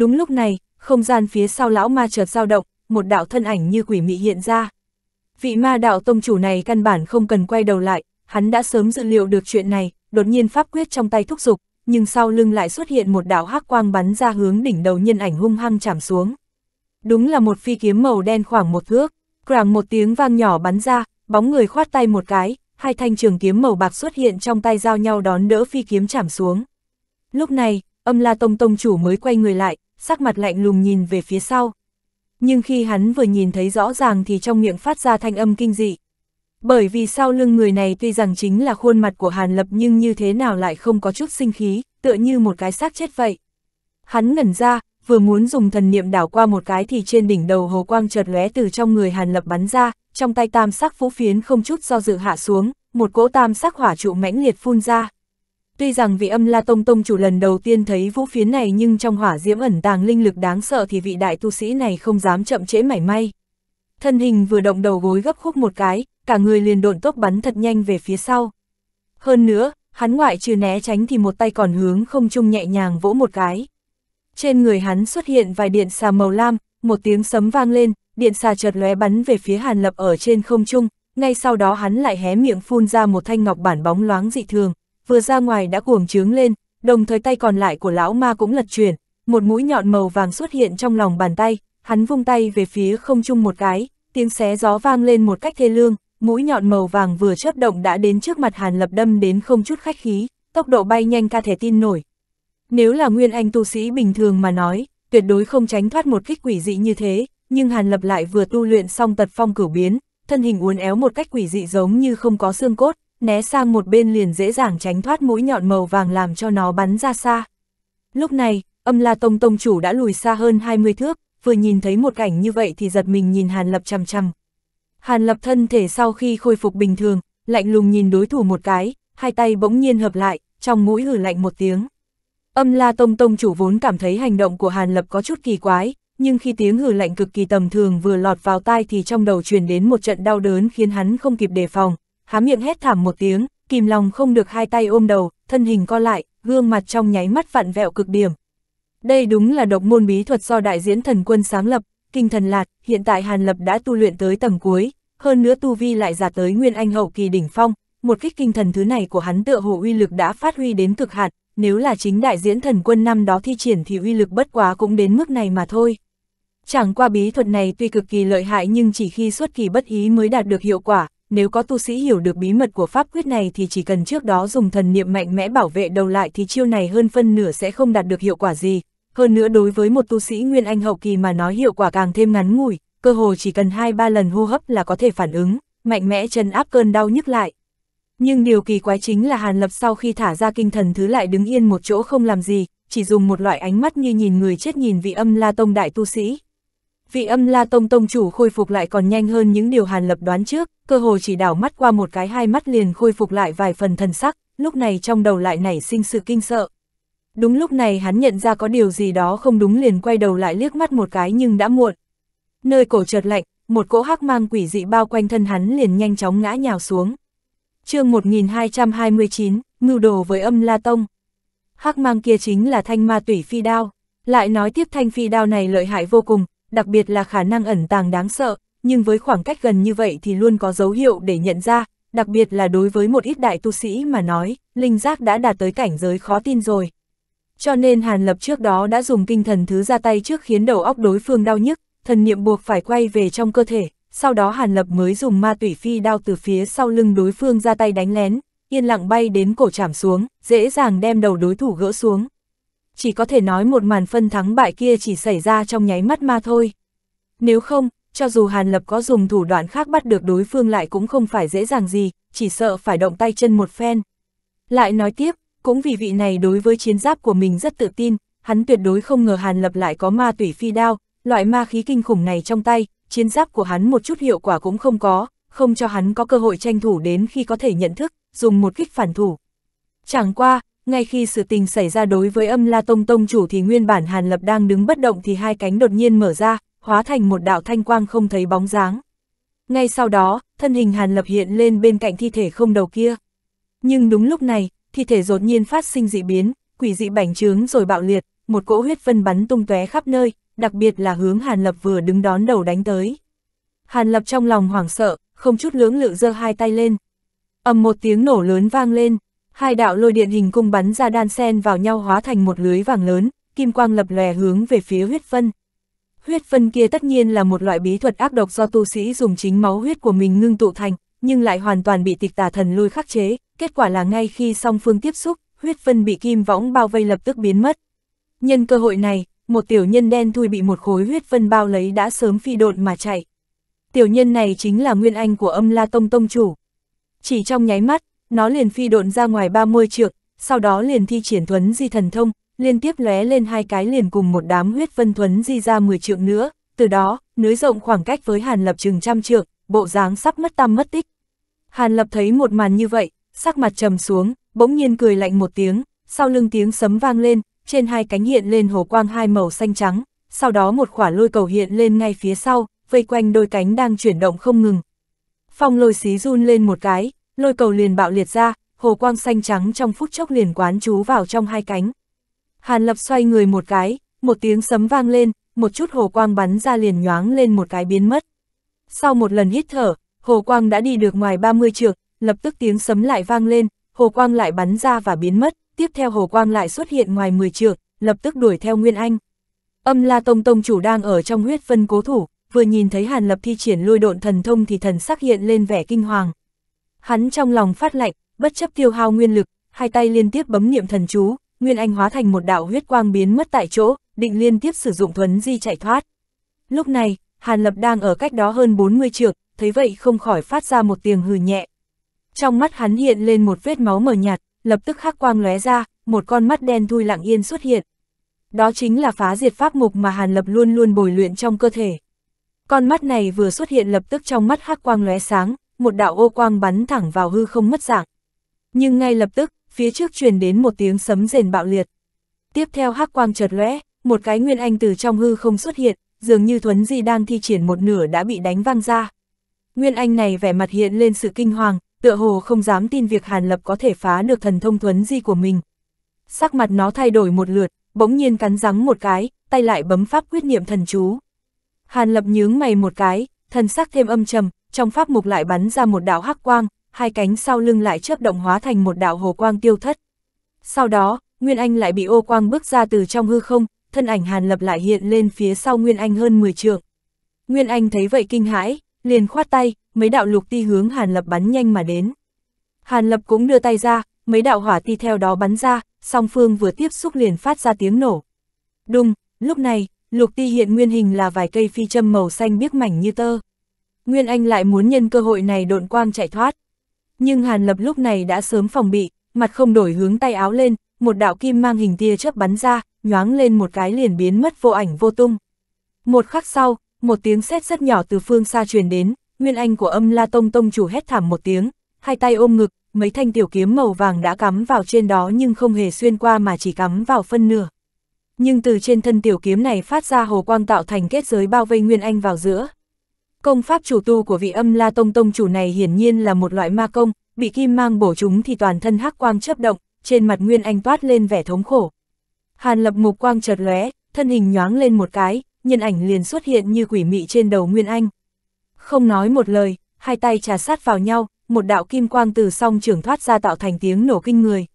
Đúng lúc này, không gian phía sau lão ma chợt dao động, một đạo thân ảnh như quỷ mị hiện ra. Vị ma đạo tông chủ này căn bản không cần quay đầu lại, hắn đã sớm dự liệu được chuyện này, đột nhiên pháp quyết trong tay thúc giục nhưng sau lưng lại xuất hiện một đạo hắc quang bắn ra hướng đỉnh đầu nhân ảnh hung hăng chạm xuống. Đúng là một phi kiếm màu đen khoảng một thước, khoảng một tiếng vang nhỏ bắn ra, bóng người khoát tay một cái, hai thanh trường kiếm màu bạc xuất hiện trong tay giao nhau đón đỡ phi kiếm chạm xuống. Lúc này, âm la tông tông chủ mới quay người lại, sắc mặt lạnh lùng nhìn về phía sau. Nhưng khi hắn vừa nhìn thấy rõ ràng thì trong miệng phát ra thanh âm kinh dị. Bởi vì sau lưng người này tuy rằng chính là khuôn mặt của Hàn Lập nhưng như thế nào lại không có chút sinh khí, tựa như một cái xác chết vậy. Hắn ngẩn ra, vừa muốn dùng thần niệm đảo qua một cái thì trên đỉnh đầu hồ quang chợt lóe từ trong người Hàn Lập bắn ra, trong tay tam sắc vũ phiến không chút do dự hạ xuống, một cỗ tam sắc hỏa trụ mãnh liệt phun ra. Tuy rằng vị âm la tông tông chủ lần đầu tiên thấy vũ phiến này nhưng trong hỏa diễm ẩn tàng linh lực đáng sợ thì vị đại tu sĩ này không dám chậm trễ mảy may. Thân hình vừa động đầu gối gấp khúc một cái, cả người liền độn tốc bắn thật nhanh về phía sau. Hơn nữa, hắn ngoại trừ né tránh thì một tay còn hướng không trung nhẹ nhàng vỗ một cái. Trên người hắn xuất hiện vài điện xà màu lam, một tiếng sấm vang lên, điện xà chợt lóe bắn về phía Hàn Lập ở trên không trung, ngay sau đó hắn lại hé miệng phun ra một thanh ngọc bản bóng loáng dị thường, vừa ra ngoài đã cuồng trướng lên, đồng thời tay còn lại của lão ma cũng lật chuyển, một mũi nhọn màu vàng xuất hiện trong lòng bàn tay, hắn vung tay về phía không trung một cái, tiếng xé gió vang lên một cách thê lương, mũi nhọn màu vàng vừa chớp động đã đến trước mặt Hàn Lập đâm đến không chút khách khí, tốc độ bay nhanh ca thể tin nổi. Nếu là nguyên anh tu sĩ bình thường mà nói, tuyệt đối không tránh thoát một kích quỷ dị như thế, nhưng Hàn Lập lại vừa tu luyện xong tật phong cửu biến, thân hình uốn éo một cách quỷ dị giống như không có xương cốt, né sang một bên liền dễ dàng tránh thoát mũi nhọn màu vàng làm cho nó bắn ra xa. Lúc này, âm la tông tông chủ đã lùi xa hơn 20 thước, vừa nhìn thấy một cảnh như vậy thì giật mình nhìn Hàn Lập chằm chằm. Hàn Lập thân thể sau khi khôi phục bình thường, lạnh lùng nhìn đối thủ một cái, hai tay bỗng nhiên hợp lại, trong mũi hử lạnh một tiếng. Âm la tông tông chủ vốn cảm thấy hành động của Hàn Lập có chút kỳ quái, nhưng khi tiếng hử lạnh cực kỳ tầm thường vừa lọt vào tai thì trong đầu truyền đến một trận đau đớn khiến hắn không kịp đề phòng, há miệng hét thảm một tiếng, kìm lòng không được hai tay ôm đầu, thân hình co lại, gương mặt trong nháy mắt vặn vẹo cực điểm. Đây đúng là độc môn bí thuật do đại diễn thần quân sáng lập, kinh thần lạt hiện tại Hàn Lập đã tu luyện tới tầng cuối, hơn nữa tu vi lại giả tới nguyên anh hậu kỳ đỉnh phong, một kích kinh thần thứ này của hắn tựa hồ uy lực đã phát huy đến cực hạn, nếu là chính đại diễn thần quân năm đó thi triển thì uy lực bất quá cũng đến mức này mà thôi. Chẳng qua bí thuật này tuy cực kỳ lợi hại nhưng chỉ khi xuất kỳ bất ý mới đạt được hiệu quả, nếu có tu sĩ hiểu được bí mật của pháp quyết này thì chỉ cần trước đó dùng thần niệm mạnh mẽ bảo vệ đầu lại thì chiêu này hơn phân nửa sẽ không đạt được hiệu quả gì. Hơn nữa đối với một tu sĩ Nguyên Anh hậu kỳ mà nói hiệu quả càng thêm ngắn ngủi, cơ hồ chỉ cần 2-3 lần hô hấp là có thể phản ứng, mạnh mẽ chân áp cơn đau nhức lại. Nhưng điều kỳ quái chính là Hàn Lập sau khi thả ra kinh thần thứ lại đứng yên một chỗ không làm gì, chỉ dùng một loại ánh mắt như nhìn người chết nhìn vị âm la tông đại tu sĩ, vị âm la tông tông chủ khôi phục lại còn nhanh hơn những điều Hàn Lập đoán trước, cơ hồ chỉ đảo mắt qua một cái hai mắt liền khôi phục lại vài phần thần sắc, lúc này trong đầu lại nảy sinh sự kinh sợ. Đúng lúc này hắn nhận ra có điều gì đó không đúng liền quay đầu lại liếc mắt một cái nhưng đã muộn. Nơi cổ chợt lạnh, một cỗ hắc mang quỷ dị bao quanh thân hắn liền nhanh chóng ngã nhào xuống. chương 1229, mưu đồ với âm La Tông. Hắc mang kia chính là thanh ma tủy phi đao. Lại nói tiếp thanh phi đao này lợi hại vô cùng, đặc biệt là khả năng ẩn tàng đáng sợ, nhưng với khoảng cách gần như vậy thì luôn có dấu hiệu để nhận ra, đặc biệt là đối với một ít đại tu sĩ mà nói, linh giác đã đạt tới cảnh giới khó tin rồi. Cho nên Hàn Lập trước đó đã dùng kinh thần thứ ra tay trước khiến đầu óc đối phương đau nhức, thần niệm buộc phải quay về trong cơ thể, sau đó Hàn Lập mới dùng ma tủy phi đao từ phía sau lưng đối phương ra tay đánh lén, yên lặng bay đến cổ chạm xuống, dễ dàng đem đầu đối thủ gỡ xuống chỉ có thể nói một màn phân thắng bại kia chỉ xảy ra trong nháy mắt mà thôi. Nếu không, cho dù Hàn Lập có dùng thủ đoạn khác bắt được đối phương lại cũng không phải dễ dàng gì, chỉ sợ phải động tay chân một phen. Lại nói tiếp, cũng vì vị này đối với chiến giáp của mình rất tự tin, hắn tuyệt đối không ngờ Hàn Lập lại có ma tủy phi đao, loại ma khí kinh khủng này trong tay, chiến giáp của hắn một chút hiệu quả cũng không có, không cho hắn có cơ hội tranh thủ đến khi có thể nhận thức, dùng một kích phản thủ. Chẳng qua, ngay khi sự tình xảy ra đối với âm la tông tông chủ thì nguyên bản Hàn Lập đang đứng bất động thì hai cánh đột nhiên mở ra, hóa thành một đạo thanh quang không thấy bóng dáng. Ngay sau đó, thân hình Hàn Lập hiện lên bên cạnh thi thể không đầu kia. Nhưng đúng lúc này, thi thể đột nhiên phát sinh dị biến, quỷ dị bành trướng rồi bạo liệt, một cỗ huyết vân bắn tung tóe khắp nơi, đặc biệt là hướng Hàn Lập vừa đứng đón đầu đánh tới. Hàn Lập trong lòng hoảng sợ, không chút lưỡng lự giơ hai tay lên. ầm một tiếng nổ lớn vang lên, hai đạo lôi điện hình cung bắn ra đan sen vào nhau hóa thành một lưới vàng lớn, kim quang lập lòe hướng về phía huyết phân. Huyết phân kia tất nhiên là một loại bí thuật ác độc do tu sĩ dùng chính máu huyết của mình ngưng tụ thành, nhưng lại hoàn toàn bị tịch tà thần lôi khắc chế, kết quả là ngay khi song phương tiếp xúc, huyết phân bị kim võng bao vây lập tức biến mất. Nhân cơ hội này, một tiểu nhân đen thui bị một khối huyết phân bao lấy đã sớm phi độn mà chạy. Tiểu nhân này chính là nguyên anh của âm la tông tông chủ. Chỉ trong nháy mắt, nó liền phi độn ra ngoài 30 trượng, sau đó liền thi triển thuấn di thần thông, liên tiếp lóe lên hai cái liền cùng một đám huyết vân thuấn di ra 10 trượng nữa, từ đó, nới rộng khoảng cách với Hàn Lập chừng trăm trượng, bộ dáng sắp mất tăm mất tích. Hàn Lập thấy một màn như vậy, sắc mặt trầm xuống, bỗng nhiên cười lạnh một tiếng, sau lưng tiếng sấm vang lên, trên hai cánh hiện lên hồ quang hai màu xanh trắng, sau đó một khỏa lôi cầu hiện lên ngay phía sau, vây quanh đôi cánh đang chuyển động không ngừng. Phong lôi xí run lên một cái, lôi cầu liền bạo liệt ra, hồ quang xanh trắng trong phút chốc liền quán chú vào trong hai cánh. Hàn Lập xoay người một cái, một tiếng sấm vang lên, một chút hồ quang bắn ra liền nhoáng lên một cái biến mất. Sau một lần hít thở, hồ quang đã đi được ngoài 30 trượng, lập tức tiếng sấm lại vang lên, hồ quang lại bắn ra và biến mất, tiếp theo hồ quang lại xuất hiện ngoài 10 trượng, lập tức đuổi theo Nguyên Anh. Âm La Tông Tông chủ đang ở trong huyết vân cố thủ, vừa nhìn thấy Hàn Lập thi triển lôi độn thần thông thì thần sắc hiện lên vẻ kinh hoàng. Hắn trong lòng phát lạnh, bất chấp tiêu hao nguyên lực, hai tay liên tiếp bấm niệm thần chú, Nguyên Anh hóa thành một đạo huyết quang biến mất tại chỗ, định liên tiếp sử dụng thuấn di chạy thoát. Lúc này, Hàn Lập đang ở cách đó hơn 40 trượng, thấy vậy không khỏi phát ra một tiếng hừ nhẹ. Trong mắt hắn hiện lên một vết máu mờ nhạt, lập tức khắc quang lóe ra, một con mắt đen thui lặng yên xuất hiện. Đó chính là phá diệt pháp mục mà Hàn Lập luôn luôn bồi luyện trong cơ thể. Con mắt này vừa xuất hiện lập tức trong mắt hắc quang lóe sáng, một đạo ô quang bắn thẳng vào hư không mất dạng. Nhưng ngay lập tức, phía trước truyền đến một tiếng sấm rền bạo liệt. Tiếp theo hắc quang chợt lóe, một cái nguyên anh từ trong hư không xuất hiện, dường như thuấn di đang thi triển một nửa đã bị đánh văng ra. Nguyên anh này vẻ mặt hiện lên sự kinh hoàng, tựa hồ không dám tin việc Hàn Lập có thể phá được thần thông thuấn di của mình. Sắc mặt nó thay đổi một lượt, bỗng nhiên cắn rắn một cái, tay lại bấm pháp quyết niệm thần chú. Hàn Lập nhướng mày một cái, thần sắc thêm âm trầm, trong pháp mục lại bắn ra một đạo hắc quang, hai cánh sau lưng lại chớp động hóa thành một đạo hồ quang tiêu thất. Sau đó, Nguyên Anh lại bị ô quang bước ra từ trong hư không, thân ảnh Hàn Lập lại hiện lên phía sau Nguyên Anh hơn 10 trượng. Nguyên Anh thấy vậy kinh hãi, liền khoát tay, mấy đạo lục ti hướng Hàn Lập bắn nhanh mà đến. Hàn Lập cũng đưa tay ra, mấy đạo hỏa ti theo đó bắn ra, song phương vừa tiếp xúc liền phát ra tiếng nổ. Đùng, lúc này, lục ti hiện nguyên hình là vài cây phi châm màu xanh biếc mảnh như tơ. Nguyên Anh lại muốn nhân cơ hội này độn quang chạy thoát. Nhưng Hàn Lập lúc này đã sớm phòng bị, mặt không đổi hướng tay áo lên, một đạo kim mang hình tia chớp bắn ra, nhoáng lên một cái liền biến mất vô ảnh vô tung. Một khắc sau, một tiếng sét rất nhỏ từ phương xa truyền đến, Nguyên Anh của âm La Tông Tông chủ hét thảm một tiếng, hai tay ôm ngực, mấy thanh tiểu kiếm màu vàng đã cắm vào trên đó nhưng không hề xuyên qua mà chỉ cắm vào phân nửa. Nhưng từ trên thân tiểu kiếm này phát ra hồ quang tạo thành kết giới bao vây Nguyên Anh vào giữa. Công pháp chủ tu của vị âm la tông tông chủ này hiển nhiên là một loại ma công, bị kim mang bổ chúng thì toàn thân hắc quang chấp động, trên mặt Nguyên Anh toát lên vẻ thống khổ. Hàn lập mục quang chợt lóe, thân hình nhoáng lên một cái, nhân ảnh liền xuất hiện như quỷ mị trên đầu Nguyên Anh. Không nói một lời, hai tay trà sát vào nhau, một đạo kim quang từ song trưởng thoát ra tạo thành tiếng nổ kinh người.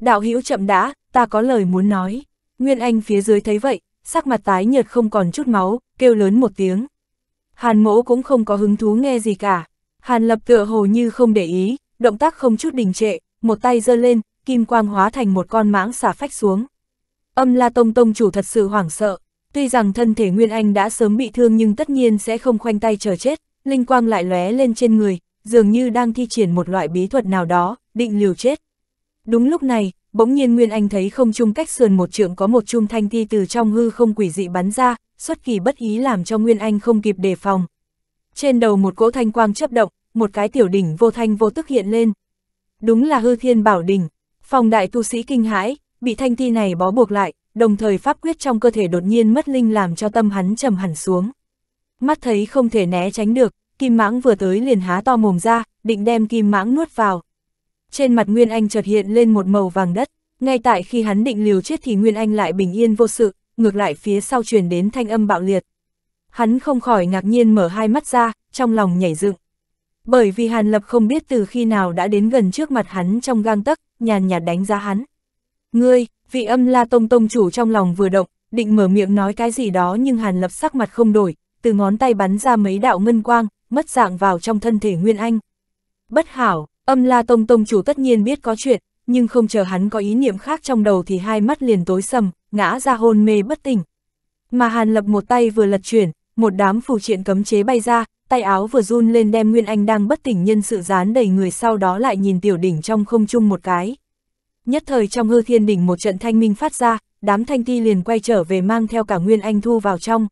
Đạo hữu chậm đã, ta có lời muốn nói. Nguyên Anh phía dưới thấy vậy, sắc mặt tái nhợt không còn chút máu, kêu lớn một tiếng. Hàn mỗ cũng không có hứng thú nghe gì cả. Hàn lập tựa hồ như không để ý, động tác không chút đình trệ, một tay giơ lên, kim quang hóa thành một con mãng xả phách xuống. Âm la tông tông chủ thật sự hoảng sợ, tuy rằng thân thể Nguyên Anh đã sớm bị thương nhưng tất nhiên sẽ không khoanh tay chờ chết, linh quang lại lóe lên trên người, dường như đang thi triển một loại bí thuật nào đó, định liều chết. Đúng lúc này, bỗng nhiên Nguyên Anh thấy không trung cách sườn một trượng có một chum thanh ti từ trong hư không quỷ dị bắn ra, xuất kỳ bất ý làm cho Nguyên Anh không kịp đề phòng. Trên đầu một cỗ thanh quang chấp động, một cái tiểu đỉnh vô thanh vô tức hiện lên. Đúng là hư thiên bảo đỉnh, phòng đại tu sĩ kinh hãi, bị thanh thi này bó buộc lại, đồng thời pháp quyết trong cơ thể đột nhiên mất linh làm cho tâm hắn trầm hẳn xuống. Mắt thấy không thể né tránh được, kim mãng vừa tới liền há to mồm ra, định đem kim mãng nuốt vào. Trên mặt Nguyên Anh chợt hiện lên một màu vàng đất, ngay tại khi hắn định liều chết thì Nguyên Anh lại bình yên vô sự, ngược lại phía sau truyền đến thanh âm bạo liệt. Hắn không khỏi ngạc nhiên mở hai mắt ra, trong lòng nhảy dựng. Bởi vì Hàn Lập không biết từ khi nào đã đến gần trước mặt hắn trong gang tấc, nhàn nhạt đánh giá hắn. Ngươi, vị âm la tông tông chủ trong lòng vừa động, định mở miệng nói cái gì đó nhưng Hàn Lập sắc mặt không đổi, từ ngón tay bắn ra mấy đạo ngân quang, mất dạng vào trong thân thể Nguyên Anh. Bất hảo, âm la tông tông chủ tất nhiên biết có chuyện, nhưng không chờ hắn có ý niệm khác trong đầu thì hai mắt liền tối sầm, ngã ra hôn mê bất tỉnh. Mà Hàn Lập một tay vừa lật chuyển, một đám phù triện cấm chế bay ra, tay áo vừa run lên đem Nguyên Anh đang bất tỉnh nhân sự dán đầy người sau đó lại nhìn tiểu đỉnh trong không chung một cái. Nhất thời trong hư thiên đỉnh một trận thanh minh phát ra, đám thanh ti liền quay trở về mang theo cả Nguyên Anh thu vào trong.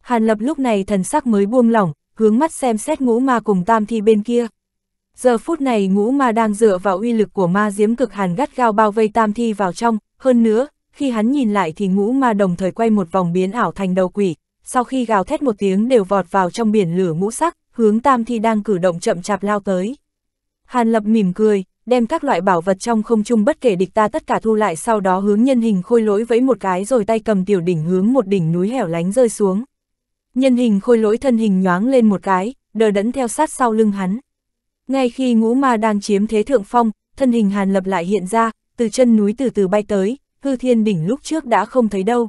Hàn Lập lúc này thần sắc mới buông lỏng, hướng mắt xem xét ngũ ma cùng tam thi bên kia. Giờ phút này ngũ ma đang dựa vào uy lực của ma diếm cực hàn gắt gao bao vây tam thi vào trong, hơn nữa, khi hắn nhìn lại thì ngũ ma đồng thời quay một vòng biến ảo thành đầu quỷ, sau khi gào thét một tiếng đều vọt vào trong biển lửa ngũ sắc, hướng tam thi đang cử động chậm chạp lao tới. Hàn lập mỉm cười, đem các loại bảo vật trong không trung bất kể địch ta tất cả thu lại sau đó hướng nhân hình khôi lỗi với một cái rồi tay cầm tiểu đỉnh hướng một đỉnh núi hẻo lánh rơi xuống. Nhân hình khôi lỗi thân hình nhoáng lên một cái, đờ đẫn theo sát sau lưng hắn. Ngay khi ngũ ma đang chiếm thế thượng phong, thân hình hàn lập lại hiện ra, từ chân núi từ từ bay tới, hư thiên đỉnh lúc trước đã không thấy đâu.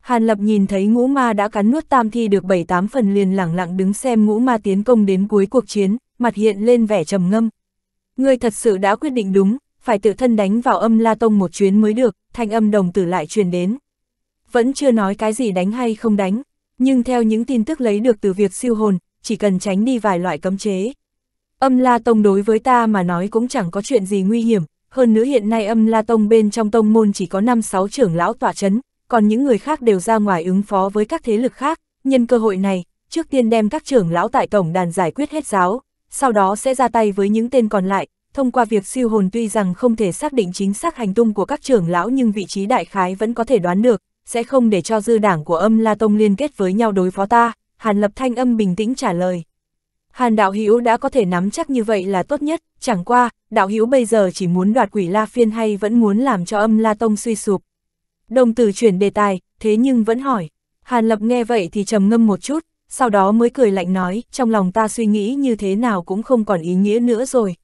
Hàn Lập nhìn thấy ngũ ma đã cắn nuốt tam thi được 7-8 phần liền lẳng lặng đứng xem ngũ ma tiến công đến cuối cuộc chiến, mặt hiện lên vẻ trầm ngâm. Ngươi thật sự đã quyết định đúng, phải tự thân đánh vào âm La Tông một chuyến mới được, thanh âm đồng tử lại truyền đến. Vẫn chưa nói cái gì đánh hay không đánh, nhưng theo những tin tức lấy được từ việc siêu hồn, chỉ cần tránh đi vài loại cấm chế. Âm La Tông đối với ta mà nói cũng chẳng có chuyện gì nguy hiểm, hơn nữa hiện nay âm La Tông bên trong tông môn chỉ có 5-6 trưởng lão tỏa chấn, còn những người khác đều ra ngoài ứng phó với các thế lực khác. Nhân cơ hội này, trước tiên đem các trưởng lão tại tổng đàn giải quyết hết giáo, sau đó sẽ ra tay với những tên còn lại. Thông qua việc siêu hồn tuy rằng không thể xác định chính xác hành tung của các trưởng lão nhưng vị trí đại khái vẫn có thể đoán được, sẽ không để cho dư đảng của âm La Tông liên kết với nhau đối phó ta, Hàn Lập Thanh âm bình tĩnh trả lời. Hàn đạo hữu đã có thể nắm chắc như vậy là tốt nhất, chẳng qua, đạo hữu bây giờ chỉ muốn đoạt quỷ la phiên hay vẫn muốn làm cho âm la tông suy sụp. Đồng tử chuyển đề tài, thế nhưng vẫn hỏi. Hàn lập nghe vậy thì trầm ngâm một chút, sau đó mới cười lạnh nói, trong lòng ta suy nghĩ như thế nào cũng không còn ý nghĩa nữa rồi.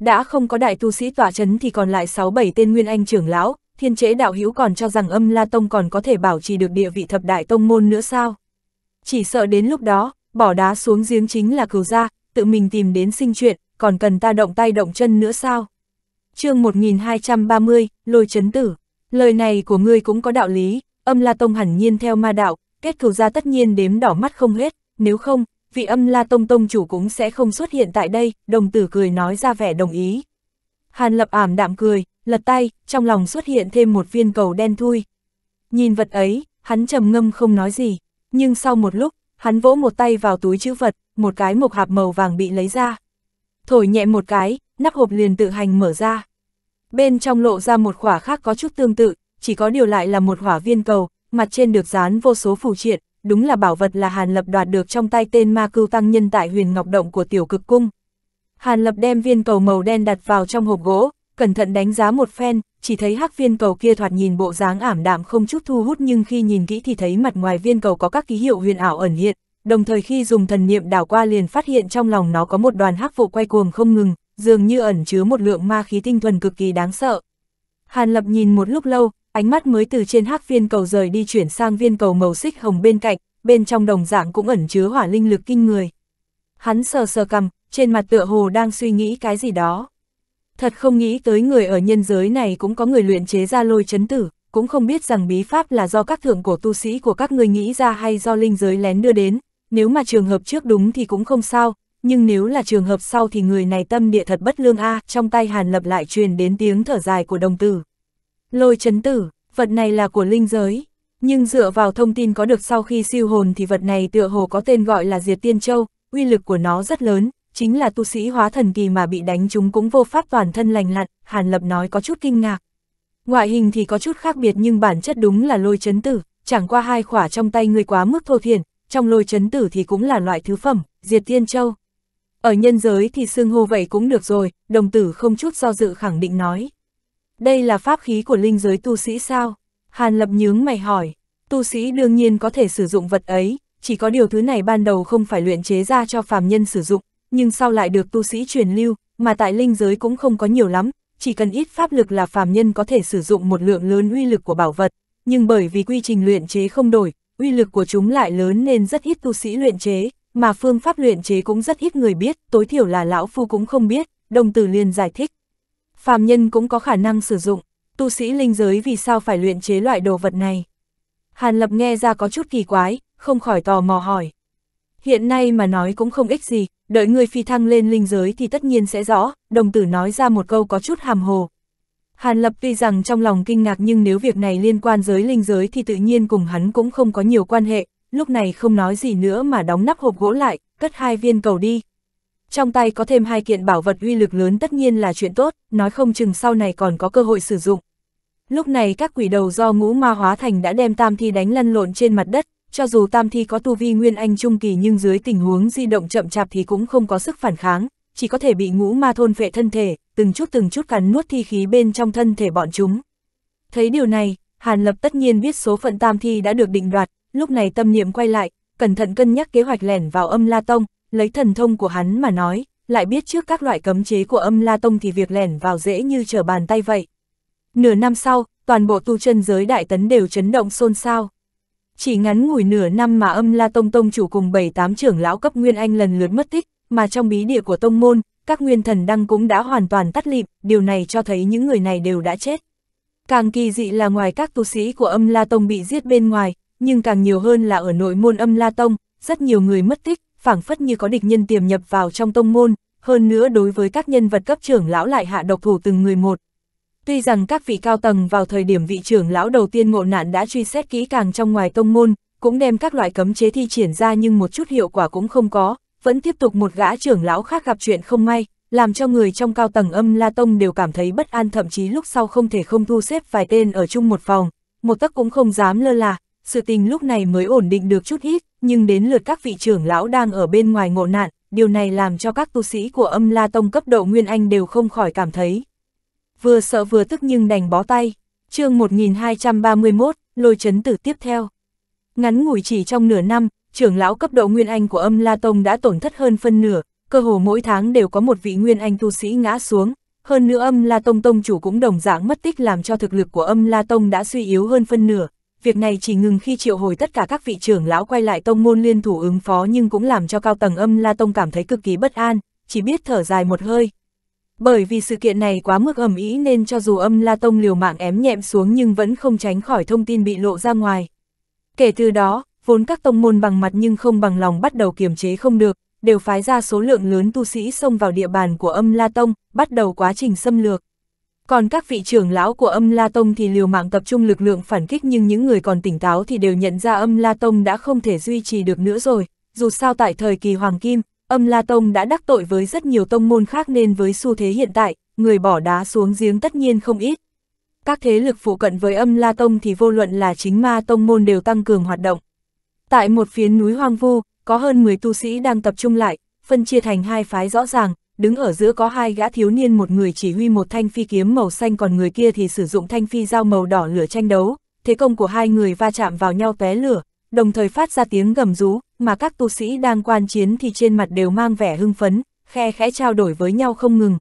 Đã không có đại tu sĩ tỏa chấn thì còn lại 6-7 tên nguyên anh trưởng lão, thiên chế đạo hữu còn cho rằng âm la tông còn có thể bảo trì được địa vị thập đại tông môn nữa sao. Chỉ sợ đến lúc đó, bỏ đá xuống giếng chính là cừu gia tự mình tìm đến sinh chuyện, còn cần ta động tay động chân nữa sao? chương 1230, lôi chấn tử. Lời này của ngươi cũng có đạo lý, âm La Tông hẳn nhiên theo ma đạo, kết cừu gia tất nhiên đếm đỏ mắt không hết, nếu không, vị âm La Tông Tông chủ cũng sẽ không xuất hiện tại đây, đồng tử cười nói ra vẻ đồng ý. Hàn lập ảm đạm cười, lật tay, trong lòng xuất hiện thêm một viên cầu đen thui. Nhìn vật ấy, hắn trầm ngâm không nói gì, nhưng sau một lúc, hắn vỗ một tay vào túi chữ vật, một cái mộc hạp màu vàng bị lấy ra. Thổi nhẹ một cái, nắp hộp liền tự hành mở ra. Bên trong lộ ra một khỏa khác có chút tương tự, chỉ có điều lại là một hỏa viên cầu, mặt trên được dán vô số phù triện, đúng là bảo vật là Hàn Lập đoạt được trong tay tên ma cưu tăng nhân tại huyền ngọc động của tiểu cực cung. Hàn Lập đem viên cầu màu đen đặt vào trong hộp gỗ, cẩn thận đánh giá một phen, chỉ thấy hắc viên cầu kia thoạt nhìn bộ dáng ảm đạm không chút thu hút nhưng khi nhìn kỹ thì thấy mặt ngoài viên cầu có các ký hiệu huyền ảo ẩn hiện, đồng thời khi dùng thần niệm đảo qua liền phát hiện trong lòng nó có một đoàn hắc vụ quay cuồng không ngừng, dường như ẩn chứa một lượng ma khí tinh thuần cực kỳ đáng sợ. Hàn Lập nhìn một lúc lâu, ánh mắt mới từ trên hắc viên cầu rời đi chuyển sang viên cầu màu xích hồng bên cạnh, bên trong đồng dạng cũng ẩn chứa hỏa linh lực kinh người. Hắn sờ sờ cầm, trên mặt tựa hồ đang suy nghĩ cái gì đó thật không nghĩ tới người ở nhân giới này cũng có người luyện chế ra lôi chấn tử, cũng không biết rằng bí pháp là do các thượng cổ tu sĩ của các ngươi nghĩ ra hay do linh giới lén đưa đến, nếu mà trường hợp trước đúng thì cũng không sao, nhưng nếu là trường hợp sau thì người này tâm địa thật bất lương a trong tay hàn lập lại truyền đến tiếng thở dài của đồng tử. Lôi chấn tử, vật này là của linh giới, nhưng dựa vào thông tin có được sau khi siêu hồn thì vật này tựa hồ có tên gọi là Diệt Tiên Châu, uy lực của nó rất lớn, chính là tu sĩ hóa thần kỳ mà bị đánh chúng cũng vô pháp toàn thân lành lặn, Hàn Lập nói có chút kinh ngạc. Ngoại hình thì có chút khác biệt nhưng bản chất đúng là lôi chấn tử, chẳng qua hai khỏa trong tay người quá mức thô thiển, trong lôi chấn tử thì cũng là loại thứ phẩm, diệt tiên châu. Ở nhân giới thì xương hô vậy cũng được rồi, đồng tử không chút do dự khẳng định nói. Đây là pháp khí của linh giới tu sĩ sao? Hàn Lập nhướng mày hỏi, tu sĩ đương nhiên có thể sử dụng vật ấy, chỉ có điều thứ này ban đầu không phải luyện chế ra cho phàm nhân sử dụng, nhưng sau lại được tu sĩ truyền lưu, mà tại linh giới cũng không có nhiều lắm, chỉ cần ít pháp lực là phàm nhân có thể sử dụng một lượng lớn uy lực của bảo vật, nhưng bởi vì quy trình luyện chế không đổi, uy lực của chúng lại lớn nên rất ít tu sĩ luyện chế, mà phương pháp luyện chế cũng rất ít người biết, tối thiểu là lão phu cũng không biết, đồng tử liền giải thích. Phàm nhân cũng có khả năng sử dụng, tu sĩ linh giới vì sao phải luyện chế loại đồ vật này? Hàn Lập nghe ra có chút kỳ quái, không khỏi tò mò hỏi. Hiện nay mà nói cũng không ích gì, đợi người phi thăng lên linh giới thì tất nhiên sẽ rõ, đồng tử nói ra một câu có chút hàm hồ. Hàn Lập vì rằng trong lòng kinh ngạc nhưng nếu việc này liên quan giới linh giới thì tự nhiên cùng hắn cũng không có nhiều quan hệ, lúc này không nói gì nữa mà đóng nắp hộp gỗ lại, cất hai viên cầu đi. Trong tay có thêm hai kiện bảo vật uy lực lớn tất nhiên là chuyện tốt, nói không chừng sau này còn có cơ hội sử dụng. Lúc này các quỷ đầu do ngũ ma hóa thành đã đem tam thi đánh lăn lộn trên mặt đất, cho dù tam thi có tu vi nguyên anh trung kỳ nhưng dưới tình huống di động chậm chạp thì cũng không có sức phản kháng, chỉ có thể bị ngũ ma thôn vệ thân thể, từng chút từng chút cắn nuốt thi khí bên trong thân thể bọn chúng. Thấy điều này, Hàn Lập tất nhiên biết số phận tam thi đã được định đoạt, lúc này tâm niệm quay lại, cẩn thận cân nhắc kế hoạch lẻn vào âm La Tông, lấy thần thông của hắn mà nói, lại biết trước các loại cấm chế của âm La Tông thì việc lẻn vào dễ như trở bàn tay vậy. Nửa năm sau, toàn bộ tu chân giới đại tấn đều chấn động xôn xao. Chỉ ngắn ngủi nửa năm mà âm la tông tông chủ cùng bảy tám trưởng lão cấp Nguyên Anh lần lượt mất tích, mà trong bí địa của tông môn, các nguyên thần đăng cũng đã hoàn toàn tắt lịm, điều này cho thấy những người này đều đã chết. Càng kỳ dị là ngoài các tu sĩ của âm La Tông bị giết bên ngoài, nhưng càng nhiều hơn là ở nội môn âm La Tông, rất nhiều người mất tích, phảng phất như có địch nhân tiềm nhập vào trong tông môn, hơn nữa đối với các nhân vật cấp trưởng lão lại hạ độc thủ từng người một, Tuy rằng các vị cao tầng vào thời điểm vị trưởng lão đầu tiên ngộ nạn đã truy xét kỹ càng trong ngoài tông môn, cũng đem các loại cấm chế thi triển ra nhưng một chút hiệu quả cũng không có, vẫn tiếp tục một gã trưởng lão khác gặp chuyện không may, làm cho người trong cao tầng âm La Tông đều cảm thấy bất an thậm chí lúc sau không thể không thu xếp vài tên ở chung một phòng, một tấc cũng không dám lơ là, sự tình lúc này mới ổn định được chút ít, nhưng đến lượt các vị trưởng lão đang ở bên ngoài ngộ nạn, điều này làm cho các tu sĩ của âm La Tông cấp độ Nguyên Anh đều không khỏi cảm thấy vừa sợ vừa tức nhưng đành bó tay. chương 1231, lôi chấn tử tiếp theo. Ngắn ngủi chỉ trong nửa năm, trưởng lão cấp độ Nguyên Anh của âm La Tông đã tổn thất hơn phân nửa, cơ hồ mỗi tháng đều có một vị Nguyên Anh tu sĩ ngã xuống. Hơn nữa âm La Tông Tông chủ cũng đồng dạng mất tích làm cho thực lực của âm La Tông đã suy yếu hơn phân nửa. Việc này chỉ ngừng khi triệu hồi tất cả các vị trưởng lão quay lại tông môn liên thủ ứng phó nhưng cũng làm cho cao tầng âm La Tông cảm thấy cực kỳ bất an, chỉ biết thở dài một hơi, bởi vì sự kiện này quá mức ẩm ý nên cho dù âm La Tông liều mạng ém nhẹm xuống nhưng vẫn không tránh khỏi thông tin bị lộ ra ngoài. Kể từ đó, vốn các tông môn bằng mặt nhưng không bằng lòng bắt đầu kiềm chế không được, đều phái ra số lượng lớn tu sĩ xông vào địa bàn của âm La Tông, bắt đầu quá trình xâm lược. Còn các vị trưởng lão của âm La Tông thì liều mạng tập trung lực lượng phản kích nhưng những người còn tỉnh táo thì đều nhận ra âm La Tông đã không thể duy trì được nữa rồi, dù sao tại thời kỳ Hoàng Kim, Âm La Tông đã đắc tội với rất nhiều tông môn khác nên với xu thế hiện tại, người bỏ đá xuống giếng tất nhiên không ít. Các thế lực phụ cận với âm La Tông thì vô luận là chính ma tông môn đều tăng cường hoạt động. Tại một phiến núi hoang vu, có hơn 10 tu sĩ đang tập trung lại, phân chia thành hai phái rõ ràng, đứng ở giữa có hai gã thiếu niên một người chỉ huy một thanh phi kiếm màu xanh còn người kia thì sử dụng thanh phi dao màu đỏ lửa tranh đấu, thế công của hai người va chạm vào nhau té lửa, đồng thời phát ra tiếng gầm rú, mà các tu sĩ đang quan chiến thì trên mặt đều mang vẻ hưng phấn, khe khẽ trao đổi với nhau không ngừng.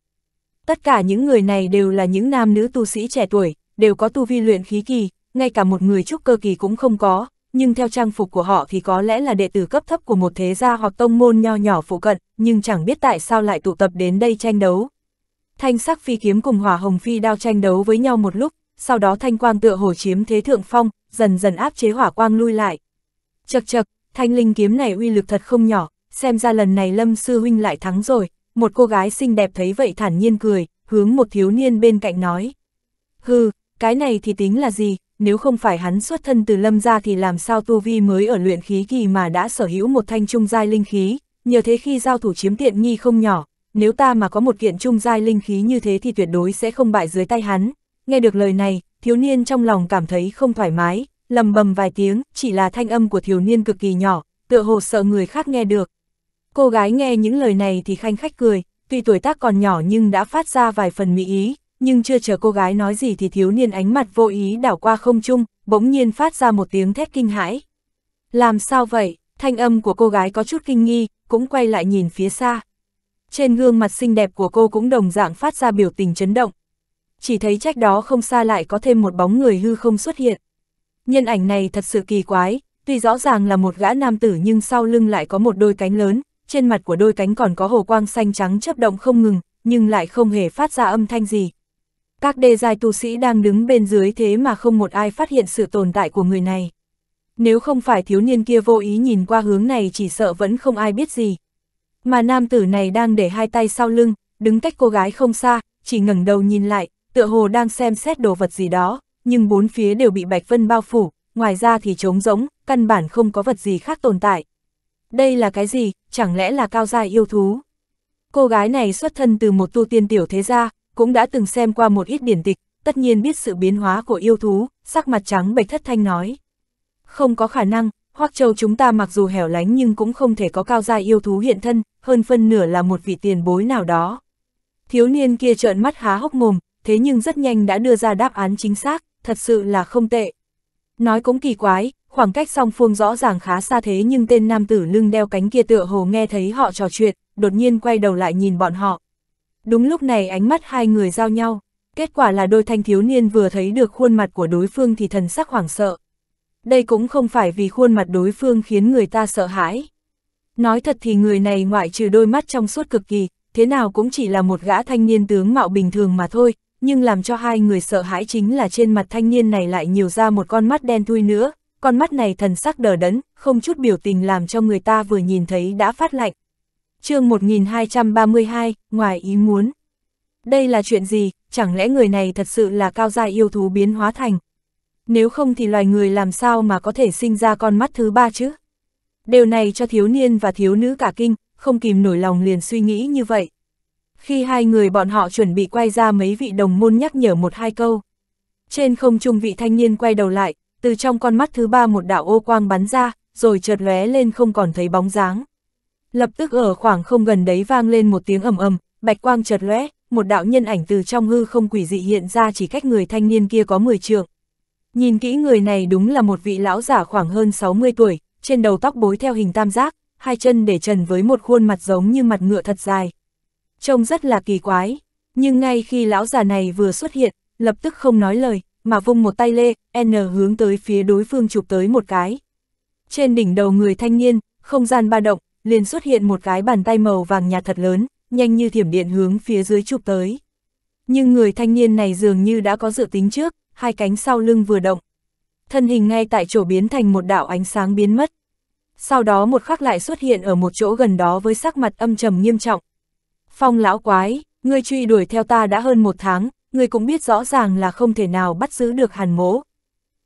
Tất cả những người này đều là những nam nữ tu sĩ trẻ tuổi, đều có tu vi luyện khí kỳ, ngay cả một người trúc cơ kỳ cũng không có, nhưng theo trang phục của họ thì có lẽ là đệ tử cấp thấp của một thế gia hoặc tông môn nho nhỏ phụ cận, nhưng chẳng biết tại sao lại tụ tập đến đây tranh đấu. Thanh sắc phi kiếm cùng hỏa hồng phi đao tranh đấu với nhau một lúc, sau đó thanh quang tựa hồ chiếm thế thượng phong, dần dần áp chế hỏa quang lui lại, Chật chật, thanh linh kiếm này uy lực thật không nhỏ, xem ra lần này Lâm Sư Huynh lại thắng rồi, một cô gái xinh đẹp thấy vậy thản nhiên cười, hướng một thiếu niên bên cạnh nói. Hừ, cái này thì tính là gì, nếu không phải hắn xuất thân từ Lâm ra thì làm sao Tu Vi mới ở luyện khí kỳ mà đã sở hữu một thanh trung giai linh khí, nhờ thế khi giao thủ chiếm tiện nghi không nhỏ, nếu ta mà có một kiện trung giai linh khí như thế thì tuyệt đối sẽ không bại dưới tay hắn. Nghe được lời này, thiếu niên trong lòng cảm thấy không thoải mái, lầm bầm vài tiếng, chỉ là thanh âm của thiếu niên cực kỳ nhỏ, tựa hồ sợ người khác nghe được. Cô gái nghe những lời này thì khanh khách cười, tuy tuổi tác còn nhỏ nhưng đã phát ra vài phần mỹ ý, nhưng chưa chờ cô gái nói gì thì thiếu niên ánh mặt vô ý đảo qua không trung, bỗng nhiên phát ra một tiếng thét kinh hãi. Làm sao vậy? Thanh âm của cô gái có chút kinh nghi, cũng quay lại nhìn phía xa. Trên gương mặt xinh đẹp của cô cũng đồng dạng phát ra biểu tình chấn động. Chỉ thấy trách đó không xa lại có thêm một bóng người hư không xuất hiện. Nhân ảnh này thật sự kỳ quái, tuy rõ ràng là một gã nam tử nhưng sau lưng lại có một đôi cánh lớn, trên mặt của đôi cánh còn có hồ quang xanh trắng chấp động không ngừng, nhưng lại không hề phát ra âm thanh gì. Các đề giai tu sĩ đang đứng bên dưới thế mà không một ai phát hiện sự tồn tại của người này. Nếu không phải thiếu niên kia vô ý nhìn qua hướng này chỉ sợ vẫn không ai biết gì. Mà nam tử này đang để hai tay sau lưng, đứng cách cô gái không xa, chỉ ngẩng đầu nhìn lại, tựa hồ đang xem xét đồ vật gì đó nhưng bốn phía đều bị Bạch Vân bao phủ, ngoài ra thì trống rỗng, căn bản không có vật gì khác tồn tại. Đây là cái gì, chẳng lẽ là cao gia yêu thú? Cô gái này xuất thân từ một tu tiên tiểu thế gia, cũng đã từng xem qua một ít điển tịch, tất nhiên biết sự biến hóa của yêu thú, sắc mặt trắng bạch thất thanh nói. Không có khả năng, Hoắc Châu chúng ta mặc dù hẻo lánh nhưng cũng không thể có cao gia yêu thú hiện thân, hơn phân nửa là một vị tiền bối nào đó. Thiếu niên kia trợn mắt há hốc mồm, thế nhưng rất nhanh đã đưa ra đáp án chính xác thật sự là không tệ. Nói cũng kỳ quái, khoảng cách song phương rõ ràng khá xa thế nhưng tên nam tử lưng đeo cánh kia tựa hồ nghe thấy họ trò chuyện, đột nhiên quay đầu lại nhìn bọn họ. Đúng lúc này ánh mắt hai người giao nhau, kết quả là đôi thanh thiếu niên vừa thấy được khuôn mặt của đối phương thì thần sắc hoảng sợ. Đây cũng không phải vì khuôn mặt đối phương khiến người ta sợ hãi. Nói thật thì người này ngoại trừ đôi mắt trong suốt cực kỳ, thế nào cũng chỉ là một gã thanh niên tướng mạo bình thường mà thôi, nhưng làm cho hai người sợ hãi chính là trên mặt thanh niên này lại nhiều ra một con mắt đen thui nữa, con mắt này thần sắc đờ đẫn, không chút biểu tình làm cho người ta vừa nhìn thấy đã phát lạnh. chương 1232, ngoài ý muốn. Đây là chuyện gì, chẳng lẽ người này thật sự là cao gia yêu thú biến hóa thành? Nếu không thì loài người làm sao mà có thể sinh ra con mắt thứ ba chứ? Điều này cho thiếu niên và thiếu nữ cả kinh, không kìm nổi lòng liền suy nghĩ như vậy. Khi hai người bọn họ chuẩn bị quay ra mấy vị đồng môn nhắc nhở một hai câu. Trên không trung vị thanh niên quay đầu lại, từ trong con mắt thứ ba một đạo ô quang bắn ra, rồi chợt lóe lên không còn thấy bóng dáng. Lập tức ở khoảng không gần đấy vang lên một tiếng ầm ầm, bạch quang chợt lóe, một đạo nhân ảnh từ trong hư không quỷ dị hiện ra chỉ cách người thanh niên kia có 10 trượng. Nhìn kỹ người này đúng là một vị lão giả khoảng hơn 60 tuổi, trên đầu tóc bối theo hình tam giác, hai chân để trần với một khuôn mặt giống như mặt ngựa thật dài trông rất là kỳ quái. Nhưng ngay khi lão già này vừa xuất hiện, lập tức không nói lời, mà vung một tay lê, N hướng tới phía đối phương chụp tới một cái. Trên đỉnh đầu người thanh niên, không gian ba động, liền xuất hiện một cái bàn tay màu vàng nhạt thật lớn, nhanh như thiểm điện hướng phía dưới chụp tới. Nhưng người thanh niên này dường như đã có dự tính trước, hai cánh sau lưng vừa động. Thân hình ngay tại chỗ biến thành một đạo ánh sáng biến mất. Sau đó một khắc lại xuất hiện ở một chỗ gần đó với sắc mặt âm trầm nghiêm trọng, Phong lão quái, ngươi truy đuổi theo ta đã hơn một tháng, ngươi cũng biết rõ ràng là không thể nào bắt giữ được hàn mố.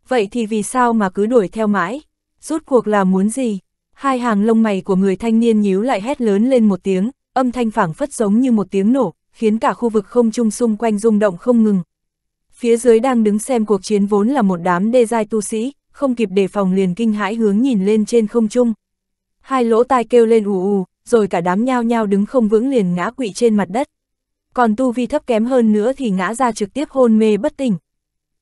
Vậy thì vì sao mà cứ đuổi theo mãi? Rốt cuộc là muốn gì? Hai hàng lông mày của người thanh niên nhíu lại hét lớn lên một tiếng, âm thanh phảng phất giống như một tiếng nổ, khiến cả khu vực không trung xung quanh rung động không ngừng. Phía dưới đang đứng xem cuộc chiến vốn là một đám đê giai tu sĩ, không kịp đề phòng liền kinh hãi hướng nhìn lên trên không trung. Hai lỗ tai kêu lên ù ù, rồi cả đám nhao nhao đứng không vững liền ngã quỵ trên mặt đất. Còn tu vi thấp kém hơn nữa thì ngã ra trực tiếp hôn mê bất tỉnh.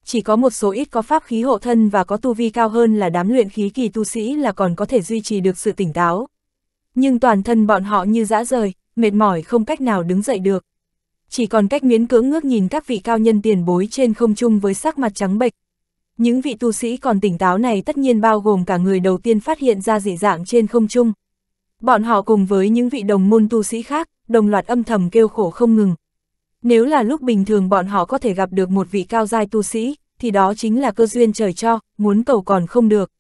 Chỉ có một số ít có pháp khí hộ thân và có tu vi cao hơn là đám luyện khí kỳ tu sĩ là còn có thể duy trì được sự tỉnh táo. Nhưng toàn thân bọn họ như dã rời, mệt mỏi không cách nào đứng dậy được. Chỉ còn cách miễn cưỡng ngước nhìn các vị cao nhân tiền bối trên không trung với sắc mặt trắng bệch. Những vị tu sĩ còn tỉnh táo này tất nhiên bao gồm cả người đầu tiên phát hiện ra dị dạng trên không trung. Bọn họ cùng với những vị đồng môn tu sĩ khác, đồng loạt âm thầm kêu khổ không ngừng. Nếu là lúc bình thường bọn họ có thể gặp được một vị cao giai tu sĩ, thì đó chính là cơ duyên trời cho, muốn cầu còn không được.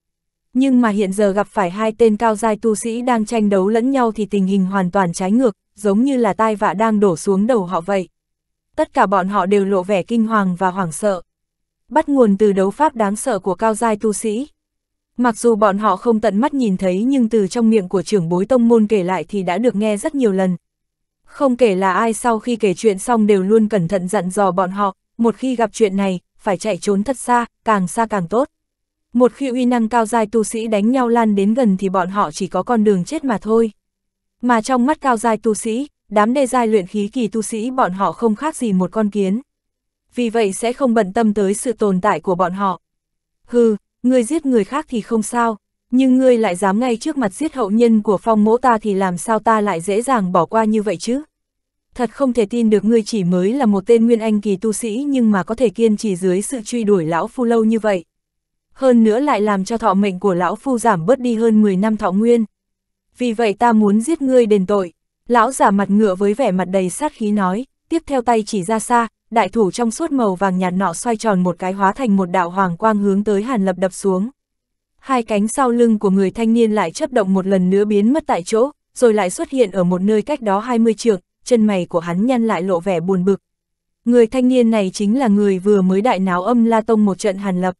Nhưng mà hiện giờ gặp phải hai tên cao giai tu sĩ đang tranh đấu lẫn nhau thì tình hình hoàn toàn trái ngược, giống như là tai vạ đang đổ xuống đầu họ vậy. Tất cả bọn họ đều lộ vẻ kinh hoàng và hoảng sợ. Bắt nguồn từ đấu pháp đáng sợ của cao giai tu sĩ, Mặc dù bọn họ không tận mắt nhìn thấy nhưng từ trong miệng của trưởng bối tông môn kể lại thì đã được nghe rất nhiều lần. Không kể là ai sau khi kể chuyện xong đều luôn cẩn thận dặn dò bọn họ, một khi gặp chuyện này, phải chạy trốn thật xa, càng xa càng tốt. Một khi uy năng cao giai tu sĩ đánh nhau lan đến gần thì bọn họ chỉ có con đường chết mà thôi. Mà trong mắt cao giai tu sĩ, đám đê giai luyện khí kỳ tu sĩ bọn họ không khác gì một con kiến. Vì vậy sẽ không bận tâm tới sự tồn tại của bọn họ. Hừ, ngươi giết người khác thì không sao, nhưng ngươi lại dám ngay trước mặt giết hậu nhân của phong mỗ ta thì làm sao ta lại dễ dàng bỏ qua như vậy chứ? Thật không thể tin được ngươi chỉ mới là một tên nguyên anh kỳ tu sĩ nhưng mà có thể kiên trì dưới sự truy đuổi lão phu lâu như vậy. Hơn nữa lại làm cho thọ mệnh của lão phu giảm bớt đi hơn 10 năm thọ nguyên. Vì vậy ta muốn giết ngươi đền tội. Lão giả mặt ngựa với vẻ mặt đầy sát khí nói, tiếp theo tay chỉ ra xa, đại thủ trong suốt màu vàng nhạt nọ xoay tròn một cái hóa thành một đạo hoàng quang hướng tới Hàn Lập đập xuống. Hai cánh sau lưng của người thanh niên lại chấp động một lần nữa biến mất tại chỗ, rồi lại xuất hiện ở một nơi cách đó 20 trượng, chân mày của hắn nhăn lại lộ vẻ buồn bực. Người thanh niên này chính là người vừa mới đại náo âm La Tông một trận Hàn Lập.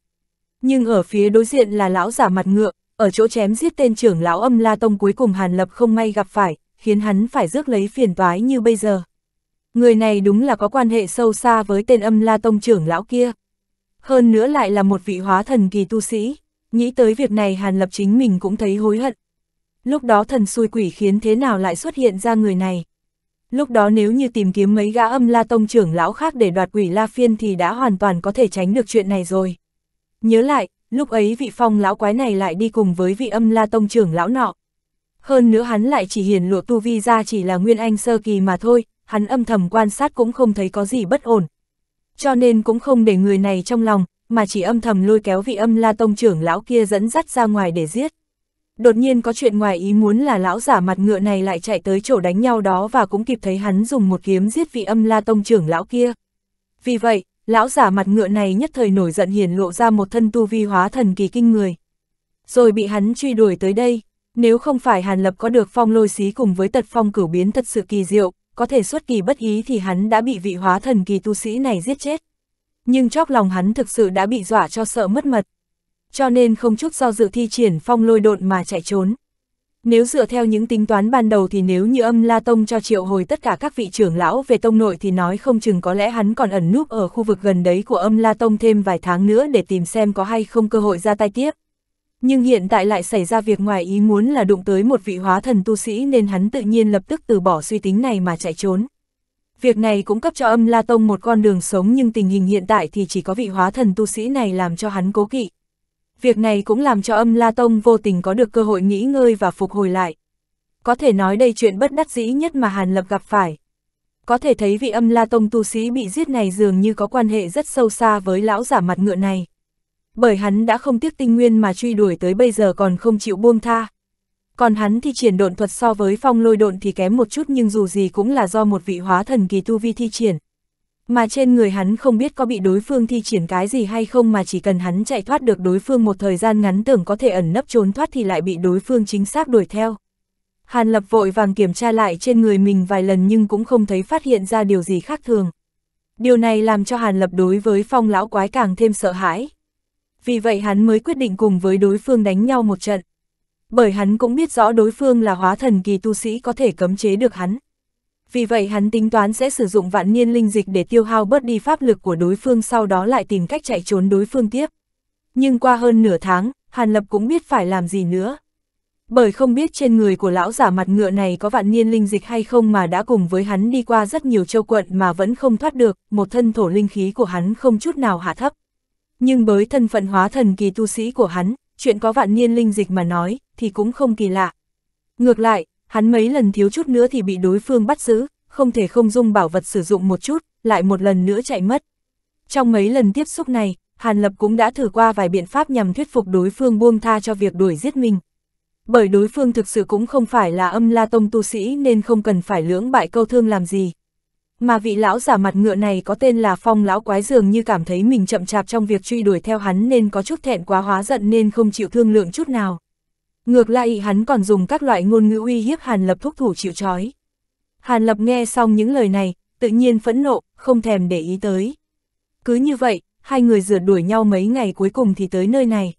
Nhưng ở phía đối diện là lão giả mặt ngựa, ở chỗ chém giết tên trưởng lão âm La Tông cuối cùng Hàn Lập không may gặp phải, khiến hắn phải rước lấy phiền toái như bây giờ. Người này đúng là có quan hệ sâu xa với tên âm la tông trưởng lão kia. Hơn nữa lại là một vị hóa thần kỳ tu sĩ, nghĩ tới việc này Hàn Lập chính mình cũng thấy hối hận. Lúc đó thần xui quỷ khiến thế nào lại xuất hiện ra người này. Lúc đó nếu như tìm kiếm mấy gã âm la tông trưởng lão khác để đoạt quỷ la phiên thì đã hoàn toàn có thể tránh được chuyện này rồi. Nhớ lại, lúc ấy vị phong lão quái này lại đi cùng với vị âm la tông trưởng lão nọ. Hơn nữa hắn lại chỉ hiển lộ tu vi ra chỉ là nguyên anh sơ kỳ mà thôi, hắn âm thầm quan sát cũng không thấy có gì bất ổn. Cho nên cũng không để người này trong lòng, mà chỉ âm thầm lôi kéo vị âm la tông trưởng lão kia dẫn dắt ra ngoài để giết. Đột nhiên có chuyện ngoài ý muốn là lão giả mặt ngựa này lại chạy tới chỗ đánh nhau đó và cũng kịp thấy hắn dùng một kiếm giết vị âm la tông trưởng lão kia. Vì vậy, lão giả mặt ngựa này nhất thời nổi giận hiển lộ ra một thân tu vi hóa thần kỳ kinh người. Rồi bị hắn truy đuổi tới đây, nếu không phải Hàn Lập có được phong lôi xí cùng với tật phong cửu biến thật sự kỳ diệu, có thể xuất kỳ bất ý thì hắn đã bị vị hóa thần kỳ tu sĩ này giết chết. Nhưng chóc lòng hắn thực sự đã bị dọa cho sợ mất mật. Cho nên không chút do dự thi triển phong lôi độn mà chạy trốn. Nếu dựa theo những tính toán ban đầu thì nếu như âm La Tông cho triệu hồi tất cả các vị trưởng lão về tông nội thì nói không chừng có lẽ hắn còn ẩn núp ở khu vực gần đấy của âm La Tông thêm vài tháng nữa để tìm xem có hay không cơ hội ra tay tiếp. Nhưng hiện tại lại xảy ra việc ngoài ý muốn là đụng tới một vị hóa thần tu sĩ nên hắn tự nhiên lập tức từ bỏ suy tính này mà chạy trốn. Việc này cũng cấp cho âm La Tông một con đường sống nhưng tình hình hiện tại thì chỉ có vị hóa thần tu sĩ này làm cho hắn cố kỵ. Việc này cũng làm cho âm La Tông vô tình có được cơ hội nghỉ ngơi và phục hồi lại. Có thể nói đây chuyện bất đắc dĩ nhất mà Hàn Lập gặp phải. Có thể thấy vị âm La Tông tu sĩ bị giết này dường như có quan hệ rất sâu xa với lão giả mặt ngựa này bởi hắn đã không tiếc tinh nguyên mà truy đuổi tới bây giờ còn không chịu buông tha. Còn hắn thì triển độn thuật so với phong lôi độn thì kém một chút nhưng dù gì cũng là do một vị hóa thần kỳ tu vi thi triển. Mà trên người hắn không biết có bị đối phương thi triển cái gì hay không mà chỉ cần hắn chạy thoát được đối phương một thời gian ngắn tưởng có thể ẩn nấp trốn thoát thì lại bị đối phương chính xác đuổi theo. Hàn lập vội vàng kiểm tra lại trên người mình vài lần nhưng cũng không thấy phát hiện ra điều gì khác thường. Điều này làm cho Hàn lập đối với phong lão quái càng thêm sợ hãi vì vậy hắn mới quyết định cùng với đối phương đánh nhau một trận. Bởi hắn cũng biết rõ đối phương là hóa thần kỳ tu sĩ có thể cấm chế được hắn. Vì vậy hắn tính toán sẽ sử dụng vạn niên linh dịch để tiêu hao bớt đi pháp lực của đối phương sau đó lại tìm cách chạy trốn đối phương tiếp. Nhưng qua hơn nửa tháng, Hàn Lập cũng biết phải làm gì nữa. Bởi không biết trên người của lão giả mặt ngựa này có vạn niên linh dịch hay không mà đã cùng với hắn đi qua rất nhiều châu quận mà vẫn không thoát được, một thân thổ linh khí của hắn không chút nào hạ thấp nhưng với thân phận hóa thần kỳ tu sĩ của hắn, chuyện có vạn niên linh dịch mà nói, thì cũng không kỳ lạ. Ngược lại, hắn mấy lần thiếu chút nữa thì bị đối phương bắt giữ, không thể không dung bảo vật sử dụng một chút, lại một lần nữa chạy mất. Trong mấy lần tiếp xúc này, Hàn Lập cũng đã thử qua vài biện pháp nhằm thuyết phục đối phương buông tha cho việc đuổi giết mình. Bởi đối phương thực sự cũng không phải là âm la tông tu sĩ nên không cần phải lưỡng bại câu thương làm gì mà vị lão giả mặt ngựa này có tên là phong lão quái dường như cảm thấy mình chậm chạp trong việc truy đuổi theo hắn nên có chút thẹn quá hóa giận nên không chịu thương lượng chút nào. Ngược lại hắn còn dùng các loại ngôn ngữ uy hiếp Hàn Lập thúc thủ chịu trói. Hàn Lập nghe xong những lời này, tự nhiên phẫn nộ, không thèm để ý tới. Cứ như vậy, hai người rượt đuổi nhau mấy ngày cuối cùng thì tới nơi này.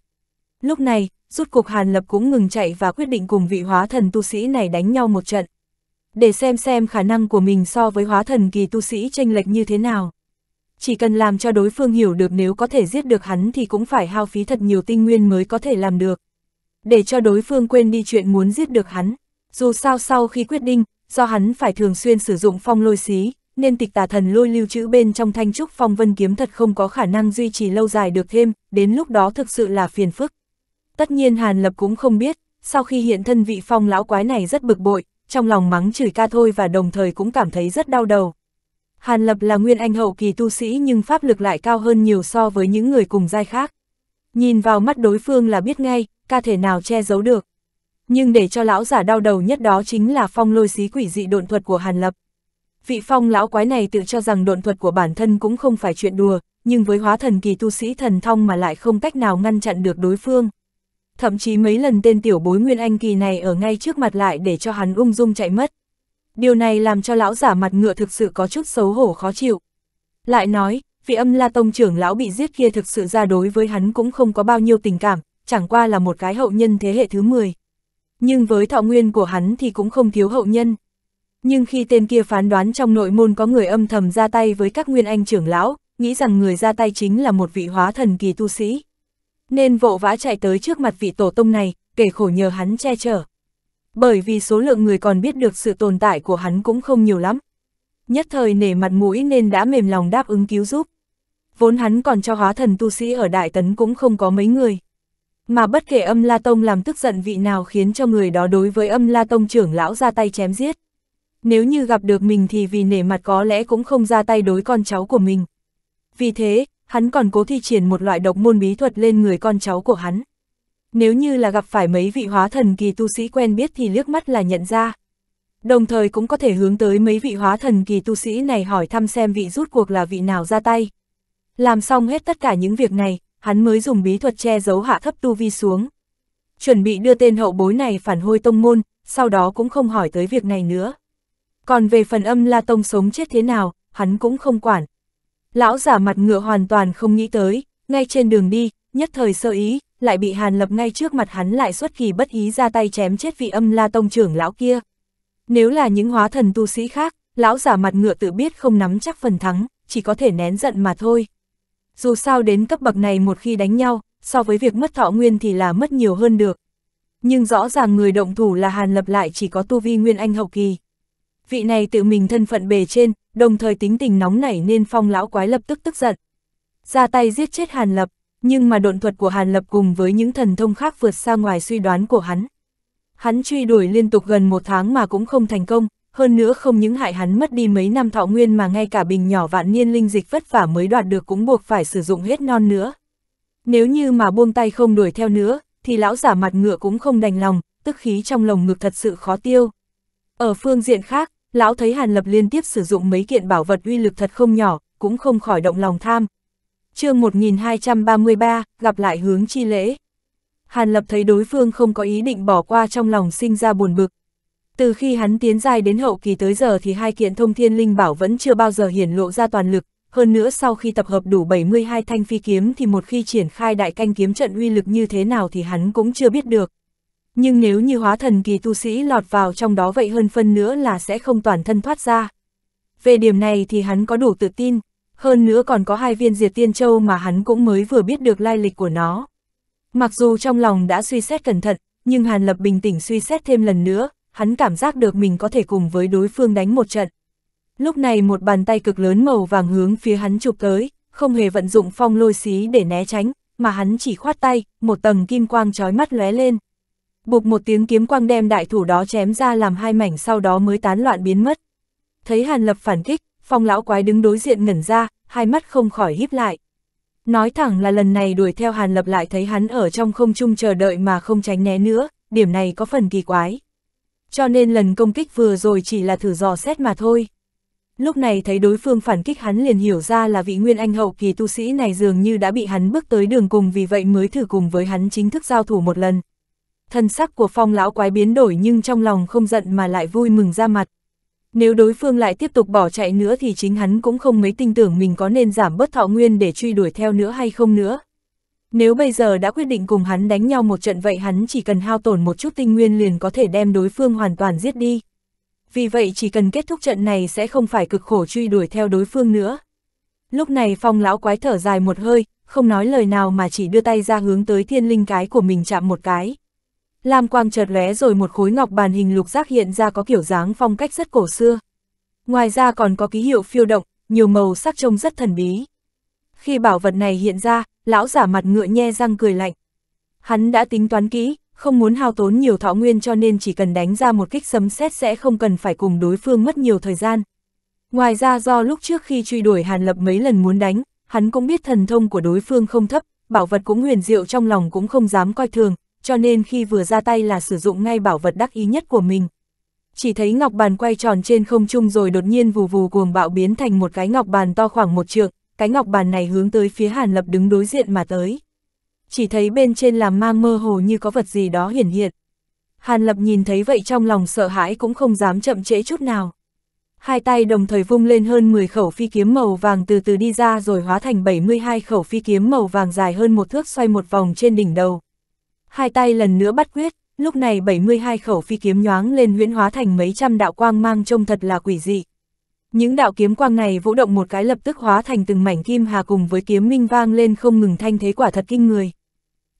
Lúc này, rút cục Hàn Lập cũng ngừng chạy và quyết định cùng vị hóa thần tu sĩ này đánh nhau một trận để xem xem khả năng của mình so với hóa thần kỳ tu sĩ tranh lệch như thế nào. Chỉ cần làm cho đối phương hiểu được nếu có thể giết được hắn thì cũng phải hao phí thật nhiều tinh nguyên mới có thể làm được. Để cho đối phương quên đi chuyện muốn giết được hắn, dù sao sau khi quyết định, do hắn phải thường xuyên sử dụng phong lôi xí, nên tịch tà thần lôi lưu trữ bên trong thanh trúc phong vân kiếm thật không có khả năng duy trì lâu dài được thêm, đến lúc đó thực sự là phiền phức. Tất nhiên Hàn Lập cũng không biết, sau khi hiện thân vị phong lão quái này rất bực bội, trong lòng mắng chửi ca thôi và đồng thời cũng cảm thấy rất đau đầu. Hàn Lập là nguyên anh hậu kỳ tu sĩ nhưng pháp lực lại cao hơn nhiều so với những người cùng giai khác. Nhìn vào mắt đối phương là biết ngay, ca thể nào che giấu được. Nhưng để cho lão giả đau đầu nhất đó chính là phong lôi xí quỷ dị độn thuật của Hàn Lập. Vị phong lão quái này tự cho rằng độn thuật của bản thân cũng không phải chuyện đùa, nhưng với hóa thần kỳ tu sĩ thần thông mà lại không cách nào ngăn chặn được đối phương thậm chí mấy lần tên tiểu bối Nguyên Anh kỳ này ở ngay trước mặt lại để cho hắn ung dung chạy mất. Điều này làm cho lão giả mặt ngựa thực sự có chút xấu hổ khó chịu. Lại nói, vị âm la tông trưởng lão bị giết kia thực sự ra đối với hắn cũng không có bao nhiêu tình cảm, chẳng qua là một cái hậu nhân thế hệ thứ 10. Nhưng với thọ nguyên của hắn thì cũng không thiếu hậu nhân. Nhưng khi tên kia phán đoán trong nội môn có người âm thầm ra tay với các Nguyên Anh trưởng lão, nghĩ rằng người ra tay chính là một vị hóa thần kỳ tu sĩ nên vộ vã chạy tới trước mặt vị tổ tông này, kể khổ nhờ hắn che chở. Bởi vì số lượng người còn biết được sự tồn tại của hắn cũng không nhiều lắm. Nhất thời nể mặt mũi nên đã mềm lòng đáp ứng cứu giúp. Vốn hắn còn cho hóa thần tu sĩ ở Đại Tấn cũng không có mấy người. Mà bất kể âm La Tông làm tức giận vị nào khiến cho người đó đối với âm La Tông trưởng lão ra tay chém giết. Nếu như gặp được mình thì vì nể mặt có lẽ cũng không ra tay đối con cháu của mình. Vì thế, hắn còn cố thi triển một loại độc môn bí thuật lên người con cháu của hắn. Nếu như là gặp phải mấy vị hóa thần kỳ tu sĩ quen biết thì liếc mắt là nhận ra. Đồng thời cũng có thể hướng tới mấy vị hóa thần kỳ tu sĩ này hỏi thăm xem vị rút cuộc là vị nào ra tay. Làm xong hết tất cả những việc này, hắn mới dùng bí thuật che giấu hạ thấp tu vi xuống. Chuẩn bị đưa tên hậu bối này phản hôi tông môn, sau đó cũng không hỏi tới việc này nữa. Còn về phần âm la tông sống chết thế nào, hắn cũng không quản. Lão giả mặt ngựa hoàn toàn không nghĩ tới, ngay trên đường đi, nhất thời sơ ý, lại bị Hàn Lập ngay trước mặt hắn lại xuất kỳ bất ý ra tay chém chết vị âm la tông trưởng lão kia. Nếu là những hóa thần tu sĩ khác, lão giả mặt ngựa tự biết không nắm chắc phần thắng, chỉ có thể nén giận mà thôi. Dù sao đến cấp bậc này một khi đánh nhau, so với việc mất thọ nguyên thì là mất nhiều hơn được. Nhưng rõ ràng người động thủ là Hàn Lập lại chỉ có tu vi nguyên anh hậu kỳ vị này tự mình thân phận bề trên, đồng thời tính tình nóng nảy nên phong lão quái lập tức tức giận. Ra tay giết chết Hàn Lập, nhưng mà độn thuật của Hàn Lập cùng với những thần thông khác vượt xa ngoài suy đoán của hắn. Hắn truy đuổi liên tục gần một tháng mà cũng không thành công, hơn nữa không những hại hắn mất đi mấy năm thọ nguyên mà ngay cả bình nhỏ vạn niên linh dịch vất vả mới đoạt được cũng buộc phải sử dụng hết non nữa. Nếu như mà buông tay không đuổi theo nữa, thì lão giả mặt ngựa cũng không đành lòng, tức khí trong lồng ngực thật sự khó tiêu. Ở phương diện khác, lão thấy Hàn Lập liên tiếp sử dụng mấy kiện bảo vật uy lực thật không nhỏ, cũng không khỏi động lòng tham. chương 1233, gặp lại hướng chi lễ. Hàn Lập thấy đối phương không có ý định bỏ qua trong lòng sinh ra buồn bực. Từ khi hắn tiến dài đến hậu kỳ tới giờ thì hai kiện thông thiên linh bảo vẫn chưa bao giờ hiển lộ ra toàn lực, hơn nữa sau khi tập hợp đủ 72 thanh phi kiếm thì một khi triển khai đại canh kiếm trận uy lực như thế nào thì hắn cũng chưa biết được. Nhưng nếu như hóa thần kỳ tu sĩ lọt vào trong đó vậy hơn phân nữa là sẽ không toàn thân thoát ra. Về điểm này thì hắn có đủ tự tin, hơn nữa còn có hai viên diệt tiên châu mà hắn cũng mới vừa biết được lai lịch của nó. Mặc dù trong lòng đã suy xét cẩn thận, nhưng Hàn Lập bình tĩnh suy xét thêm lần nữa, hắn cảm giác được mình có thể cùng với đối phương đánh một trận. Lúc này một bàn tay cực lớn màu vàng hướng phía hắn chụp tới, không hề vận dụng phong lôi xí để né tránh, mà hắn chỉ khoát tay, một tầng kim quang trói mắt lóe lên. Bụp một tiếng kiếm quang đem đại thủ đó chém ra làm hai mảnh sau đó mới tán loạn biến mất. Thấy Hàn Lập phản kích, phong lão quái đứng đối diện ngẩn ra, hai mắt không khỏi híp lại. Nói thẳng là lần này đuổi theo Hàn Lập lại thấy hắn ở trong không trung chờ đợi mà không tránh né nữa, điểm này có phần kỳ quái. Cho nên lần công kích vừa rồi chỉ là thử dò xét mà thôi. Lúc này thấy đối phương phản kích hắn liền hiểu ra là vị nguyên anh hậu kỳ tu sĩ này dường như đã bị hắn bước tới đường cùng vì vậy mới thử cùng với hắn chính thức giao thủ một lần, thân sắc của phong lão quái biến đổi nhưng trong lòng không giận mà lại vui mừng ra mặt. Nếu đối phương lại tiếp tục bỏ chạy nữa thì chính hắn cũng không mấy tin tưởng mình có nên giảm bớt thọ nguyên để truy đuổi theo nữa hay không nữa. Nếu bây giờ đã quyết định cùng hắn đánh nhau một trận vậy hắn chỉ cần hao tổn một chút tinh nguyên liền có thể đem đối phương hoàn toàn giết đi. Vì vậy chỉ cần kết thúc trận này sẽ không phải cực khổ truy đuổi theo đối phương nữa. Lúc này phong lão quái thở dài một hơi, không nói lời nào mà chỉ đưa tay ra hướng tới thiên linh cái của mình chạm một cái. Lam quang chợt lóe rồi một khối ngọc bàn hình lục giác hiện ra có kiểu dáng phong cách rất cổ xưa. Ngoài ra còn có ký hiệu phiêu động, nhiều màu sắc trông rất thần bí. Khi bảo vật này hiện ra, lão giả mặt ngựa nhe răng cười lạnh. Hắn đã tính toán kỹ, không muốn hao tốn nhiều thọ nguyên cho nên chỉ cần đánh ra một kích sấm sét sẽ không cần phải cùng đối phương mất nhiều thời gian. Ngoài ra do lúc trước khi truy đuổi Hàn Lập mấy lần muốn đánh, hắn cũng biết thần thông của đối phương không thấp, bảo vật cũng huyền diệu trong lòng cũng không dám coi thường, cho nên khi vừa ra tay là sử dụng ngay bảo vật đắc ý nhất của mình. Chỉ thấy ngọc bàn quay tròn trên không trung rồi đột nhiên vù vù cuồng bạo biến thành một cái ngọc bàn to khoảng một trượng, cái ngọc bàn này hướng tới phía Hàn Lập đứng đối diện mà tới. Chỉ thấy bên trên là mang mơ hồ như có vật gì đó hiển hiện. Hàn Lập nhìn thấy vậy trong lòng sợ hãi cũng không dám chậm trễ chút nào. Hai tay đồng thời vung lên hơn 10 khẩu phi kiếm màu vàng từ từ đi ra rồi hóa thành 72 khẩu phi kiếm màu vàng dài hơn một thước xoay một vòng trên đỉnh đầu hai tay lần nữa bắt quyết, lúc này 72 khẩu phi kiếm nhoáng lên huyễn hóa thành mấy trăm đạo quang mang trông thật là quỷ dị. Những đạo kiếm quang này vũ động một cái lập tức hóa thành từng mảnh kim hà cùng với kiếm minh vang lên không ngừng thanh thế quả thật kinh người.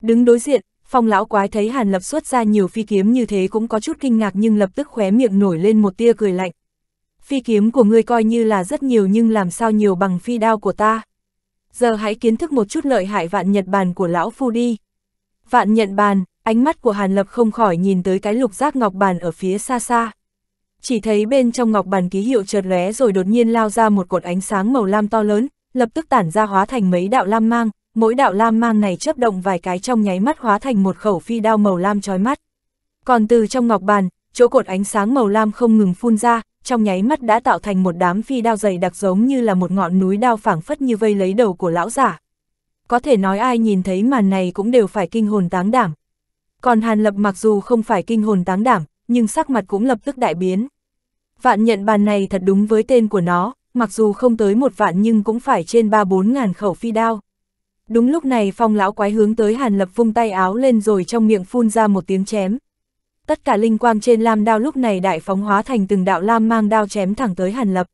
Đứng đối diện, phong lão quái thấy Hàn Lập xuất ra nhiều phi kiếm như thế cũng có chút kinh ngạc nhưng lập tức khóe miệng nổi lên một tia cười lạnh. Phi kiếm của ngươi coi như là rất nhiều nhưng làm sao nhiều bằng phi đao của ta. Giờ hãy kiến thức một chút lợi hại vạn Nhật Bản của lão phu đi. Vạn nhận bàn, ánh mắt của Hàn Lập không khỏi nhìn tới cái lục giác ngọc bàn ở phía xa xa. Chỉ thấy bên trong ngọc bàn ký hiệu chợt lóe rồi đột nhiên lao ra một cột ánh sáng màu lam to lớn, lập tức tản ra hóa thành mấy đạo lam mang, mỗi đạo lam mang này chớp động vài cái trong nháy mắt hóa thành một khẩu phi đao màu lam chói mắt. Còn từ trong ngọc bàn, chỗ cột ánh sáng màu lam không ngừng phun ra, trong nháy mắt đã tạo thành một đám phi đao dày đặc giống như là một ngọn núi đao phảng phất như vây lấy đầu của lão giả có thể nói ai nhìn thấy màn này cũng đều phải kinh hồn táng đảm. Còn Hàn Lập mặc dù không phải kinh hồn táng đảm, nhưng sắc mặt cũng lập tức đại biến. Vạn nhận bàn này thật đúng với tên của nó, mặc dù không tới một vạn nhưng cũng phải trên ba bốn ngàn khẩu phi đao. Đúng lúc này phong lão quái hướng tới Hàn Lập vung tay áo lên rồi trong miệng phun ra một tiếng chém. Tất cả linh quang trên lam đao lúc này đại phóng hóa thành từng đạo lam mang đao chém thẳng tới Hàn Lập.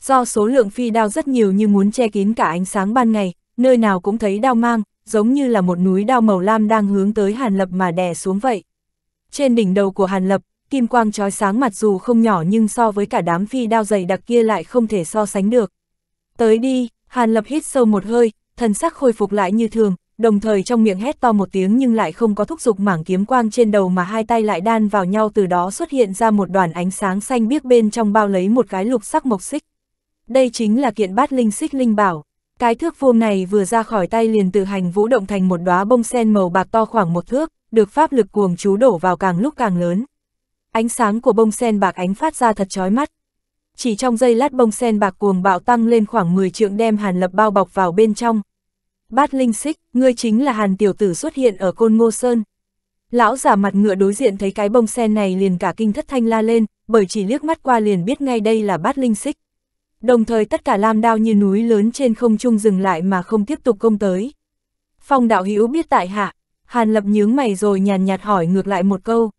Do số lượng phi đao rất nhiều như muốn che kín cả ánh sáng ban ngày, nơi nào cũng thấy đao mang, giống như là một núi đao màu lam đang hướng tới Hàn Lập mà đè xuống vậy. Trên đỉnh đầu của Hàn Lập, kim quang trói sáng mặc dù không nhỏ nhưng so với cả đám phi đao dày đặc kia lại không thể so sánh được. Tới đi, Hàn Lập hít sâu một hơi, thần sắc khôi phục lại như thường, đồng thời trong miệng hét to một tiếng nhưng lại không có thúc giục mảng kiếm quang trên đầu mà hai tay lại đan vào nhau từ đó xuất hiện ra một đoàn ánh sáng xanh biếc bên trong bao lấy một cái lục sắc mộc xích. Đây chính là kiện bát linh xích linh bảo. Cái thước vuông này vừa ra khỏi tay liền tự hành vũ động thành một đóa bông sen màu bạc to khoảng một thước, được pháp lực cuồng chú đổ vào càng lúc càng lớn. Ánh sáng của bông sen bạc ánh phát ra thật chói mắt. Chỉ trong giây lát bông sen bạc cuồng bạo tăng lên khoảng 10 trượng đem Hàn Lập bao bọc vào bên trong. Bát Linh Xích, ngươi chính là Hàn Tiểu Tử xuất hiện ở Côn Ngô Sơn. Lão giả mặt ngựa đối diện thấy cái bông sen này liền cả kinh thất thanh la lên, bởi chỉ liếc mắt qua liền biết ngay đây là Bát Linh Xích đồng thời tất cả lam đao như núi lớn trên không trung dừng lại mà không tiếp tục công tới. Phong đạo hữu biết tại hạ, Hàn Lập nhướng mày rồi nhàn nhạt hỏi ngược lại một câu.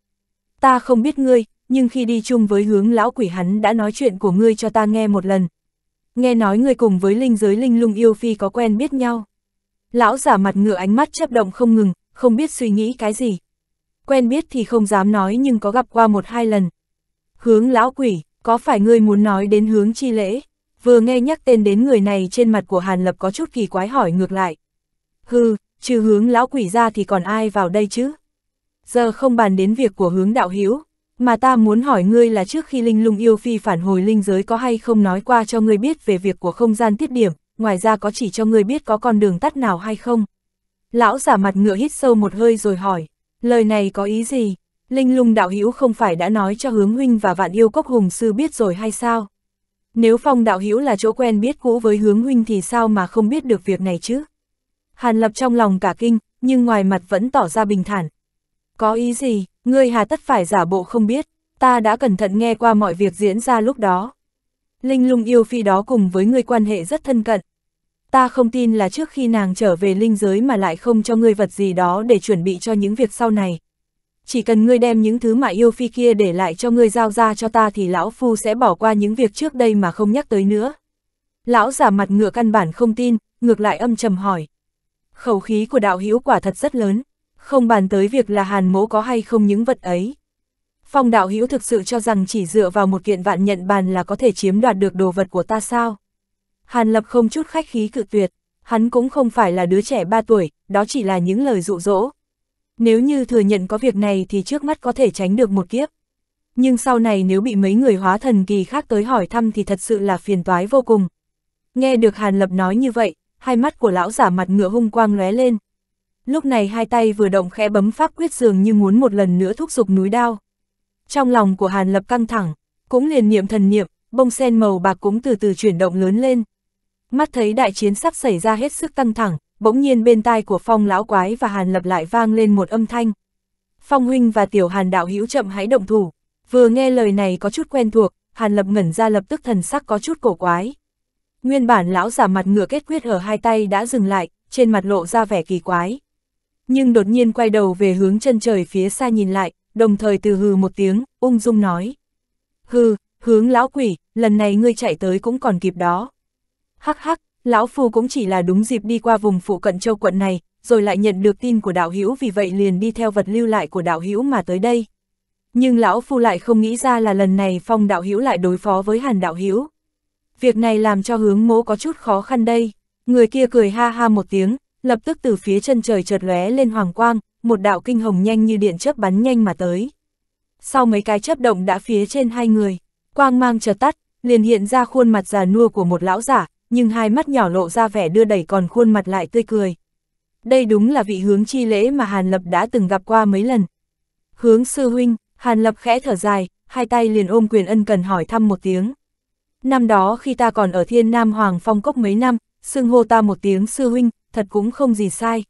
Ta không biết ngươi, nhưng khi đi chung với hướng lão quỷ hắn đã nói chuyện của ngươi cho ta nghe một lần. Nghe nói ngươi cùng với linh giới linh lung yêu phi có quen biết nhau. Lão giả mặt ngựa ánh mắt chấp động không ngừng, không biết suy nghĩ cái gì. Quen biết thì không dám nói nhưng có gặp qua một hai lần. Hướng lão quỷ, có phải ngươi muốn nói đến hướng chi lễ? vừa nghe nhắc tên đến người này trên mặt của Hàn Lập có chút kỳ quái hỏi ngược lại. Hừ, trừ hướng lão quỷ ra thì còn ai vào đây chứ? Giờ không bàn đến việc của hướng đạo hiếu, mà ta muốn hỏi ngươi là trước khi Linh Lung Yêu Phi phản hồi linh giới có hay không nói qua cho ngươi biết về việc của không gian tiết điểm, ngoài ra có chỉ cho ngươi biết có con đường tắt nào hay không? Lão giả mặt ngựa hít sâu một hơi rồi hỏi, lời này có ý gì? Linh Lung đạo hữu không phải đã nói cho hướng huynh và vạn yêu cốc hùng sư biết rồi hay sao? Nếu phong đạo hữu là chỗ quen biết cũ với hướng huynh thì sao mà không biết được việc này chứ? Hàn lập trong lòng cả kinh, nhưng ngoài mặt vẫn tỏ ra bình thản. Có ý gì, ngươi hà tất phải giả bộ không biết, ta đã cẩn thận nghe qua mọi việc diễn ra lúc đó. Linh lung yêu phi đó cùng với ngươi quan hệ rất thân cận. Ta không tin là trước khi nàng trở về linh giới mà lại không cho ngươi vật gì đó để chuẩn bị cho những việc sau này chỉ cần ngươi đem những thứ mà yêu phi kia để lại cho ngươi giao ra cho ta thì lão phu sẽ bỏ qua những việc trước đây mà không nhắc tới nữa. Lão giả mặt ngựa căn bản không tin, ngược lại âm trầm hỏi. Khẩu khí của đạo hữu quả thật rất lớn, không bàn tới việc là hàn mỗ có hay không những vật ấy. Phong đạo hữu thực sự cho rằng chỉ dựa vào một kiện vạn nhận bàn là có thể chiếm đoạt được đồ vật của ta sao? Hàn lập không chút khách khí cự tuyệt, hắn cũng không phải là đứa trẻ 3 tuổi, đó chỉ là những lời dụ dỗ. Nếu như thừa nhận có việc này thì trước mắt có thể tránh được một kiếp. Nhưng sau này nếu bị mấy người hóa thần kỳ khác tới hỏi thăm thì thật sự là phiền toái vô cùng. Nghe được Hàn Lập nói như vậy, hai mắt của lão giả mặt ngựa hung quang lóe lên. Lúc này hai tay vừa động khẽ bấm pháp quyết dường như muốn một lần nữa thúc giục núi đao. Trong lòng của Hàn Lập căng thẳng, cũng liền niệm thần niệm, bông sen màu bạc cũng từ từ chuyển động lớn lên. Mắt thấy đại chiến sắp xảy ra hết sức căng thẳng, bỗng nhiên bên tai của Phong lão quái và Hàn Lập lại vang lên một âm thanh. Phong huynh và tiểu Hàn đạo hữu chậm hãy động thủ. Vừa nghe lời này có chút quen thuộc, Hàn Lập ngẩn ra lập tức thần sắc có chút cổ quái. Nguyên bản lão giả mặt ngựa kết quyết ở hai tay đã dừng lại, trên mặt lộ ra vẻ kỳ quái. Nhưng đột nhiên quay đầu về hướng chân trời phía xa nhìn lại, đồng thời từ hừ một tiếng, ung dung nói. Hừ, hướng lão quỷ, lần này ngươi chạy tới cũng còn kịp đó. Hắc hắc, Lão Phu cũng chỉ là đúng dịp đi qua vùng phụ cận châu quận này, rồi lại nhận được tin của đạo hữu vì vậy liền đi theo vật lưu lại của đạo hữu mà tới đây. Nhưng lão Phu lại không nghĩ ra là lần này phong đạo hữu lại đối phó với hàn đạo hữu. Việc này làm cho hướng mố có chút khó khăn đây. Người kia cười ha ha một tiếng, lập tức từ phía chân trời chợt lóe lên hoàng quang, một đạo kinh hồng nhanh như điện chớp bắn nhanh mà tới. Sau mấy cái chớp động đã phía trên hai người, quang mang chợt tắt, liền hiện ra khuôn mặt già nua của một lão giả, nhưng hai mắt nhỏ lộ ra vẻ đưa đẩy còn khuôn mặt lại tươi cười. Đây đúng là vị hướng chi lễ mà Hàn Lập đã từng gặp qua mấy lần. Hướng sư huynh, Hàn Lập khẽ thở dài, hai tay liền ôm quyền ân cần hỏi thăm một tiếng. Năm đó khi ta còn ở thiên nam hoàng phong cốc mấy năm, xưng hô ta một tiếng sư huynh, thật cũng không gì sai.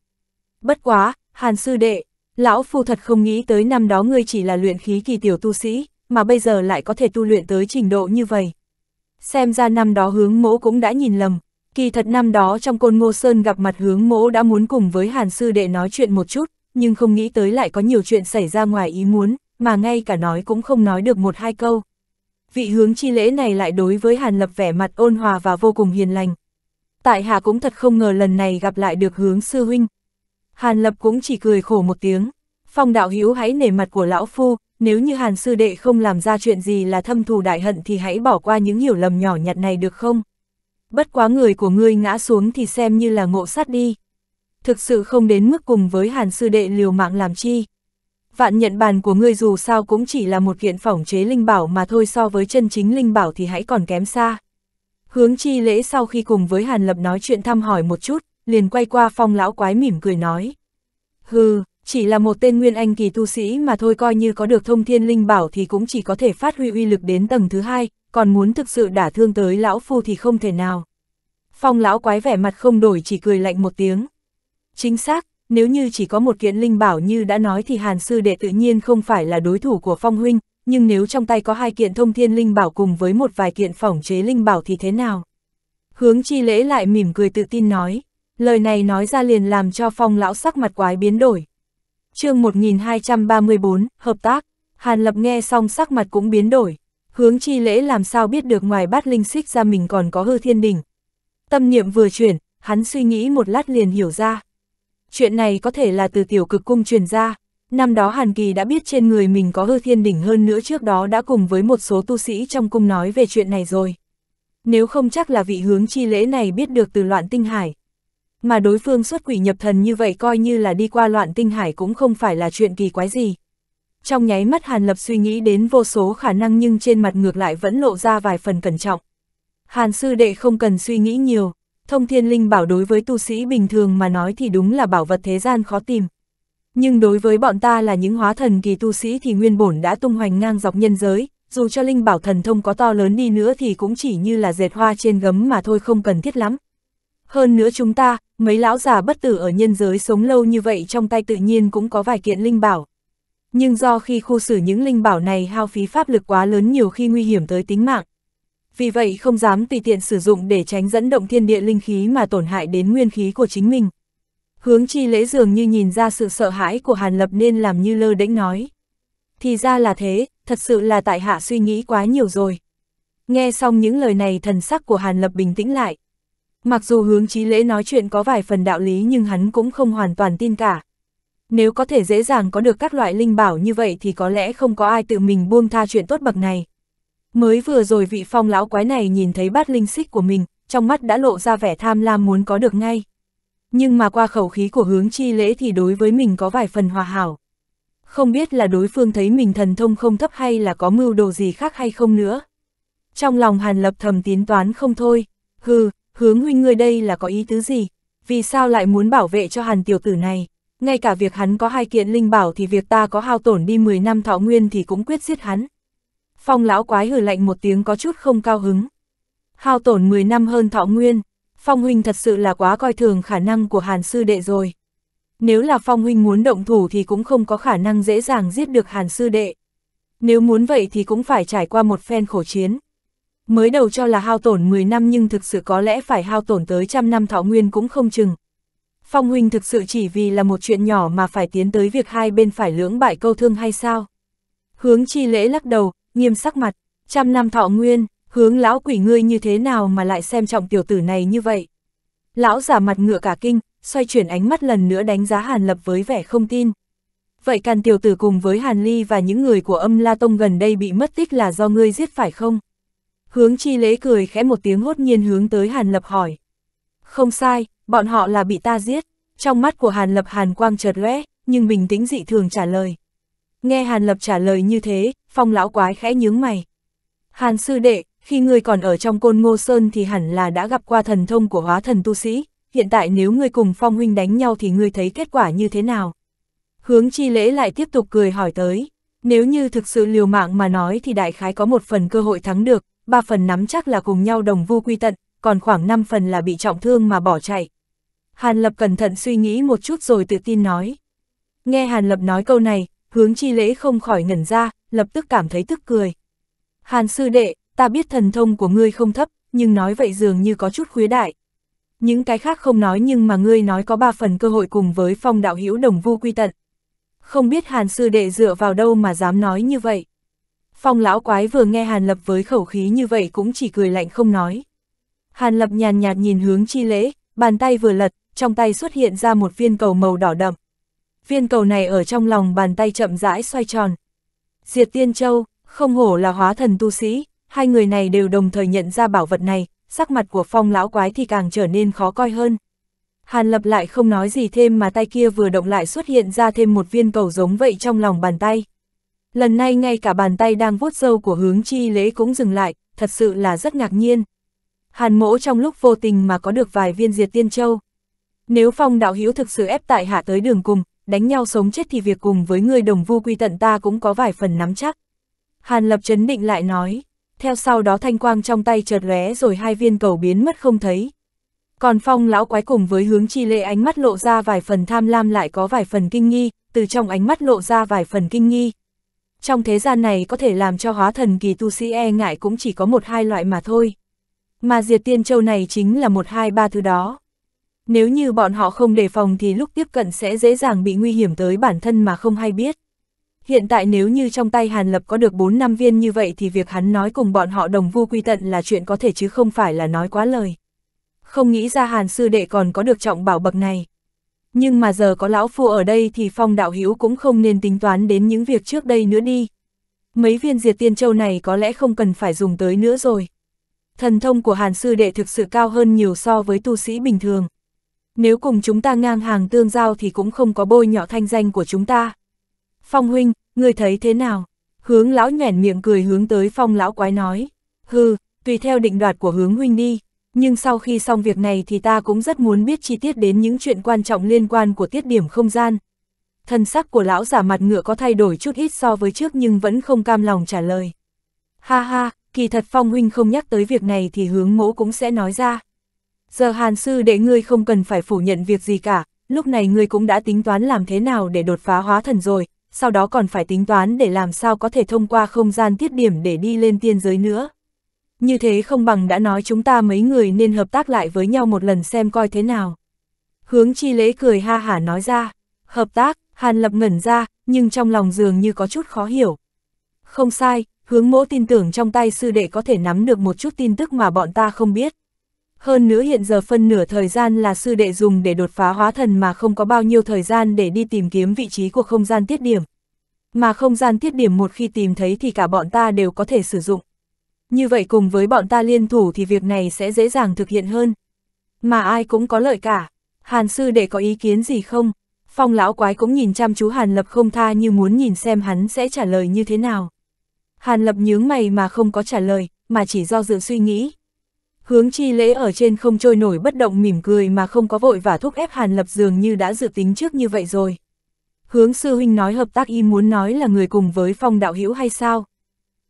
Bất quá, Hàn sư đệ, lão phu thật không nghĩ tới năm đó ngươi chỉ là luyện khí kỳ tiểu tu sĩ, mà bây giờ lại có thể tu luyện tới trình độ như vậy xem ra năm đó hướng mỗ cũng đã nhìn lầm, kỳ thật năm đó trong côn ngô sơn gặp mặt hướng mỗ đã muốn cùng với hàn sư đệ nói chuyện một chút, nhưng không nghĩ tới lại có nhiều chuyện xảy ra ngoài ý muốn, mà ngay cả nói cũng không nói được một hai câu. Vị hướng chi lễ này lại đối với hàn lập vẻ mặt ôn hòa và vô cùng hiền lành. Tại hạ cũng thật không ngờ lần này gặp lại được hướng sư huynh. Hàn lập cũng chỉ cười khổ một tiếng, phong đạo hữu hãy nể mặt của lão phu, nếu như Hàn Sư Đệ không làm ra chuyện gì là thâm thù đại hận thì hãy bỏ qua những hiểu lầm nhỏ nhặt này được không? Bất quá người của ngươi ngã xuống thì xem như là ngộ sát đi. Thực sự không đến mức cùng với Hàn Sư Đệ liều mạng làm chi. Vạn nhận bàn của ngươi dù sao cũng chỉ là một kiện phỏng chế linh bảo mà thôi so với chân chính linh bảo thì hãy còn kém xa. Hướng chi lễ sau khi cùng với Hàn Lập nói chuyện thăm hỏi một chút, liền quay qua phong lão quái mỉm cười nói. Hừ, chỉ là một tên nguyên anh kỳ tu sĩ mà thôi coi như có được thông thiên linh bảo thì cũng chỉ có thể phát huy uy lực đến tầng thứ hai, còn muốn thực sự đả thương tới lão phu thì không thể nào. Phong lão quái vẻ mặt không đổi chỉ cười lạnh một tiếng. Chính xác, nếu như chỉ có một kiện linh bảo như đã nói thì hàn sư đệ tự nhiên không phải là đối thủ của phong huynh, nhưng nếu trong tay có hai kiện thông thiên linh bảo cùng với một vài kiện phỏng chế linh bảo thì thế nào? Hướng chi lễ lại mỉm cười tự tin nói, lời này nói ra liền làm cho phong lão sắc mặt quái biến đổi chương 1234, hợp tác, Hàn Lập nghe xong sắc mặt cũng biến đổi, hướng chi lễ làm sao biết được ngoài bát linh xích ra mình còn có hư thiên đình. Tâm niệm vừa chuyển, hắn suy nghĩ một lát liền hiểu ra. Chuyện này có thể là từ tiểu cực cung truyền ra, năm đó Hàn Kỳ đã biết trên người mình có hư thiên đỉnh hơn nữa trước đó đã cùng với một số tu sĩ trong cung nói về chuyện này rồi. Nếu không chắc là vị hướng chi lễ này biết được từ loạn tinh hải, mà đối phương xuất quỷ nhập thần như vậy coi như là đi qua loạn tinh hải cũng không phải là chuyện kỳ quái gì. Trong nháy mắt Hàn Lập suy nghĩ đến vô số khả năng nhưng trên mặt ngược lại vẫn lộ ra vài phần cẩn trọng. Hàn sư đệ không cần suy nghĩ nhiều, thông thiên linh bảo đối với tu sĩ bình thường mà nói thì đúng là bảo vật thế gian khó tìm. Nhưng đối với bọn ta là những hóa thần kỳ tu sĩ thì nguyên bổn đã tung hoành ngang dọc nhân giới, dù cho linh bảo thần thông có to lớn đi nữa thì cũng chỉ như là dệt hoa trên gấm mà thôi không cần thiết lắm. Hơn nữa chúng ta, mấy lão già bất tử ở nhân giới sống lâu như vậy trong tay tự nhiên cũng có vài kiện linh bảo. Nhưng do khi khu xử những linh bảo này hao phí pháp lực quá lớn nhiều khi nguy hiểm tới tính mạng. Vì vậy không dám tùy tiện sử dụng để tránh dẫn động thiên địa linh khí mà tổn hại đến nguyên khí của chính mình. Hướng chi lễ dường như nhìn ra sự sợ hãi của Hàn Lập nên làm như lơ đễnh nói. Thì ra là thế, thật sự là tại hạ suy nghĩ quá nhiều rồi. Nghe xong những lời này thần sắc của Hàn Lập bình tĩnh lại, Mặc dù hướng chí lễ nói chuyện có vài phần đạo lý nhưng hắn cũng không hoàn toàn tin cả. Nếu có thể dễ dàng có được các loại linh bảo như vậy thì có lẽ không có ai tự mình buông tha chuyện tốt bậc này. Mới vừa rồi vị phong lão quái này nhìn thấy bát linh xích của mình, trong mắt đã lộ ra vẻ tham lam muốn có được ngay. Nhưng mà qua khẩu khí của hướng chi lễ thì đối với mình có vài phần hòa hảo. Không biết là đối phương thấy mình thần thông không thấp hay là có mưu đồ gì khác hay không nữa. Trong lòng hàn lập thầm tiến toán không thôi, hừ, hướng huynh ngươi đây là có ý tứ gì, vì sao lại muốn bảo vệ cho hàn tiểu tử này, ngay cả việc hắn có hai kiện linh bảo thì việc ta có hao tổn đi 10 năm thọ nguyên thì cũng quyết giết hắn. Phong lão quái hử lạnh một tiếng có chút không cao hứng. Hao tổn 10 năm hơn thọ nguyên, Phong huynh thật sự là quá coi thường khả năng của hàn sư đệ rồi. Nếu là Phong huynh muốn động thủ thì cũng không có khả năng dễ dàng giết được hàn sư đệ. Nếu muốn vậy thì cũng phải trải qua một phen khổ chiến. Mới đầu cho là hao tổn 10 năm nhưng thực sự có lẽ phải hao tổn tới trăm năm thọ nguyên cũng không chừng. Phong huynh thực sự chỉ vì là một chuyện nhỏ mà phải tiến tới việc hai bên phải lưỡng bại câu thương hay sao? Hướng chi lễ lắc đầu, nghiêm sắc mặt, trăm năm thọ nguyên, hướng lão quỷ ngươi như thế nào mà lại xem trọng tiểu tử này như vậy? Lão giả mặt ngựa cả kinh, xoay chuyển ánh mắt lần nữa đánh giá Hàn Lập với vẻ không tin. Vậy càn tiểu tử cùng với Hàn Ly và những người của âm La Tông gần đây bị mất tích là do ngươi giết phải không? Hướng chi lễ cười khẽ một tiếng hốt nhiên hướng tới Hàn Lập hỏi. Không sai, bọn họ là bị ta giết. Trong mắt của Hàn Lập Hàn quang chợt lóe, nhưng bình tĩnh dị thường trả lời. Nghe Hàn Lập trả lời như thế, phong lão quái khẽ nhướng mày. Hàn sư đệ, khi ngươi còn ở trong côn ngô sơn thì hẳn là đã gặp qua thần thông của hóa thần tu sĩ, hiện tại nếu ngươi cùng phong huynh đánh nhau thì ngươi thấy kết quả như thế nào? Hướng chi lễ lại tiếp tục cười hỏi tới, nếu như thực sự liều mạng mà nói thì đại khái có một phần cơ hội thắng được, Ba phần nắm chắc là cùng nhau đồng vu quy tận, còn khoảng 5 phần là bị trọng thương mà bỏ chạy. Hàn Lập cẩn thận suy nghĩ một chút rồi tự tin nói. Nghe Hàn Lập nói câu này, hướng chi lễ không khỏi ngẩn ra, lập tức cảm thấy tức cười. Hàn sư đệ, ta biết thần thông của ngươi không thấp, nhưng nói vậy dường như có chút khuyết đại. Những cái khác không nói nhưng mà ngươi nói có ba phần cơ hội cùng với phong đạo hữu đồng vu quy tận. Không biết Hàn sư đệ dựa vào đâu mà dám nói như vậy. Phong lão quái vừa nghe Hàn Lập với khẩu khí như vậy cũng chỉ cười lạnh không nói. Hàn Lập nhàn nhạt nhìn hướng chi lễ, bàn tay vừa lật, trong tay xuất hiện ra một viên cầu màu đỏ đậm. Viên cầu này ở trong lòng bàn tay chậm rãi xoay tròn. Diệt Tiên Châu, không hổ là hóa thần tu sĩ, hai người này đều đồng thời nhận ra bảo vật này, sắc mặt của phong lão quái thì càng trở nên khó coi hơn. Hàn Lập lại không nói gì thêm mà tay kia vừa động lại xuất hiện ra thêm một viên cầu giống vậy trong lòng bàn tay. Lần này ngay cả bàn tay đang vuốt dâu của hướng chi lễ cũng dừng lại, thật sự là rất ngạc nhiên. Hàn mỗ trong lúc vô tình mà có được vài viên diệt tiên châu. Nếu phong đạo hữu thực sự ép tại hạ tới đường cùng, đánh nhau sống chết thì việc cùng với người đồng vu quy tận ta cũng có vài phần nắm chắc. Hàn lập chấn định lại nói, theo sau đó thanh quang trong tay chợt lóe rồi hai viên cầu biến mất không thấy. Còn phong lão quái cùng với hướng chi lệ ánh mắt lộ ra vài phần tham lam lại có vài phần kinh nghi, từ trong ánh mắt lộ ra vài phần kinh nghi, trong thế gian này có thể làm cho hóa thần kỳ tu sĩ e ngại cũng chỉ có một hai loại mà thôi. Mà diệt tiên châu này chính là một hai ba thứ đó. Nếu như bọn họ không đề phòng thì lúc tiếp cận sẽ dễ dàng bị nguy hiểm tới bản thân mà không hay biết. Hiện tại nếu như trong tay Hàn Lập có được 4 năm viên như vậy thì việc hắn nói cùng bọn họ đồng vu quy tận là chuyện có thể chứ không phải là nói quá lời. Không nghĩ ra Hàn Sư Đệ còn có được trọng bảo bậc này nhưng mà giờ có lão phu ở đây thì phong đạo hữu cũng không nên tính toán đến những việc trước đây nữa đi. Mấy viên diệt tiên châu này có lẽ không cần phải dùng tới nữa rồi. Thần thông của hàn sư đệ thực sự cao hơn nhiều so với tu sĩ bình thường. Nếu cùng chúng ta ngang hàng tương giao thì cũng không có bôi nhỏ thanh danh của chúng ta. Phong huynh, người thấy thế nào? Hướng lão nhoẻn miệng cười hướng tới phong lão quái nói. Hừ, tùy theo định đoạt của hướng huynh đi, nhưng sau khi xong việc này thì ta cũng rất muốn biết chi tiết đến những chuyện quan trọng liên quan của tiết điểm không gian. Thân sắc của lão giả mặt ngựa có thay đổi chút ít so với trước nhưng vẫn không cam lòng trả lời. Ha ha, kỳ thật Phong Huynh không nhắc tới việc này thì hướng mẫu cũng sẽ nói ra. Giờ Hàn Sư để ngươi không cần phải phủ nhận việc gì cả, lúc này ngươi cũng đã tính toán làm thế nào để đột phá hóa thần rồi, sau đó còn phải tính toán để làm sao có thể thông qua không gian tiết điểm để đi lên tiên giới nữa như thế không bằng đã nói chúng ta mấy người nên hợp tác lại với nhau một lần xem coi thế nào. Hướng chi lễ cười ha hả nói ra, hợp tác, Hàn Lập ngẩn ra, nhưng trong lòng dường như có chút khó hiểu. Không sai, hướng mỗ tin tưởng trong tay sư đệ có thể nắm được một chút tin tức mà bọn ta không biết. Hơn nữa hiện giờ phân nửa thời gian là sư đệ dùng để đột phá hóa thần mà không có bao nhiêu thời gian để đi tìm kiếm vị trí của không gian tiết điểm. Mà không gian tiết điểm một khi tìm thấy thì cả bọn ta đều có thể sử dụng. Như vậy cùng với bọn ta liên thủ thì việc này sẽ dễ dàng thực hiện hơn. Mà ai cũng có lợi cả. Hàn sư để có ý kiến gì không? Phong lão quái cũng nhìn chăm chú Hàn Lập không tha như muốn nhìn xem hắn sẽ trả lời như thế nào. Hàn Lập nhướng mày mà không có trả lời, mà chỉ do dự suy nghĩ. Hướng chi lễ ở trên không trôi nổi bất động mỉm cười mà không có vội và thúc ép Hàn Lập dường như đã dự tính trước như vậy rồi. Hướng sư huynh nói hợp tác y muốn nói là người cùng với phong đạo hữu hay sao?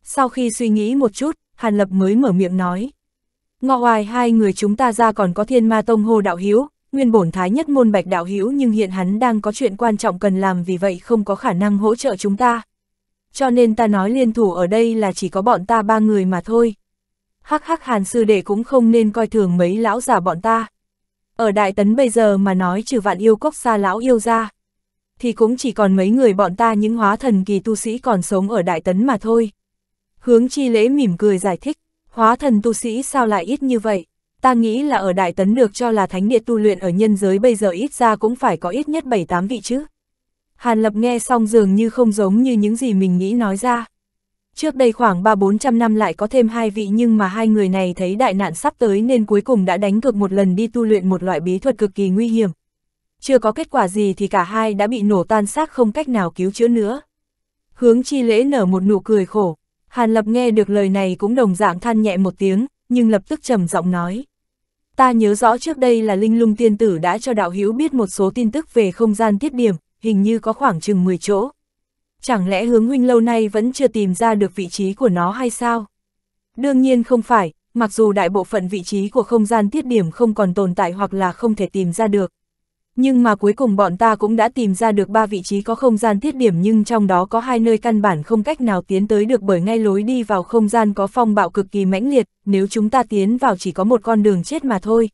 Sau khi suy nghĩ một chút, Hàn Lập mới mở miệng nói. Ngọ hoài hai người chúng ta ra còn có thiên ma tông hồ đạo hiếu, nguyên bổn thái nhất môn bạch đạo hiếu nhưng hiện hắn đang có chuyện quan trọng cần làm vì vậy không có khả năng hỗ trợ chúng ta. Cho nên ta nói liên thủ ở đây là chỉ có bọn ta ba người mà thôi. Hắc hắc hàn sư đệ cũng không nên coi thường mấy lão già bọn ta. Ở đại tấn bây giờ mà nói trừ vạn yêu cốc xa lão yêu ra. Thì cũng chỉ còn mấy người bọn ta những hóa thần kỳ tu sĩ còn sống ở đại tấn mà thôi. Hướng chi lễ mỉm cười giải thích, hóa thần tu sĩ sao lại ít như vậy? Ta nghĩ là ở Đại Tấn được cho là thánh địa tu luyện ở nhân giới bây giờ ít ra cũng phải có ít nhất 7-8 vị chứ. Hàn Lập nghe xong dường như không giống như những gì mình nghĩ nói ra. Trước đây khoảng 3-400 năm lại có thêm hai vị nhưng mà hai người này thấy đại nạn sắp tới nên cuối cùng đã đánh cược một lần đi tu luyện một loại bí thuật cực kỳ nguy hiểm. Chưa có kết quả gì thì cả hai đã bị nổ tan xác không cách nào cứu chữa nữa. Hướng chi lễ nở một nụ cười khổ, Hàn Lập nghe được lời này cũng đồng dạng than nhẹ một tiếng, nhưng lập tức trầm giọng nói. Ta nhớ rõ trước đây là Linh Lung Tiên Tử đã cho đạo hữu biết một số tin tức về không gian tiết điểm, hình như có khoảng chừng 10 chỗ. Chẳng lẽ hướng huynh lâu nay vẫn chưa tìm ra được vị trí của nó hay sao? Đương nhiên không phải, mặc dù đại bộ phận vị trí của không gian tiết điểm không còn tồn tại hoặc là không thể tìm ra được nhưng mà cuối cùng bọn ta cũng đã tìm ra được ba vị trí có không gian thiết điểm nhưng trong đó có hai nơi căn bản không cách nào tiến tới được bởi ngay lối đi vào không gian có phong bạo cực kỳ mãnh liệt, nếu chúng ta tiến vào chỉ có một con đường chết mà thôi.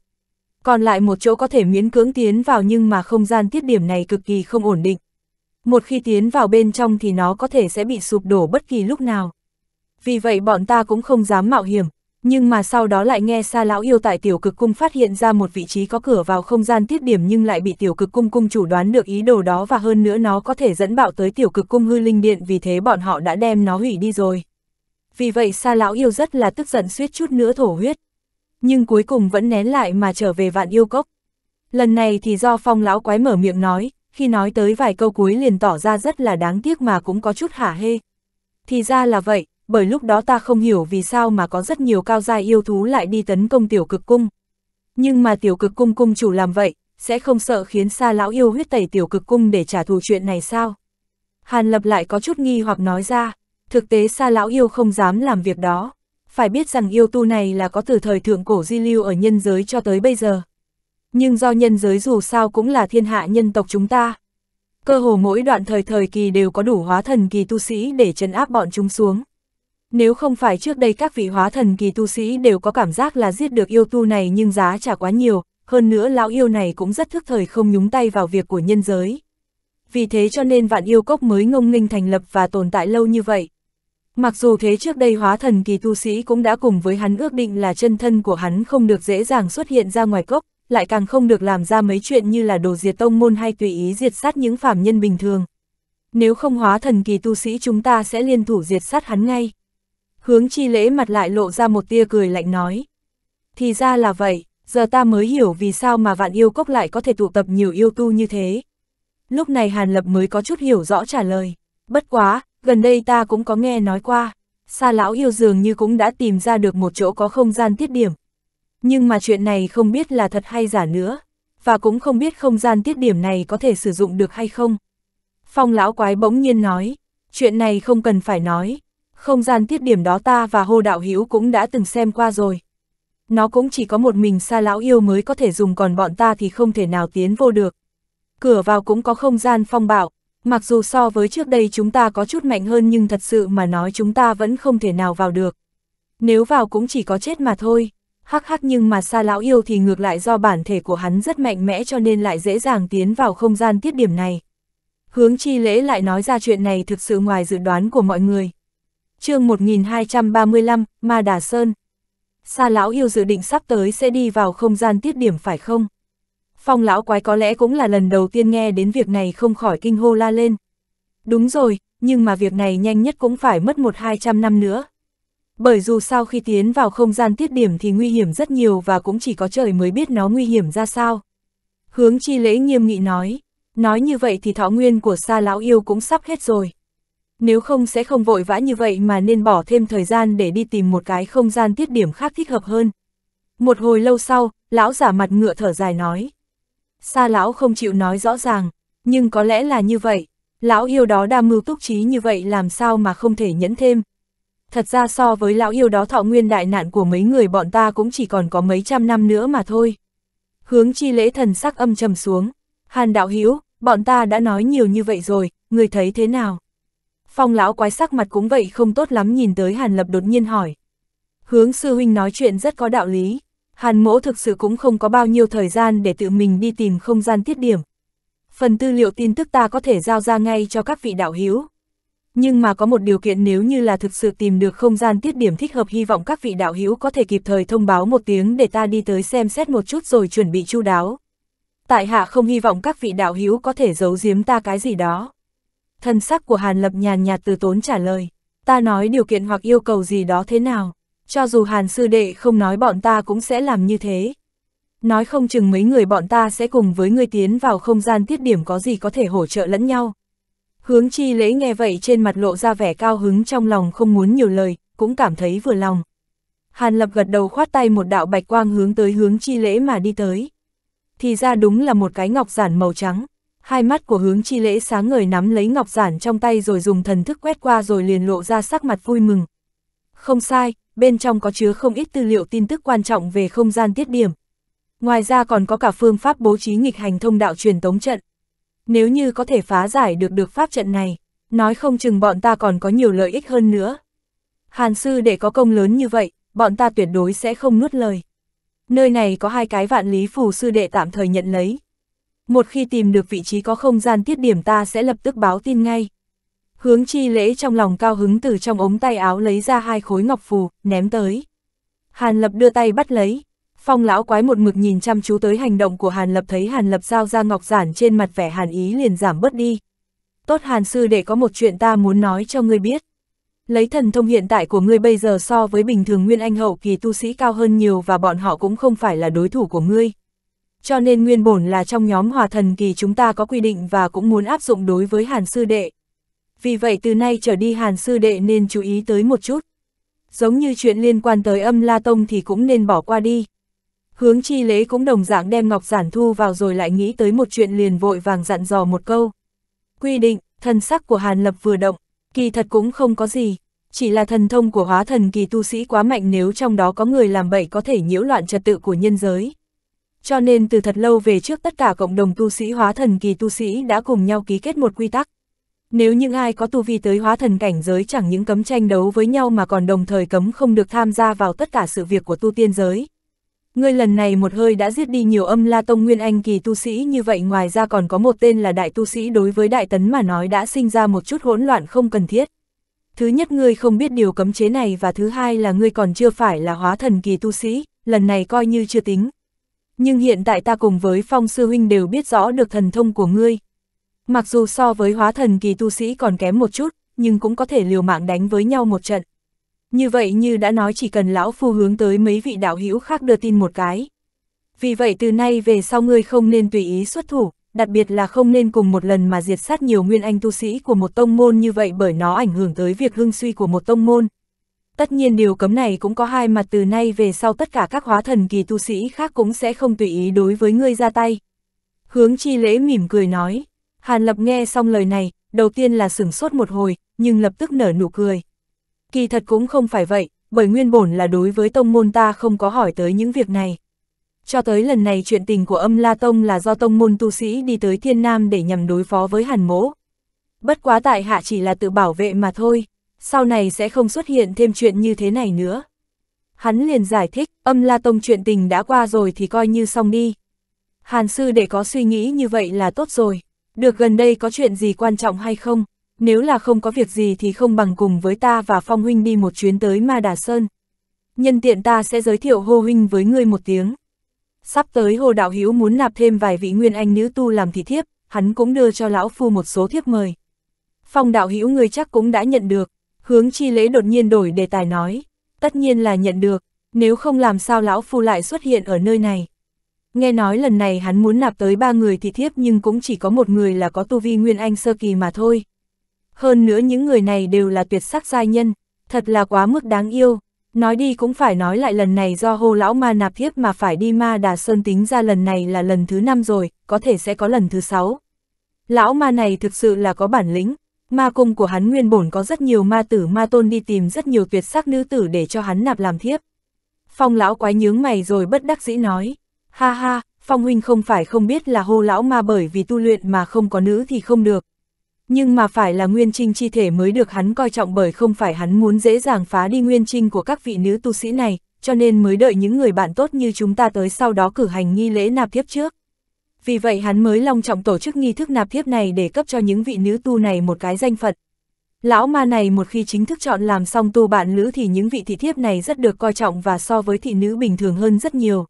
Còn lại một chỗ có thể miễn cưỡng tiến vào nhưng mà không gian thiết điểm này cực kỳ không ổn định. Một khi tiến vào bên trong thì nó có thể sẽ bị sụp đổ bất kỳ lúc nào. Vì vậy bọn ta cũng không dám mạo hiểm, nhưng mà sau đó lại nghe xa lão yêu tại tiểu cực cung phát hiện ra một vị trí có cửa vào không gian tiết điểm nhưng lại bị tiểu cực cung cung chủ đoán được ý đồ đó và hơn nữa nó có thể dẫn bạo tới tiểu cực cung hư linh điện vì thế bọn họ đã đem nó hủy đi rồi. Vì vậy xa lão yêu rất là tức giận suýt chút nữa thổ huyết. Nhưng cuối cùng vẫn nén lại mà trở về vạn yêu cốc. Lần này thì do phong lão quái mở miệng nói, khi nói tới vài câu cuối liền tỏ ra rất là đáng tiếc mà cũng có chút hả hê. Thì ra là vậy, bởi lúc đó ta không hiểu vì sao mà có rất nhiều cao giai yêu thú lại đi tấn công tiểu cực cung. Nhưng mà tiểu cực cung cung chủ làm vậy, sẽ không sợ khiến xa lão yêu huyết tẩy tiểu cực cung để trả thù chuyện này sao? Hàn Lập lại có chút nghi hoặc nói ra, thực tế xa lão yêu không dám làm việc đó. Phải biết rằng yêu tu này là có từ thời thượng cổ di lưu ở nhân giới cho tới bây giờ. Nhưng do nhân giới dù sao cũng là thiên hạ nhân tộc chúng ta. Cơ hồ mỗi đoạn thời thời kỳ đều có đủ hóa thần kỳ tu sĩ để trấn áp bọn chúng xuống. Nếu không phải trước đây các vị hóa thần kỳ tu sĩ đều có cảm giác là giết được yêu tu này nhưng giá trả quá nhiều, hơn nữa lão yêu này cũng rất thức thời không nhúng tay vào việc của nhân giới. Vì thế cho nên vạn yêu cốc mới ngông nghênh thành lập và tồn tại lâu như vậy. Mặc dù thế trước đây hóa thần kỳ tu sĩ cũng đã cùng với hắn ước định là chân thân của hắn không được dễ dàng xuất hiện ra ngoài cốc, lại càng không được làm ra mấy chuyện như là đồ diệt tông môn hay tùy ý diệt sát những phàm nhân bình thường. Nếu không hóa thần kỳ tu sĩ chúng ta sẽ liên thủ diệt sát hắn ngay. Hướng chi lễ mặt lại lộ ra một tia cười lạnh nói. Thì ra là vậy, giờ ta mới hiểu vì sao mà vạn yêu cốc lại có thể tụ tập nhiều yêu tu như thế. Lúc này Hàn Lập mới có chút hiểu rõ trả lời. Bất quá, gần đây ta cũng có nghe nói qua. xa lão yêu dường như cũng đã tìm ra được một chỗ có không gian tiết điểm. Nhưng mà chuyện này không biết là thật hay giả nữa. Và cũng không biết không gian tiết điểm này có thể sử dụng được hay không. Phong lão quái bỗng nhiên nói. Chuyện này không cần phải nói, không gian tiết điểm đó ta và hô đạo hữu cũng đã từng xem qua rồi. Nó cũng chỉ có một mình xa lão yêu mới có thể dùng còn bọn ta thì không thể nào tiến vô được. Cửa vào cũng có không gian phong bạo, mặc dù so với trước đây chúng ta có chút mạnh hơn nhưng thật sự mà nói chúng ta vẫn không thể nào vào được. Nếu vào cũng chỉ có chết mà thôi, hắc hắc nhưng mà xa lão yêu thì ngược lại do bản thể của hắn rất mạnh mẽ cho nên lại dễ dàng tiến vào không gian tiết điểm này. Hướng chi lễ lại nói ra chuyện này thực sự ngoài dự đoán của mọi người, chương 1235, Ma Đà Sơn. Sa lão yêu dự định sắp tới sẽ đi vào không gian tiết điểm phải không? Phong lão quái có lẽ cũng là lần đầu tiên nghe đến việc này không khỏi kinh hô la lên. Đúng rồi, nhưng mà việc này nhanh nhất cũng phải mất một hai trăm năm nữa. Bởi dù sao khi tiến vào không gian tiết điểm thì nguy hiểm rất nhiều và cũng chỉ có trời mới biết nó nguy hiểm ra sao. Hướng chi lễ nghiêm nghị nói, nói như vậy thì thọ nguyên của sa lão yêu cũng sắp hết rồi nếu không sẽ không vội vã như vậy mà nên bỏ thêm thời gian để đi tìm một cái không gian tiết điểm khác thích hợp hơn. Một hồi lâu sau, lão giả mặt ngựa thở dài nói. Sa lão không chịu nói rõ ràng, nhưng có lẽ là như vậy, lão yêu đó đa mưu túc trí như vậy làm sao mà không thể nhẫn thêm. Thật ra so với lão yêu đó thọ nguyên đại nạn của mấy người bọn ta cũng chỉ còn có mấy trăm năm nữa mà thôi. Hướng chi lễ thần sắc âm trầm xuống. Hàn đạo Hiếu, bọn ta đã nói nhiều như vậy rồi, người thấy thế nào? Phong lão quái sắc mặt cũng vậy không tốt lắm nhìn tới Hàn Lập đột nhiên hỏi. Hướng sư huynh nói chuyện rất có đạo lý. Hàn mỗ thực sự cũng không có bao nhiêu thời gian để tự mình đi tìm không gian tiết điểm. Phần tư liệu tin tức ta có thể giao ra ngay cho các vị đạo hiếu. Nhưng mà có một điều kiện nếu như là thực sự tìm được không gian tiết điểm thích hợp hy vọng các vị đạo hiếu có thể kịp thời thông báo một tiếng để ta đi tới xem xét một chút rồi chuẩn bị chu đáo. Tại hạ không hy vọng các vị đạo hiếu có thể giấu giếm ta cái gì đó thân sắc của Hàn Lập nhàn nhạt từ tốn trả lời, ta nói điều kiện hoặc yêu cầu gì đó thế nào, cho dù Hàn sư đệ không nói bọn ta cũng sẽ làm như thế. Nói không chừng mấy người bọn ta sẽ cùng với người tiến vào không gian tiết điểm có gì có thể hỗ trợ lẫn nhau. Hướng chi lễ nghe vậy trên mặt lộ ra vẻ cao hứng trong lòng không muốn nhiều lời, cũng cảm thấy vừa lòng. Hàn lập gật đầu khoát tay một đạo bạch quang hướng tới hướng chi lễ mà đi tới. Thì ra đúng là một cái ngọc giản màu trắng hai mắt của hướng chi lễ sáng ngời nắm lấy ngọc giản trong tay rồi dùng thần thức quét qua rồi liền lộ ra sắc mặt vui mừng. Không sai, bên trong có chứa không ít tư liệu tin tức quan trọng về không gian tiết điểm. Ngoài ra còn có cả phương pháp bố trí nghịch hành thông đạo truyền tống trận. Nếu như có thể phá giải được được pháp trận này, nói không chừng bọn ta còn có nhiều lợi ích hơn nữa. Hàn sư để có công lớn như vậy, bọn ta tuyệt đối sẽ không nuốt lời. Nơi này có hai cái vạn lý phù sư đệ tạm thời nhận lấy, một khi tìm được vị trí có không gian tiết điểm ta sẽ lập tức báo tin ngay. Hướng chi lễ trong lòng cao hứng từ trong ống tay áo lấy ra hai khối ngọc phù, ném tới. Hàn lập đưa tay bắt lấy. Phong lão quái một mực nhìn chăm chú tới hành động của Hàn lập thấy Hàn lập giao ra ngọc giản trên mặt vẻ Hàn ý liền giảm bớt đi. Tốt Hàn sư để có một chuyện ta muốn nói cho ngươi biết. Lấy thần thông hiện tại của ngươi bây giờ so với bình thường nguyên anh hậu kỳ tu sĩ cao hơn nhiều và bọn họ cũng không phải là đối thủ của ngươi cho nên nguyên bổn là trong nhóm hòa thần kỳ chúng ta có quy định và cũng muốn áp dụng đối với Hàn Sư Đệ. Vì vậy từ nay trở đi Hàn Sư Đệ nên chú ý tới một chút. Giống như chuyện liên quan tới âm La Tông thì cũng nên bỏ qua đi. Hướng chi lễ cũng đồng dạng đem Ngọc Giản Thu vào rồi lại nghĩ tới một chuyện liền vội vàng dặn dò một câu. Quy định, thần sắc của Hàn Lập vừa động, kỳ thật cũng không có gì, chỉ là thần thông của hóa thần kỳ tu sĩ quá mạnh nếu trong đó có người làm bậy có thể nhiễu loạn trật tự của nhân giới cho nên từ thật lâu về trước tất cả cộng đồng tu sĩ hóa thần kỳ tu sĩ đã cùng nhau ký kết một quy tắc. Nếu những ai có tu vi tới hóa thần cảnh giới chẳng những cấm tranh đấu với nhau mà còn đồng thời cấm không được tham gia vào tất cả sự việc của tu tiên giới. Ngươi lần này một hơi đã giết đi nhiều âm la tông nguyên anh kỳ tu sĩ như vậy ngoài ra còn có một tên là đại tu sĩ đối với đại tấn mà nói đã sinh ra một chút hỗn loạn không cần thiết. Thứ nhất ngươi không biết điều cấm chế này và thứ hai là ngươi còn chưa phải là hóa thần kỳ tu sĩ, lần này coi như chưa tính, nhưng hiện tại ta cùng với Phong Sư Huynh đều biết rõ được thần thông của ngươi. Mặc dù so với hóa thần kỳ tu sĩ còn kém một chút, nhưng cũng có thể liều mạng đánh với nhau một trận. Như vậy như đã nói chỉ cần lão phu hướng tới mấy vị đạo hữu khác đưa tin một cái. Vì vậy từ nay về sau ngươi không nên tùy ý xuất thủ, đặc biệt là không nên cùng một lần mà diệt sát nhiều nguyên anh tu sĩ của một tông môn như vậy bởi nó ảnh hưởng tới việc hưng suy của một tông môn, Tất nhiên điều cấm này cũng có hai mặt từ nay về sau tất cả các hóa thần kỳ tu sĩ khác cũng sẽ không tùy ý đối với ngươi ra tay. Hướng chi lễ mỉm cười nói, Hàn Lập nghe xong lời này, đầu tiên là sửng sốt một hồi, nhưng lập tức nở nụ cười. Kỳ thật cũng không phải vậy, bởi nguyên bổn là đối với tông môn ta không có hỏi tới những việc này. Cho tới lần này chuyện tình của âm La Tông là do tông môn tu sĩ đi tới Thiên Nam để nhằm đối phó với Hàn Mỗ. Bất quá tại hạ chỉ là tự bảo vệ mà thôi sau này sẽ không xuất hiện thêm chuyện như thế này nữa. Hắn liền giải thích, âm la tông chuyện tình đã qua rồi thì coi như xong đi. Hàn sư để có suy nghĩ như vậy là tốt rồi, được gần đây có chuyện gì quan trọng hay không, nếu là không có việc gì thì không bằng cùng với ta và Phong Huynh đi một chuyến tới Ma Đà Sơn. Nhân tiện ta sẽ giới thiệu Hồ Huynh với ngươi một tiếng. Sắp tới Hồ Đạo Hiếu muốn nạp thêm vài vị nguyên anh nữ tu làm thị thiếp, hắn cũng đưa cho lão phu một số thiếp mời. Phong Đạo Hiếu ngươi chắc cũng đã nhận được, Hướng chi lễ đột nhiên đổi đề tài nói, tất nhiên là nhận được, nếu không làm sao lão phu lại xuất hiện ở nơi này. Nghe nói lần này hắn muốn nạp tới ba người thì thiếp nhưng cũng chỉ có một người là có tu vi Nguyên Anh sơ kỳ mà thôi. Hơn nữa những người này đều là tuyệt sắc giai nhân, thật là quá mức đáng yêu. Nói đi cũng phải nói lại lần này do hô lão ma nạp thiếp mà phải đi ma đà sơn tính ra lần này là lần thứ năm rồi, có thể sẽ có lần thứ sáu. Lão ma này thực sự là có bản lĩnh, Ma cung của hắn nguyên bổn có rất nhiều ma tử ma tôn đi tìm rất nhiều tuyệt sắc nữ tử để cho hắn nạp làm thiếp. Phong lão quái nhướng mày rồi bất đắc dĩ nói, ha ha, Phong huynh không phải không biết là hô lão ma bởi vì tu luyện mà không có nữ thì không được. Nhưng mà phải là nguyên trinh chi thể mới được hắn coi trọng bởi không phải hắn muốn dễ dàng phá đi nguyên trinh của các vị nữ tu sĩ này, cho nên mới đợi những người bạn tốt như chúng ta tới sau đó cử hành nghi lễ nạp thiếp trước vì vậy hắn mới long trọng tổ chức nghi thức nạp thiếp này để cấp cho những vị nữ tu này một cái danh phận Lão ma này một khi chính thức chọn làm xong tu bạn nữ thì những vị thị thiếp này rất được coi trọng và so với thị nữ bình thường hơn rất nhiều.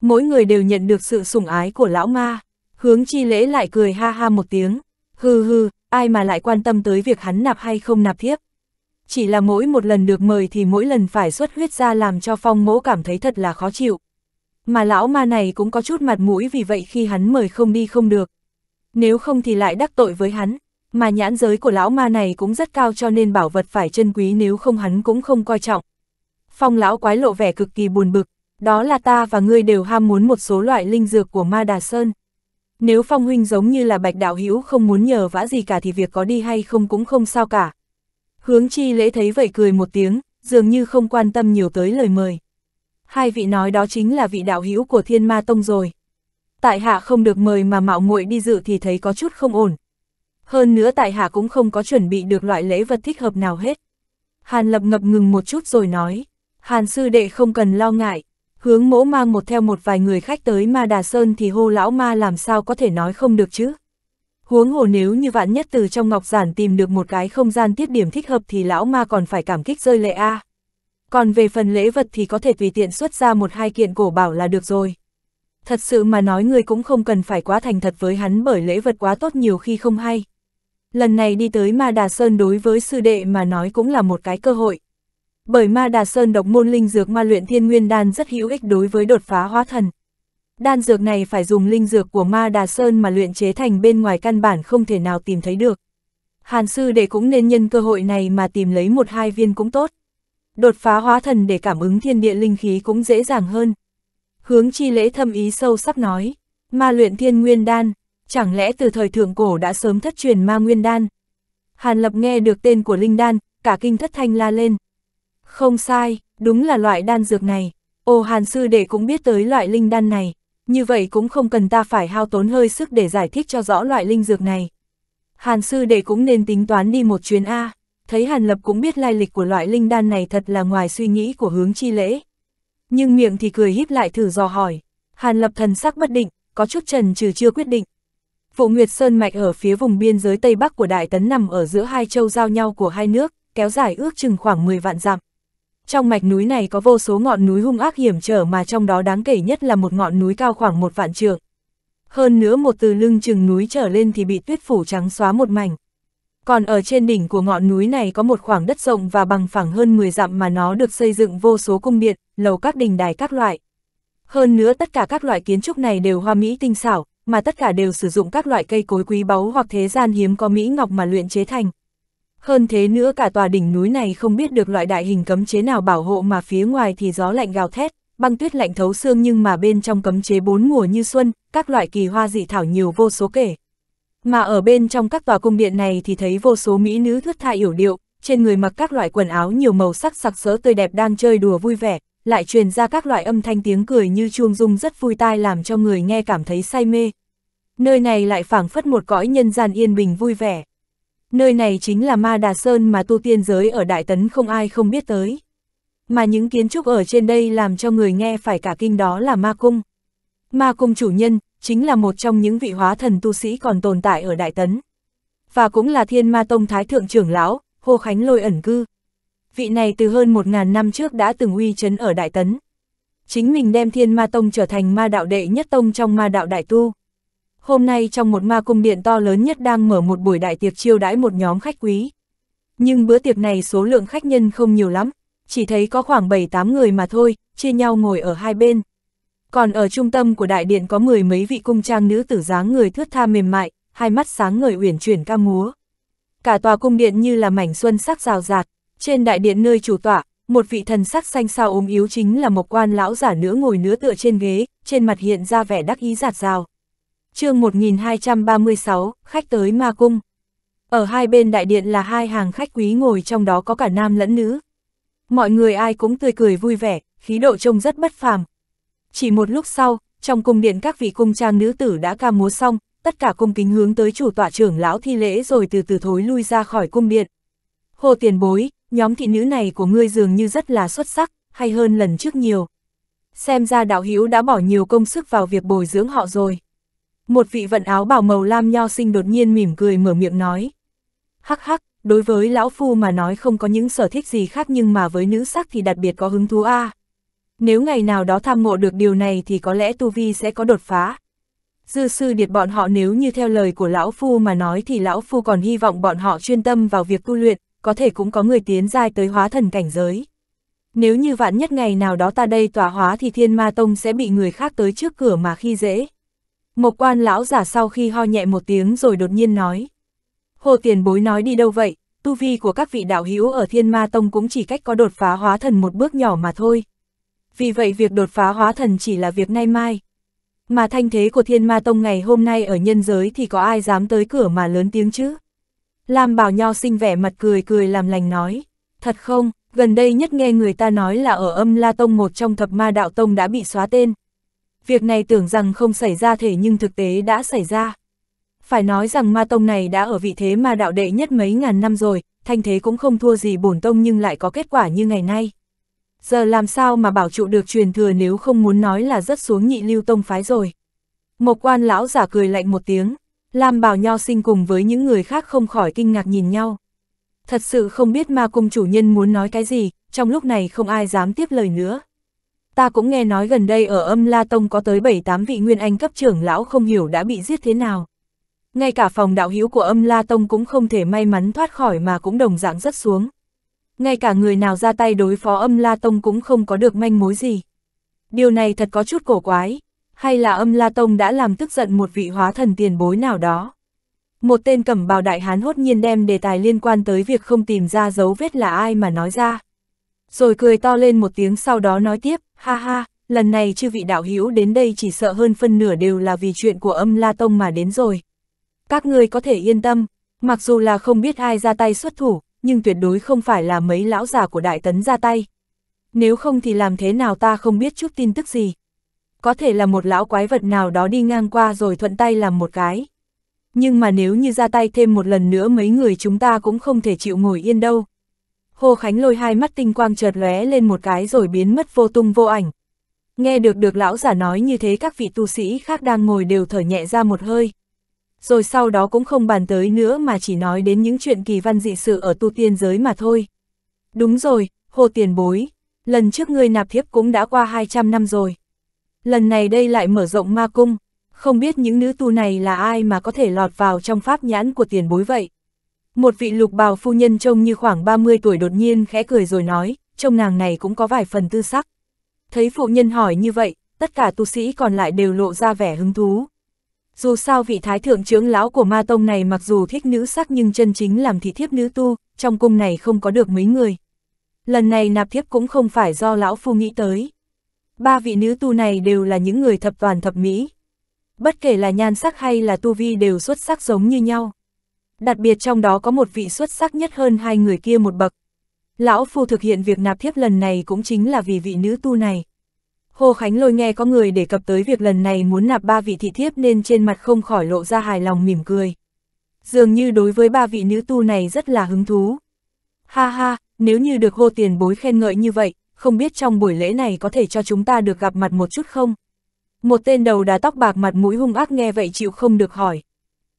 Mỗi người đều nhận được sự sủng ái của lão ma, hướng chi lễ lại cười ha ha một tiếng, hừ hừ, ai mà lại quan tâm tới việc hắn nạp hay không nạp thiếp. Chỉ là mỗi một lần được mời thì mỗi lần phải xuất huyết ra làm cho phong mỗ cảm thấy thật là khó chịu. Mà lão ma này cũng có chút mặt mũi vì vậy khi hắn mời không đi không được. Nếu không thì lại đắc tội với hắn, mà nhãn giới của lão ma này cũng rất cao cho nên bảo vật phải chân quý nếu không hắn cũng không coi trọng. Phong lão quái lộ vẻ cực kỳ buồn bực, đó là ta và ngươi đều ham muốn một số loại linh dược của ma đà sơn. Nếu phong huynh giống như là bạch đạo hữu không muốn nhờ vã gì cả thì việc có đi hay không cũng không sao cả. Hướng chi lễ thấy vậy cười một tiếng, dường như không quan tâm nhiều tới lời mời hai vị nói đó chính là vị đạo hữu của thiên ma tông rồi. Tại hạ không được mời mà mạo muội đi dự thì thấy có chút không ổn. Hơn nữa tại hạ cũng không có chuẩn bị được loại lễ vật thích hợp nào hết. Hàn lập ngập ngừng một chút rồi nói, Hàn sư đệ không cần lo ngại, hướng mỗ mang một theo một vài người khách tới ma đà sơn thì hô lão ma làm sao có thể nói không được chứ. Huống hồ nếu như vạn nhất từ trong ngọc giản tìm được một cái không gian tiết điểm thích hợp thì lão ma còn phải cảm kích rơi lệ a. À còn về phần lễ vật thì có thể tùy tiện xuất ra một hai kiện cổ bảo là được rồi. Thật sự mà nói người cũng không cần phải quá thành thật với hắn bởi lễ vật quá tốt nhiều khi không hay. Lần này đi tới Ma Đà Sơn đối với sư đệ mà nói cũng là một cái cơ hội. Bởi Ma Đà Sơn độc môn linh dược ma luyện thiên nguyên đan rất hữu ích đối với đột phá hóa thần. Đan dược này phải dùng linh dược của Ma Đà Sơn mà luyện chế thành bên ngoài căn bản không thể nào tìm thấy được. Hàn sư đệ cũng nên nhân cơ hội này mà tìm lấy một hai viên cũng tốt đột phá hóa thần để cảm ứng thiên địa linh khí cũng dễ dàng hơn. Hướng chi lễ thâm ý sâu sắc nói, ma luyện thiên nguyên đan, chẳng lẽ từ thời thượng cổ đã sớm thất truyền ma nguyên đan? Hàn lập nghe được tên của linh đan, cả kinh thất thanh la lên. Không sai, đúng là loại đan dược này. Ô hàn sư để cũng biết tới loại linh đan này, như vậy cũng không cần ta phải hao tốn hơi sức để giải thích cho rõ loại linh dược này. Hàn sư để cũng nên tính toán đi một chuyến A thấy Hàn Lập cũng biết lai lịch của loại linh đan này thật là ngoài suy nghĩ của hướng chi lễ. Nhưng miệng thì cười híp lại thử dò hỏi, Hàn Lập thần sắc bất định, có chút trần trừ chưa quyết định. Vụ Nguyệt Sơn Mạch ở phía vùng biên giới Tây Bắc của Đại Tấn nằm ở giữa hai châu giao nhau của hai nước, kéo dài ước chừng khoảng 10 vạn dặm. Trong mạch núi này có vô số ngọn núi hung ác hiểm trở mà trong đó đáng kể nhất là một ngọn núi cao khoảng một vạn trượng. Hơn nữa một từ lưng chừng núi trở lên thì bị tuyết phủ trắng xóa một mảnh, còn ở trên đỉnh của ngọn núi này có một khoảng đất rộng và bằng phẳng hơn 10 dặm mà nó được xây dựng vô số cung điện, lầu các đình đài các loại. Hơn nữa tất cả các loại kiến trúc này đều hoa mỹ tinh xảo, mà tất cả đều sử dụng các loại cây cối quý báu hoặc thế gian hiếm có mỹ ngọc mà luyện chế thành. Hơn thế nữa cả tòa đỉnh núi này không biết được loại đại hình cấm chế nào bảo hộ mà phía ngoài thì gió lạnh gào thét, băng tuyết lạnh thấu xương nhưng mà bên trong cấm chế bốn mùa như xuân, các loại kỳ hoa dị thảo nhiều vô số kể. Mà ở bên trong các tòa cung điện này thì thấy vô số mỹ nữ thướt tha yểu điệu, trên người mặc các loại quần áo nhiều màu sắc sặc sỡ tươi đẹp đang chơi đùa vui vẻ, lại truyền ra các loại âm thanh tiếng cười như chuông rung rất vui tai làm cho người nghe cảm thấy say mê. Nơi này lại phảng phất một cõi nhân gian yên bình vui vẻ. Nơi này chính là Ma Đà Sơn mà tu tiên giới ở Đại Tấn không ai không biết tới. Mà những kiến trúc ở trên đây làm cho người nghe phải cả kinh đó là Ma Cung. Ma Cung chủ nhân, chính là một trong những vị hóa thần tu sĩ còn tồn tại ở Đại Tấn. Và cũng là thiên ma tông thái thượng trưởng lão, Hồ Khánh Lôi ẩn cư. Vị này từ hơn một ngàn năm trước đã từng uy chấn ở Đại Tấn. Chính mình đem thiên ma tông trở thành ma đạo đệ nhất tông trong ma đạo đại tu. Hôm nay trong một ma cung điện to lớn nhất đang mở một buổi đại tiệc chiêu đãi một nhóm khách quý. Nhưng bữa tiệc này số lượng khách nhân không nhiều lắm, chỉ thấy có khoảng 7-8 người mà thôi, chia nhau ngồi ở hai bên. Còn ở trung tâm của đại điện có mười mấy vị cung trang nữ tử dáng người thướt tha mềm mại, hai mắt sáng ngời uyển chuyển ca múa. Cả tòa cung điện như là mảnh xuân sắc rào rạt, trên đại điện nơi chủ tọa, một vị thần sắc xanh xao ốm yếu chính là một quan lão giả nữa ngồi nửa tựa trên ghế, trên mặt hiện ra vẻ đắc ý giạt rào. chương 1236, khách tới ma cung. Ở hai bên đại điện là hai hàng khách quý ngồi trong đó có cả nam lẫn nữ. Mọi người ai cũng tươi cười vui vẻ, khí độ trông rất bất phàm, chỉ một lúc sau, trong cung điện các vị cung trang nữ tử đã ca múa xong, tất cả cung kính hướng tới chủ tọa trưởng lão thi lễ rồi từ từ thối lui ra khỏi cung điện. Hồ tiền bối, nhóm thị nữ này của ngươi dường như rất là xuất sắc, hay hơn lần trước nhiều. Xem ra đạo hữu đã bỏ nhiều công sức vào việc bồi dưỡng họ rồi. Một vị vận áo bảo màu lam nho sinh đột nhiên mỉm cười mở miệng nói. Hắc hắc, đối với lão phu mà nói không có những sở thích gì khác nhưng mà với nữ sắc thì đặc biệt có hứng thú a. À nếu ngày nào đó tham ngộ được điều này thì có lẽ tu vi sẽ có đột phá. Dư sư điệt bọn họ nếu như theo lời của lão phu mà nói thì lão phu còn hy vọng bọn họ chuyên tâm vào việc tu luyện, có thể cũng có người tiến giai tới hóa thần cảnh giới. Nếu như vạn nhất ngày nào đó ta đây tỏa hóa thì thiên ma tông sẽ bị người khác tới trước cửa mà khi dễ. Một quan lão giả sau khi ho nhẹ một tiếng rồi đột nhiên nói. Hồ tiền bối nói đi đâu vậy, tu vi của các vị đạo hữu ở thiên ma tông cũng chỉ cách có đột phá hóa thần một bước nhỏ mà thôi, vì vậy việc đột phá hóa thần chỉ là việc nay mai. Mà thanh thế của thiên ma tông ngày hôm nay ở nhân giới thì có ai dám tới cửa mà lớn tiếng chứ? Lam bảo nho sinh vẻ mặt cười cười làm lành nói, thật không, gần đây nhất nghe người ta nói là ở âm la tông một trong thập ma đạo tông đã bị xóa tên. Việc này tưởng rằng không xảy ra thể nhưng thực tế đã xảy ra. Phải nói rằng ma tông này đã ở vị thế ma đạo đệ nhất mấy ngàn năm rồi, thanh thế cũng không thua gì bổn tông nhưng lại có kết quả như ngày nay giờ làm sao mà bảo trụ được truyền thừa nếu không muốn nói là rất xuống nhị lưu tông phái rồi. Một quan lão giả cười lạnh một tiếng, làm Bảo Nho sinh cùng với những người khác không khỏi kinh ngạc nhìn nhau. Thật sự không biết ma cung chủ nhân muốn nói cái gì, trong lúc này không ai dám tiếp lời nữa. Ta cũng nghe nói gần đây ở âm La Tông có tới 7-8 vị nguyên anh cấp trưởng lão không hiểu đã bị giết thế nào. Ngay cả phòng đạo hữu của âm La Tông cũng không thể may mắn thoát khỏi mà cũng đồng dạng rất xuống ngay cả người nào ra tay đối phó âm La Tông cũng không có được manh mối gì. Điều này thật có chút cổ quái, hay là âm La Tông đã làm tức giận một vị hóa thần tiền bối nào đó. Một tên cẩm bào đại hán hốt nhiên đem đề tài liên quan tới việc không tìm ra dấu vết là ai mà nói ra. Rồi cười to lên một tiếng sau đó nói tiếp, ha ha, lần này chư vị đạo hữu đến đây chỉ sợ hơn phân nửa đều là vì chuyện của âm La Tông mà đến rồi. Các người có thể yên tâm, mặc dù là không biết ai ra tay xuất thủ, nhưng tuyệt đối không phải là mấy lão già của đại tấn ra tay. Nếu không thì làm thế nào ta không biết chút tin tức gì. Có thể là một lão quái vật nào đó đi ngang qua rồi thuận tay làm một cái. Nhưng mà nếu như ra tay thêm một lần nữa mấy người chúng ta cũng không thể chịu ngồi yên đâu. Hồ Khánh lôi hai mắt tinh quang chợt lóe lên một cái rồi biến mất vô tung vô ảnh. Nghe được được lão giả nói như thế các vị tu sĩ khác đang ngồi đều thở nhẹ ra một hơi rồi sau đó cũng không bàn tới nữa mà chỉ nói đến những chuyện kỳ văn dị sự ở tu tiên giới mà thôi. Đúng rồi, hồ tiền bối, lần trước ngươi nạp thiếp cũng đã qua 200 năm rồi. Lần này đây lại mở rộng ma cung, không biết những nữ tu này là ai mà có thể lọt vào trong pháp nhãn của tiền bối vậy. Một vị lục bào phu nhân trông như khoảng 30 tuổi đột nhiên khẽ cười rồi nói, trông nàng này cũng có vài phần tư sắc. Thấy phụ nhân hỏi như vậy, tất cả tu sĩ còn lại đều lộ ra vẻ hứng thú, dù sao vị thái thượng trưởng lão của ma tông này mặc dù thích nữ sắc nhưng chân chính làm thị thiếp nữ tu, trong cung này không có được mấy người. Lần này nạp thiếp cũng không phải do lão phu nghĩ tới. Ba vị nữ tu này đều là những người thập toàn thập mỹ. Bất kể là nhan sắc hay là tu vi đều xuất sắc giống như nhau. Đặc biệt trong đó có một vị xuất sắc nhất hơn hai người kia một bậc. Lão phu thực hiện việc nạp thiếp lần này cũng chính là vì vị nữ tu này. Hồ Khánh Lôi nghe có người đề cập tới việc lần này muốn nạp ba vị thị thiếp nên trên mặt không khỏi lộ ra hài lòng mỉm cười. Dường như đối với ba vị nữ tu này rất là hứng thú. Ha ha, nếu như được hô tiền bối khen ngợi như vậy, không biết trong buổi lễ này có thể cho chúng ta được gặp mặt một chút không? Một tên đầu đá tóc bạc mặt mũi hung ác nghe vậy chịu không được hỏi.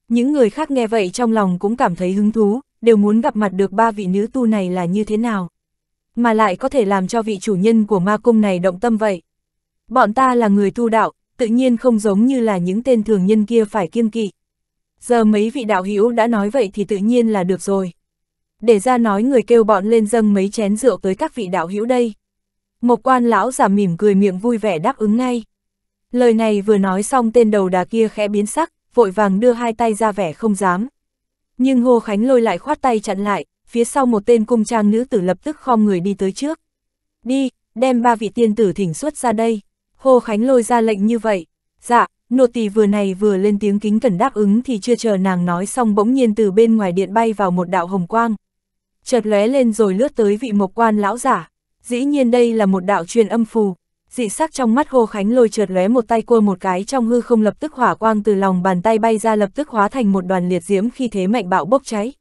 Những người khác nghe vậy trong lòng cũng cảm thấy hứng thú, đều muốn gặp mặt được ba vị nữ tu này là như thế nào. Mà lại có thể làm cho vị chủ nhân của ma cung này động tâm vậy. Bọn ta là người tu đạo, tự nhiên không giống như là những tên thường nhân kia phải kiêng kỵ. Giờ mấy vị đạo hữu đã nói vậy thì tự nhiên là được rồi. Để ra nói người kêu bọn lên dâng mấy chén rượu tới các vị đạo hữu đây. Một quan lão giả mỉm cười miệng vui vẻ đáp ứng ngay. Lời này vừa nói xong tên đầu đà kia khẽ biến sắc, vội vàng đưa hai tay ra vẻ không dám. Nhưng Hồ Khánh lôi lại khoát tay chặn lại, phía sau một tên cung trang nữ tử lập tức khom người đi tới trước. Đi, đem ba vị tiên tử thỉnh xuất ra đây. Hồ Khánh lôi ra lệnh như vậy. Dạ, nô tỳ vừa này vừa lên tiếng kính cẩn đáp ứng thì chưa chờ nàng nói xong bỗng nhiên từ bên ngoài điện bay vào một đạo hồng quang. Chợt lóe lên rồi lướt tới vị mộc quan lão giả. Dĩ nhiên đây là một đạo truyền âm phù. Dị sắc trong mắt Hồ Khánh lôi chợt lóe một tay cua một cái trong hư không lập tức hỏa quang từ lòng bàn tay bay ra lập tức hóa thành một đoàn liệt diễm khi thế mạnh bạo bốc cháy.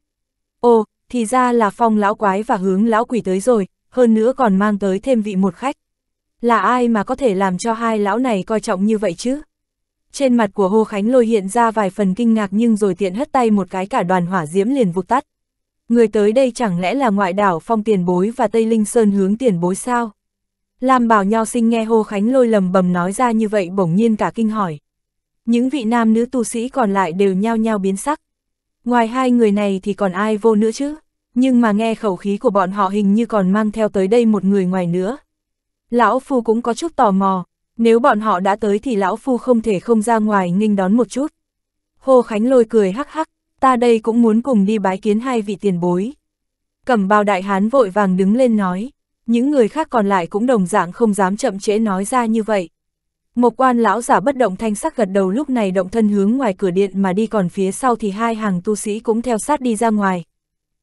Ồ, thì ra là phong lão quái và hướng lão quỷ tới rồi, hơn nữa còn mang tới thêm vị một khách. Là ai mà có thể làm cho hai lão này coi trọng như vậy chứ? Trên mặt của Hồ Khánh Lôi hiện ra vài phần kinh ngạc nhưng rồi tiện hất tay một cái cả đoàn hỏa diễm liền vụt tắt. Người tới đây chẳng lẽ là ngoại đảo phong tiền bối và Tây Linh Sơn hướng tiền bối sao? Lam bảo Nho sinh nghe Hồ Khánh Lôi lầm bầm nói ra như vậy bỗng nhiên cả kinh hỏi. Những vị nam nữ tu sĩ còn lại đều nhao nhao biến sắc. Ngoài hai người này thì còn ai vô nữa chứ? Nhưng mà nghe khẩu khí của bọn họ hình như còn mang theo tới đây một người ngoài nữa, Lão Phu cũng có chút tò mò, nếu bọn họ đã tới thì Lão Phu không thể không ra ngoài nghinh đón một chút. Hồ Khánh lôi cười hắc hắc, ta đây cũng muốn cùng đi bái kiến hai vị tiền bối. Cẩm bào đại hán vội vàng đứng lên nói, những người khác còn lại cũng đồng dạng không dám chậm trễ nói ra như vậy. Một quan lão giả bất động thanh sắc gật đầu lúc này động thân hướng ngoài cửa điện mà đi còn phía sau thì hai hàng tu sĩ cũng theo sát đi ra ngoài.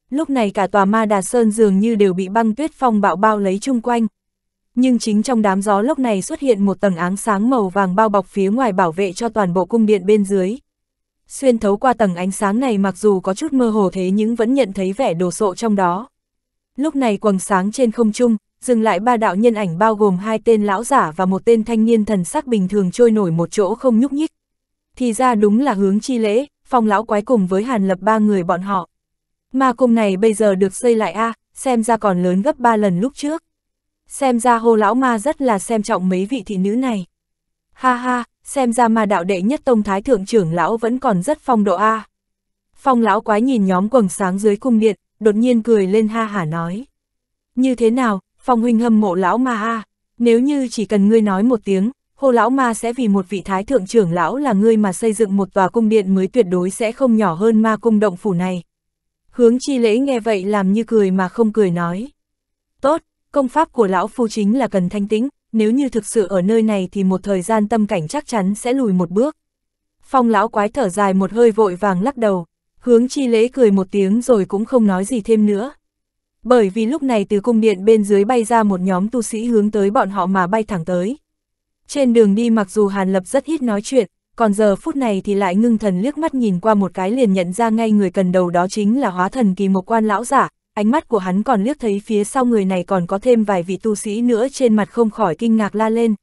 Lúc này cả tòa ma đà sơn dường như đều bị băng tuyết phong bạo bao lấy chung quanh, nhưng chính trong đám gió lốc này xuất hiện một tầng áng sáng màu vàng bao bọc phía ngoài bảo vệ cho toàn bộ cung điện bên dưới. Xuyên thấu qua tầng ánh sáng này mặc dù có chút mơ hồ thế nhưng vẫn nhận thấy vẻ đồ sộ trong đó. Lúc này quầng sáng trên không trung, dừng lại ba đạo nhân ảnh bao gồm hai tên lão giả và một tên thanh niên thần sắc bình thường trôi nổi một chỗ không nhúc nhích. Thì ra đúng là hướng chi lễ, phong lão quái cùng với hàn lập ba người bọn họ. Mà cung này bây giờ được xây lại a à, xem ra còn lớn gấp ba lần lúc trước xem ra hô lão ma rất là xem trọng mấy vị thị nữ này. Ha ha, xem ra ma đạo đệ nhất tông thái thượng trưởng lão vẫn còn rất phong độ a. Phong lão quái nhìn nhóm quầng sáng dưới cung điện, đột nhiên cười lên ha hả nói. Như thế nào, phong huynh hâm mộ lão ma a, nếu như chỉ cần ngươi nói một tiếng, hô lão ma sẽ vì một vị thái thượng trưởng lão là ngươi mà xây dựng một tòa cung điện mới tuyệt đối sẽ không nhỏ hơn ma cung động phủ này. Hướng chi lễ nghe vậy làm như cười mà không cười nói. Tốt, công pháp của lão phu chính là cần thanh tĩnh, nếu như thực sự ở nơi này thì một thời gian tâm cảnh chắc chắn sẽ lùi một bước. Phong lão quái thở dài một hơi vội vàng lắc đầu, hướng chi lễ cười một tiếng rồi cũng không nói gì thêm nữa. Bởi vì lúc này từ cung điện bên dưới bay ra một nhóm tu sĩ hướng tới bọn họ mà bay thẳng tới. Trên đường đi mặc dù Hàn Lập rất ít nói chuyện, còn giờ phút này thì lại ngưng thần liếc mắt nhìn qua một cái liền nhận ra ngay người cần đầu đó chính là hóa thần kỳ một quan lão giả, ánh mắt của hắn còn liếc thấy phía sau người này còn có thêm vài vị tu sĩ nữa trên mặt không khỏi kinh ngạc la lên.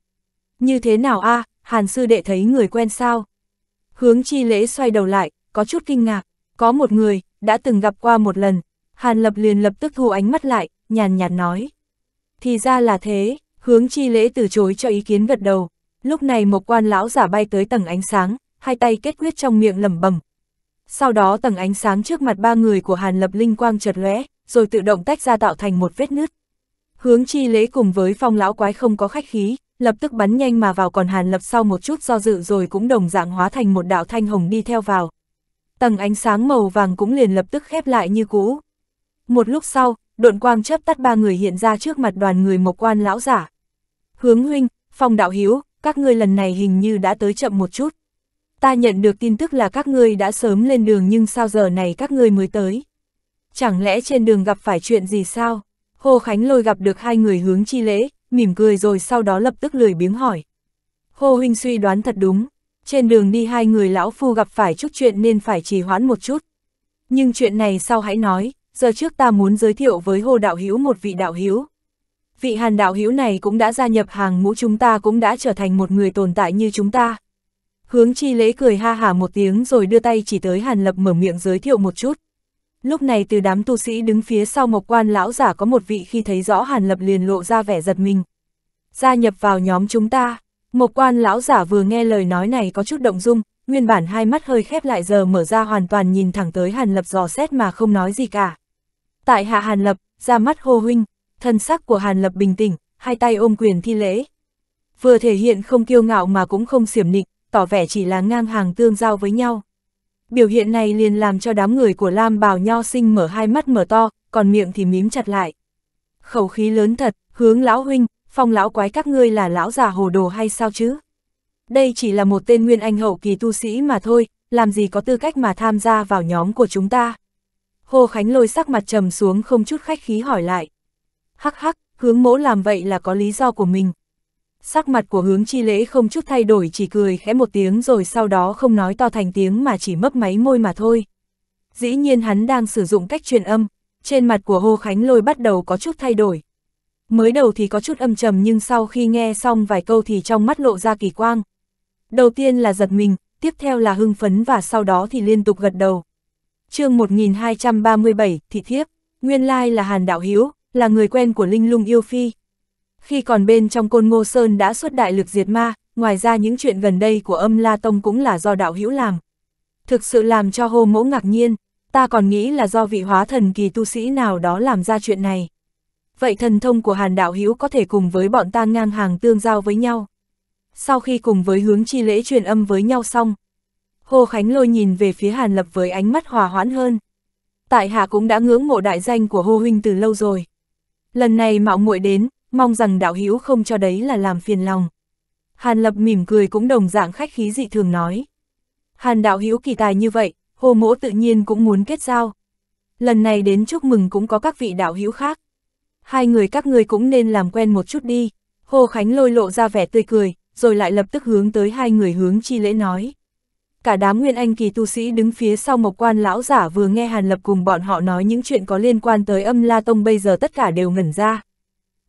Như thế nào a à, Hàn sư đệ thấy người quen sao? Hướng chi lễ xoay đầu lại, có chút kinh ngạc, có một người, đã từng gặp qua một lần, Hàn lập liền lập tức thu ánh mắt lại, nhàn nhạt nói. Thì ra là thế, hướng chi lễ từ chối cho ý kiến gật đầu, lúc này một quan lão giả bay tới tầng ánh sáng, hai tay kết quyết trong miệng lẩm bẩm. Sau đó tầng ánh sáng trước mặt ba người của Hàn Lập Linh quang chợt lóe, rồi tự động tách ra tạo thành một vết nứt. Hướng chi lễ cùng với phong lão quái không có khách khí, lập tức bắn nhanh mà vào còn hàn lập sau một chút do dự rồi cũng đồng dạng hóa thành một đạo thanh hồng đi theo vào. Tầng ánh sáng màu vàng cũng liền lập tức khép lại như cũ. Một lúc sau, độn quang chấp tắt ba người hiện ra trước mặt đoàn người mộc quan lão giả. Hướng huynh, phong đạo hiếu, các ngươi lần này hình như đã tới chậm một chút. Ta nhận được tin tức là các ngươi đã sớm lên đường nhưng sao giờ này các ngươi mới tới. Chẳng lẽ trên đường gặp phải chuyện gì sao? Hồ Khánh lôi gặp được hai người hướng chi lễ, mỉm cười rồi sau đó lập tức lười biếng hỏi. Hồ Huynh suy đoán thật đúng, trên đường đi hai người lão phu gặp phải chút chuyện nên phải trì hoãn một chút. Nhưng chuyện này sau hãy nói, giờ trước ta muốn giới thiệu với Hồ Đạo Hiếu một vị đạo hiếu. Vị Hàn Đạo hiếu này cũng đã gia nhập hàng ngũ chúng ta cũng đã trở thành một người tồn tại như chúng ta. Hướng chi lễ cười ha hả một tiếng rồi đưa tay chỉ tới Hàn Lập mở miệng giới thiệu một chút. Lúc này từ đám tu sĩ đứng phía sau Mộc Quan lão giả có một vị khi thấy rõ Hàn Lập liền lộ ra vẻ giật mình. Gia nhập vào nhóm chúng ta, Mộc Quan lão giả vừa nghe lời nói này có chút động dung, nguyên bản hai mắt hơi khép lại giờ mở ra hoàn toàn nhìn thẳng tới Hàn Lập dò xét mà không nói gì cả. Tại hạ Hàn Lập, ra mắt hô huynh, thân sắc của Hàn Lập bình tĩnh, hai tay ôm quyền thi lễ. Vừa thể hiện không kiêu ngạo mà cũng không xiểm nịnh, tỏ vẻ chỉ là ngang hàng tương giao với nhau. Biểu hiện này liền làm cho đám người của Lam Bảo Nho sinh mở hai mắt mở to, còn miệng thì mím chặt lại. Khẩu khí lớn thật, hướng lão huynh, phong lão quái các ngươi là lão già hồ đồ hay sao chứ? Đây chỉ là một tên nguyên anh hậu kỳ tu sĩ mà thôi, làm gì có tư cách mà tham gia vào nhóm của chúng ta? Hồ Khánh lôi sắc mặt trầm xuống không chút khách khí hỏi lại. Hắc hắc, hướng mỗ làm vậy là có lý do của mình, sắc mặt của hướng chi lễ không chút thay đổi chỉ cười khẽ một tiếng rồi sau đó không nói to thành tiếng mà chỉ mấp máy môi mà thôi. Dĩ nhiên hắn đang sử dụng cách truyền âm, trên mặt của Hồ Khánh Lôi bắt đầu có chút thay đổi. Mới đầu thì có chút âm trầm nhưng sau khi nghe xong vài câu thì trong mắt lộ ra kỳ quang. Đầu tiên là giật mình, tiếp theo là hưng phấn và sau đó thì liên tục gật đầu. chương 1237, Thị Thiếp, nguyên lai là Hàn Đạo Hiếu, là người quen của Linh Lung Yêu Phi khi còn bên trong côn ngô sơn đã xuất đại lực diệt ma, ngoài ra những chuyện gần đây của âm La Tông cũng là do đạo hữu làm. Thực sự làm cho hô Mỗ ngạc nhiên, ta còn nghĩ là do vị hóa thần kỳ tu sĩ nào đó làm ra chuyện này. Vậy thần thông của hàn đạo hữu có thể cùng với bọn ta ngang hàng tương giao với nhau. Sau khi cùng với hướng chi lễ truyền âm với nhau xong, Hồ Khánh Lôi nhìn về phía Hàn Lập với ánh mắt hòa hoãn hơn. Tại hạ cũng đã ngưỡng mộ đại danh của Hồ Huynh từ lâu rồi. Lần này mạo muội đến, mong rằng đạo hữu không cho đấy là làm phiền lòng. Hàn Lập mỉm cười cũng đồng dạng khách khí dị thường nói. Hàn đạo hữu kỳ tài như vậy, hồ mỗ tự nhiên cũng muốn kết giao. Lần này đến chúc mừng cũng có các vị đạo hữu khác. Hai người các ngươi cũng nên làm quen một chút đi. Hồ Khánh lôi lộ ra vẻ tươi cười, rồi lại lập tức hướng tới hai người hướng chi lễ nói. Cả đám nguyên anh kỳ tu sĩ đứng phía sau một quan lão giả vừa nghe Hàn Lập cùng bọn họ nói những chuyện có liên quan tới âm La Tông bây giờ tất cả đều ngẩn ra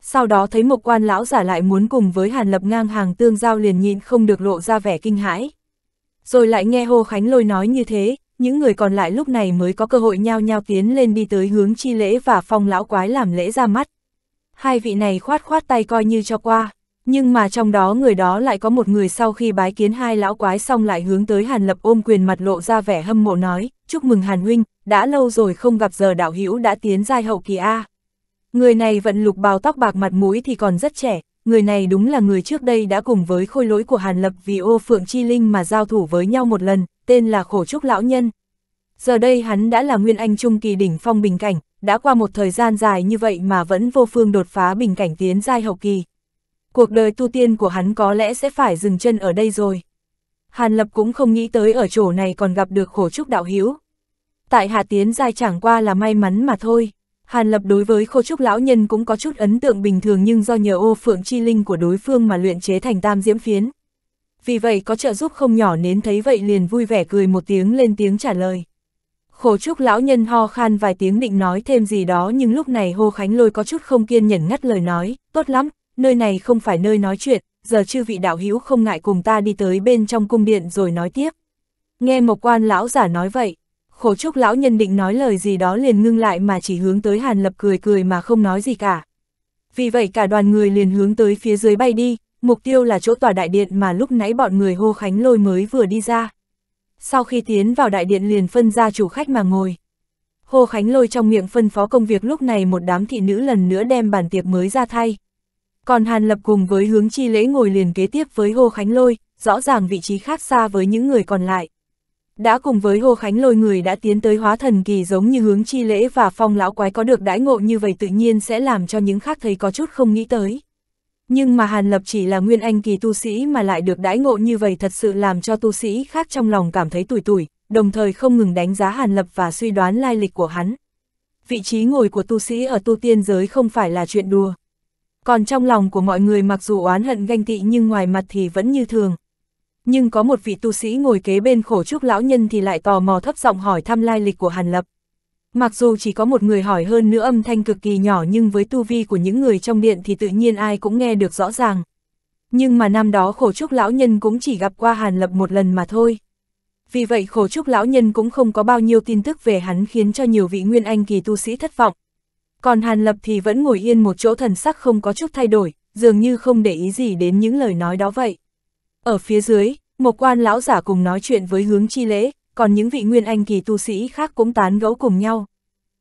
sau đó thấy một quan lão giả lại muốn cùng với Hàn Lập ngang hàng tương giao liền nhịn không được lộ ra vẻ kinh hãi. Rồi lại nghe Hồ Khánh Lôi nói như thế, những người còn lại lúc này mới có cơ hội nhao nhao tiến lên đi tới hướng chi lễ và phong lão quái làm lễ ra mắt. Hai vị này khoát khoát tay coi như cho qua, nhưng mà trong đó người đó lại có một người sau khi bái kiến hai lão quái xong lại hướng tới Hàn Lập ôm quyền mặt lộ ra vẻ hâm mộ nói, chúc mừng Hàn Huynh, đã lâu rồi không gặp giờ đạo hữu đã tiến giai hậu kỳ A. Người này vận lục bào tóc bạc mặt mũi thì còn rất trẻ, người này đúng là người trước đây đã cùng với khôi lỗi của Hàn Lập vì ô Phượng Chi Linh mà giao thủ với nhau một lần, tên là Khổ Trúc Lão Nhân. Giờ đây hắn đã là Nguyên Anh Trung Kỳ đỉnh phong bình cảnh, đã qua một thời gian dài như vậy mà vẫn vô phương đột phá bình cảnh tiến giai hậu kỳ. Cuộc đời tu tiên của hắn có lẽ sẽ phải dừng chân ở đây rồi. Hàn Lập cũng không nghĩ tới ở chỗ này còn gặp được Khổ Trúc Đạo Hiếu. Tại hạ tiến giai chẳng qua là may mắn mà thôi. Hàn Lập đối với khô trúc lão nhân cũng có chút ấn tượng bình thường nhưng do nhờ ô phượng chi linh của đối phương mà luyện chế thành tam diễm phiến. Vì vậy có trợ giúp không nhỏ nến thấy vậy liền vui vẻ cười một tiếng lên tiếng trả lời. Khổ trúc lão nhân ho khan vài tiếng định nói thêm gì đó nhưng lúc này Hồ Khánh Lôi có chút không kiên nhẫn ngắt lời nói, tốt lắm, nơi này không phải nơi nói chuyện, giờ chư vị đạo hữu không ngại cùng ta đi tới bên trong cung điện rồi nói tiếp. Nghe một Quan lão giả nói vậy, khổ trúc lão nhân định nói lời gì đó liền ngưng lại mà chỉ hướng tới Hàn Lập cười cười mà không nói gì cả. Vì vậy cả đoàn người liền hướng tới phía dưới bay đi, mục tiêu là chỗ tòa đại điện mà lúc nãy bọn người hô khánh lôi mới vừa đi ra. Sau khi tiến vào đại điện liền phân ra chủ khách mà ngồi. hô Khánh Lôi trong miệng phân phó công việc lúc này một đám thị nữ lần nữa đem bàn tiệc mới ra thay. Còn Hàn Lập cùng với hướng chi lễ ngồi liền kế tiếp với hô Khánh Lôi, rõ ràng vị trí khác xa với những người còn lại đã cùng với Hồ Khánh lôi người đã tiến tới hóa thần kỳ giống như hướng chi lễ và phong lão quái có được đãi ngộ như vậy tự nhiên sẽ làm cho những khác thấy có chút không nghĩ tới. Nhưng mà Hàn Lập chỉ là nguyên anh kỳ tu sĩ mà lại được đãi ngộ như vậy thật sự làm cho tu sĩ khác trong lòng cảm thấy tủi tủi, đồng thời không ngừng đánh giá Hàn Lập và suy đoán lai lịch của hắn. Vị trí ngồi của tu sĩ ở tu tiên giới không phải là chuyện đùa. Còn trong lòng của mọi người mặc dù oán hận ganh tị nhưng ngoài mặt thì vẫn như thường, nhưng có một vị tu sĩ ngồi kế bên khổ trúc lão nhân thì lại tò mò thấp giọng hỏi thăm lai lịch của Hàn Lập. Mặc dù chỉ có một người hỏi hơn nữa âm thanh cực kỳ nhỏ nhưng với tu vi của những người trong điện thì tự nhiên ai cũng nghe được rõ ràng. Nhưng mà năm đó khổ trúc lão nhân cũng chỉ gặp qua Hàn Lập một lần mà thôi. Vì vậy khổ trúc lão nhân cũng không có bao nhiêu tin tức về hắn khiến cho nhiều vị nguyên anh kỳ tu sĩ thất vọng. Còn Hàn Lập thì vẫn ngồi yên một chỗ thần sắc không có chút thay đổi, dường như không để ý gì đến những lời nói đó vậy. Ở phía dưới, một quan lão giả cùng nói chuyện với hướng chi lễ, còn những vị nguyên anh kỳ tu sĩ khác cũng tán gẫu cùng nhau.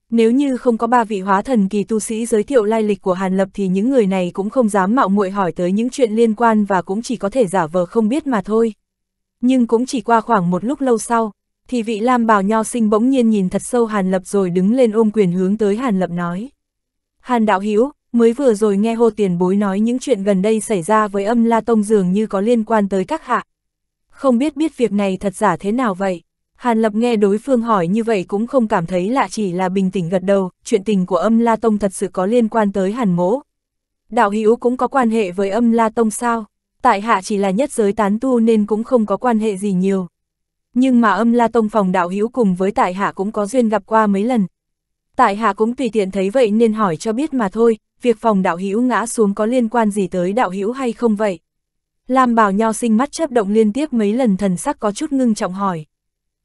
Nếu như không có ba vị hóa thần kỳ tu sĩ giới thiệu lai lịch của Hàn Lập thì những người này cũng không dám mạo muội hỏi tới những chuyện liên quan và cũng chỉ có thể giả vờ không biết mà thôi. Nhưng cũng chỉ qua khoảng một lúc lâu sau, thì vị Lam bào nho sinh bỗng nhiên nhìn thật sâu Hàn Lập rồi đứng lên ôm quyền hướng tới Hàn Lập nói. Hàn đạo Hiếu mới vừa rồi nghe hô tiền bối nói những chuyện gần đây xảy ra với âm La Tông dường như có liên quan tới các hạ. Không biết biết việc này thật giả thế nào vậy? Hàn Lập nghe đối phương hỏi như vậy cũng không cảm thấy lạ chỉ là bình tĩnh gật đầu, chuyện tình của âm La Tông thật sự có liên quan tới Hàn Mỗ. Đạo Hữu cũng có quan hệ với âm La Tông sao? Tại hạ chỉ là nhất giới tán tu nên cũng không có quan hệ gì nhiều. Nhưng mà âm La Tông phòng đạo hữu cùng với tại hạ cũng có duyên gặp qua mấy lần. Tại hạ cũng tùy tiện thấy vậy nên hỏi cho biết mà thôi, việc phòng đạo hữu ngã xuống có liên quan gì tới đạo hữu hay không vậy? Lam Bảo Nho sinh mắt chớp động liên tiếp mấy lần thần sắc có chút ngưng trọng hỏi.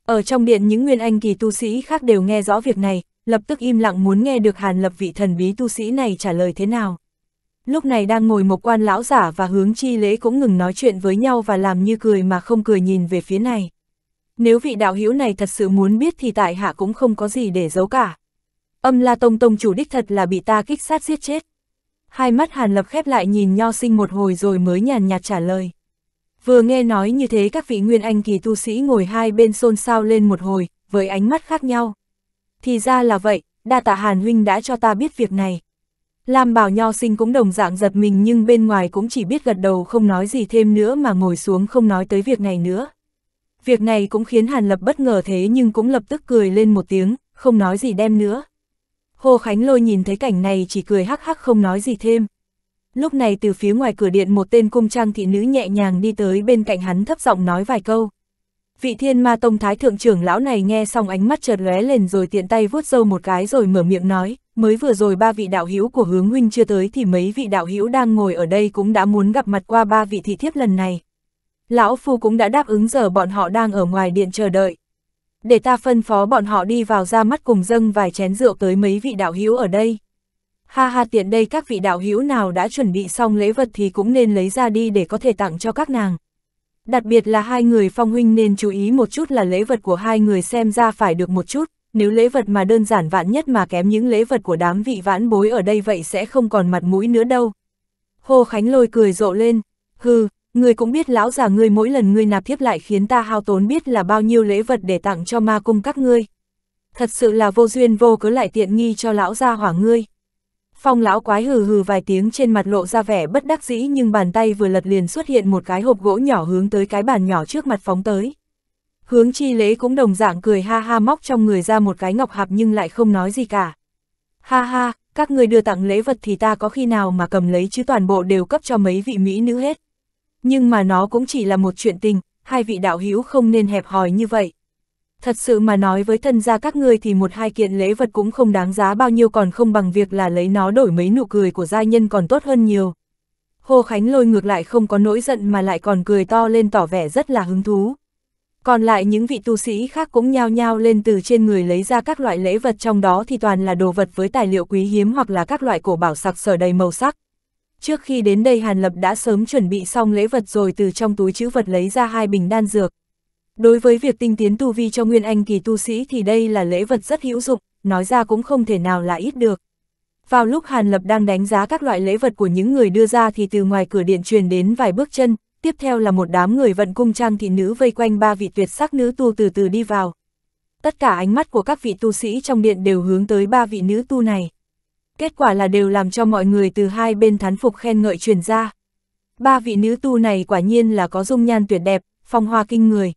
Ở trong điện những nguyên anh kỳ tu sĩ khác đều nghe rõ việc này, lập tức im lặng muốn nghe được Hàn Lập vị thần bí tu sĩ này trả lời thế nào. Lúc này đang ngồi một quan lão giả và hướng chi lễ cũng ngừng nói chuyện với nhau và làm như cười mà không cười nhìn về phía này. Nếu vị đạo hữu này thật sự muốn biết thì tại hạ cũng không có gì để giấu cả. Âm La Tông Tông chủ đích thật là bị ta kích sát giết chết. Hai mắt Hàn Lập khép lại nhìn Nho Sinh một hồi rồi mới nhàn nhạt trả lời. Vừa nghe nói như thế các vị nguyên anh kỳ tu sĩ ngồi hai bên xôn xao lên một hồi, với ánh mắt khác nhau. Thì ra là vậy, đa tạ Hàn Huynh đã cho ta biết việc này. Lam bảo nho sinh cũng đồng dạng giật mình nhưng bên ngoài cũng chỉ biết gật đầu không nói gì thêm nữa mà ngồi xuống không nói tới việc này nữa. Việc này cũng khiến Hàn Lập bất ngờ thế nhưng cũng lập tức cười lên một tiếng, không nói gì đem nữa. Hồ Khánh Lôi nhìn thấy cảnh này chỉ cười hắc hắc không nói gì thêm. Lúc này từ phía ngoài cửa điện một tên cung trang thị nữ nhẹ nhàng đi tới bên cạnh hắn thấp giọng nói vài câu. Vị thiên ma tông thái thượng trưởng lão này nghe xong ánh mắt chợt lóe lên rồi tiện tay vuốt râu một cái rồi mở miệng nói, mới vừa rồi ba vị đạo hữu của hướng huynh chưa tới thì mấy vị đạo hữu đang ngồi ở đây cũng đã muốn gặp mặt qua ba vị thị thiếp lần này. Lão Phu cũng đã đáp ứng giờ bọn họ đang ở ngoài điện chờ đợi để ta phân phó bọn họ đi vào ra mắt cùng dâng vài chén rượu tới mấy vị đạo hữu ở đây. Ha ha tiện đây các vị đạo hữu nào đã chuẩn bị xong lễ vật thì cũng nên lấy ra đi để có thể tặng cho các nàng. Đặc biệt là hai người phong huynh nên chú ý một chút là lễ vật của hai người xem ra phải được một chút, nếu lễ vật mà đơn giản vạn nhất mà kém những lễ vật của đám vị vãn bối ở đây vậy sẽ không còn mặt mũi nữa đâu. Hồ Khánh lôi cười rộ lên, hừ, ngươi cũng biết lão già ngươi mỗi lần ngươi nạp thiếp lại khiến ta hao tốn biết là bao nhiêu lễ vật để tặng cho ma cung các ngươi. Thật sự là vô duyên vô cớ lại tiện nghi cho lão gia hỏa ngươi. Phong lão quái hừ hừ vài tiếng trên mặt lộ ra vẻ bất đắc dĩ nhưng bàn tay vừa lật liền xuất hiện một cái hộp gỗ nhỏ hướng tới cái bàn nhỏ trước mặt phóng tới. Hướng chi lễ cũng đồng dạng cười ha ha móc trong người ra một cái ngọc hạp nhưng lại không nói gì cả. Ha ha, các người đưa tặng lễ vật thì ta có khi nào mà cầm lấy chứ toàn bộ đều cấp cho mấy vị mỹ nữ hết nhưng mà nó cũng chỉ là một chuyện tình, hai vị đạo hữu không nên hẹp hòi như vậy. Thật sự mà nói với thân gia các ngươi thì một hai kiện lễ vật cũng không đáng giá bao nhiêu còn không bằng việc là lấy nó đổi mấy nụ cười của gia nhân còn tốt hơn nhiều. Hồ Khánh lôi ngược lại không có nỗi giận mà lại còn cười to lên tỏ vẻ rất là hứng thú. Còn lại những vị tu sĩ khác cũng nhao nhao lên từ trên người lấy ra các loại lễ vật trong đó thì toàn là đồ vật với tài liệu quý hiếm hoặc là các loại cổ bảo sặc sở đầy màu sắc, Trước khi đến đây Hàn Lập đã sớm chuẩn bị xong lễ vật rồi từ trong túi chữ vật lấy ra hai bình đan dược. Đối với việc tinh tiến tu vi cho Nguyên Anh kỳ tu sĩ thì đây là lễ vật rất hữu dụng, nói ra cũng không thể nào là ít được. Vào lúc Hàn Lập đang đánh giá các loại lễ vật của những người đưa ra thì từ ngoài cửa điện truyền đến vài bước chân, tiếp theo là một đám người vận cung trang thị nữ vây quanh ba vị tuyệt sắc nữ tu từ từ đi vào. Tất cả ánh mắt của các vị tu sĩ trong điện đều hướng tới ba vị nữ tu này kết quả là đều làm cho mọi người từ hai bên thán phục khen ngợi truyền ra. Ba vị nữ tu này quả nhiên là có dung nhan tuyệt đẹp, phong hoa kinh người.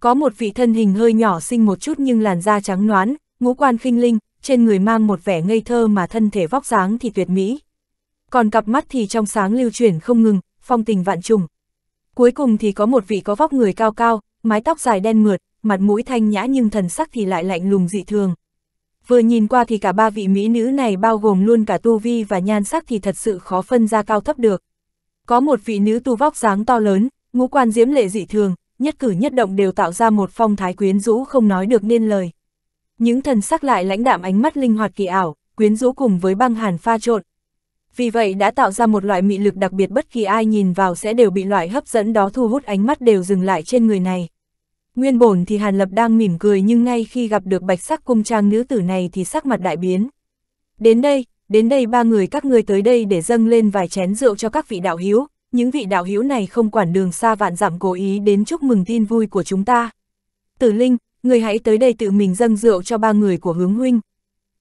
Có một vị thân hình hơi nhỏ xinh một chút nhưng làn da trắng noán, ngũ quan khinh linh, trên người mang một vẻ ngây thơ mà thân thể vóc dáng thì tuyệt mỹ. Còn cặp mắt thì trong sáng lưu chuyển không ngừng, phong tình vạn trùng. Cuối cùng thì có một vị có vóc người cao cao, mái tóc dài đen mượt, mặt mũi thanh nhã nhưng thần sắc thì lại lạnh lùng dị thường vừa nhìn qua thì cả ba vị mỹ nữ này bao gồm luôn cả tu vi và nhan sắc thì thật sự khó phân ra cao thấp được. Có một vị nữ tu vóc dáng to lớn, ngũ quan diễm lệ dị thường, nhất cử nhất động đều tạo ra một phong thái quyến rũ không nói được nên lời. Những thần sắc lại lãnh đạm ánh mắt linh hoạt kỳ ảo, quyến rũ cùng với băng hàn pha trộn. Vì vậy đã tạo ra một loại mị lực đặc biệt bất kỳ ai nhìn vào sẽ đều bị loại hấp dẫn đó thu hút ánh mắt đều dừng lại trên người này. Nguyên bổn thì Hàn Lập đang mỉm cười nhưng ngay khi gặp được bạch sắc cung trang nữ tử này thì sắc mặt đại biến. Đến đây, đến đây ba người các ngươi tới đây để dâng lên vài chén rượu cho các vị đạo hiếu, những vị đạo hiếu này không quản đường xa vạn dặm cố ý đến chúc mừng tin vui của chúng ta. Tử Linh, người hãy tới đây tự mình dâng rượu cho ba người của hướng huynh.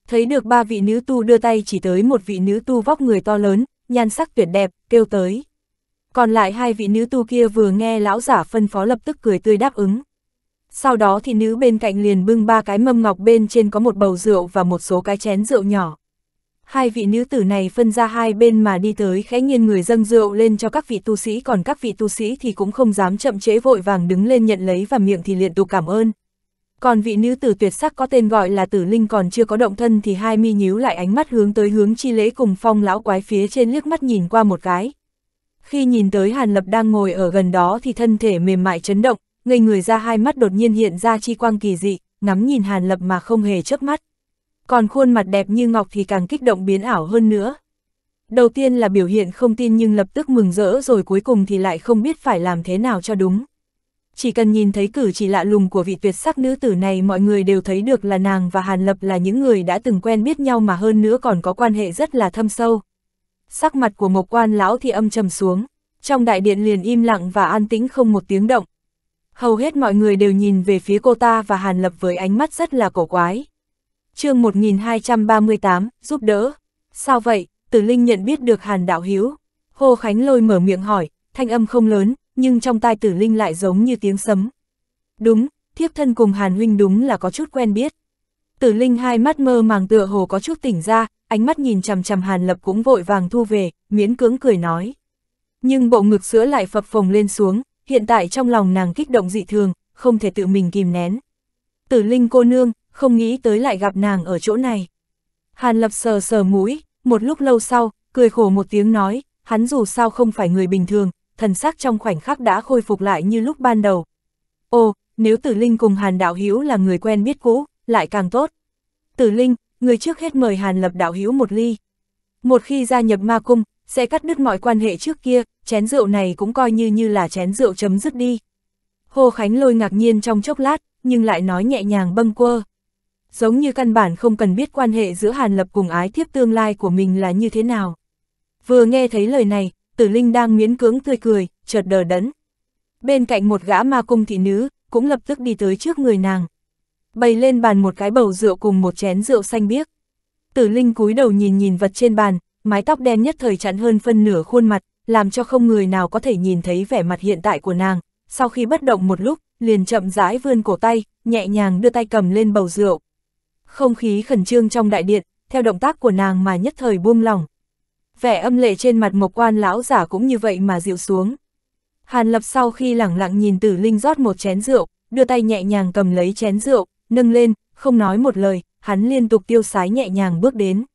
Thấy được ba vị nữ tu đưa tay chỉ tới một vị nữ tu vóc người to lớn, nhan sắc tuyệt đẹp, kêu tới. Còn lại hai vị nữ tu kia vừa nghe lão giả phân phó lập tức cười tươi đáp ứng. Sau đó thì nữ bên cạnh liền bưng ba cái mâm ngọc bên trên có một bầu rượu và một số cái chén rượu nhỏ. Hai vị nữ tử này phân ra hai bên mà đi tới khẽ nhiên người dâng rượu lên cho các vị tu sĩ còn các vị tu sĩ thì cũng không dám chậm chế vội vàng đứng lên nhận lấy và miệng thì liền tục cảm ơn. Còn vị nữ tử tuyệt sắc có tên gọi là tử linh còn chưa có động thân thì hai mi nhíu lại ánh mắt hướng tới hướng chi lễ cùng phong lão quái phía trên liếc mắt nhìn qua một cái. Khi nhìn tới Hàn Lập đang ngồi ở gần đó thì thân thể mềm mại chấn động, người người ra hai mắt đột nhiên hiện ra chi quang kỳ dị, ngắm nhìn Hàn Lập mà không hề chớp mắt. Còn khuôn mặt đẹp như ngọc thì càng kích động biến ảo hơn nữa. Đầu tiên là biểu hiện không tin nhưng lập tức mừng rỡ rồi cuối cùng thì lại không biết phải làm thế nào cho đúng. Chỉ cần nhìn thấy cử chỉ lạ lùng của vị tuyệt sắc nữ tử này mọi người đều thấy được là nàng và Hàn Lập là những người đã từng quen biết nhau mà hơn nữa còn có quan hệ rất là thâm sâu. Sắc mặt của Mộc Quan lão thì âm trầm xuống, trong đại điện liền im lặng và an tĩnh không một tiếng động, hầu hết mọi người đều nhìn về phía cô ta và Hàn Lập với ánh mắt rất là cổ quái. chương 1238, giúp đỡ. Sao vậy, Tử Linh nhận biết được Hàn Đạo Hiếu. Hồ Khánh Lôi mở miệng hỏi, thanh âm không lớn, nhưng trong tai Tử Linh lại giống như tiếng sấm. Đúng, thiếp thân cùng Hàn Huynh đúng là có chút quen biết. Tử Linh hai mắt mơ màng tựa hồ có chút tỉnh ra, ánh mắt nhìn chằm chằm Hàn Lập cũng vội vàng thu về, miễn cưỡng cười nói. Nhưng bộ ngực sữa lại phập phồng lên xuống, hiện tại trong lòng nàng kích động dị thường, không thể tự mình kìm nén. Tử Linh cô nương, không nghĩ tới lại gặp nàng ở chỗ này. Hàn Lập sờ sờ mũi, một lúc lâu sau, cười khổ một tiếng nói, hắn dù sao không phải người bình thường, thần sắc trong khoảnh khắc đã khôi phục lại như lúc ban đầu. Ồ, nếu Tử Linh cùng Hàn Đạo Hữu là người quen biết cũ, lại càng tốt. Tử Linh, người trước hết mời Hàn Lập Đạo Hữu một ly. Một khi gia nhập ma cung, sẽ cắt đứt mọi quan hệ trước kia, chén rượu này cũng coi như như là chén rượu chấm dứt đi. Hồ Khánh lôi ngạc nhiên trong chốc lát, nhưng lại nói nhẹ nhàng bâng quơ. Giống như căn bản không cần biết quan hệ giữa Hàn Lập cùng ái thiếp tương lai của mình là như thế nào. Vừa nghe thấy lời này, tử linh đang miễn cưỡng tươi cười, chợt đờ đẫn. Bên cạnh một gã ma cung thị nữ, cũng lập tức đi tới trước người nàng. Bày lên bàn một cái bầu rượu cùng một chén rượu xanh biếc. Tử linh cúi đầu nhìn nhìn vật trên bàn, mái tóc đen nhất thời chặn hơn phân nửa khuôn mặt, làm cho không người nào có thể nhìn thấy vẻ mặt hiện tại của nàng. Sau khi bất động một lúc, liền chậm rãi vươn cổ tay, nhẹ nhàng đưa tay cầm lên bầu rượu. Không khí khẩn trương trong đại điện, theo động tác của nàng mà nhất thời buông lỏng. Vẻ âm lệ trên mặt mộc quan lão giả cũng như vậy mà dịu xuống. Hàn lập sau khi lẳng lặng nhìn tử linh rót một chén rượu, đưa tay nhẹ nhàng cầm lấy chén rượu, nâng lên, không nói một lời, hắn liên tục tiêu sái nhẹ nhàng bước đến.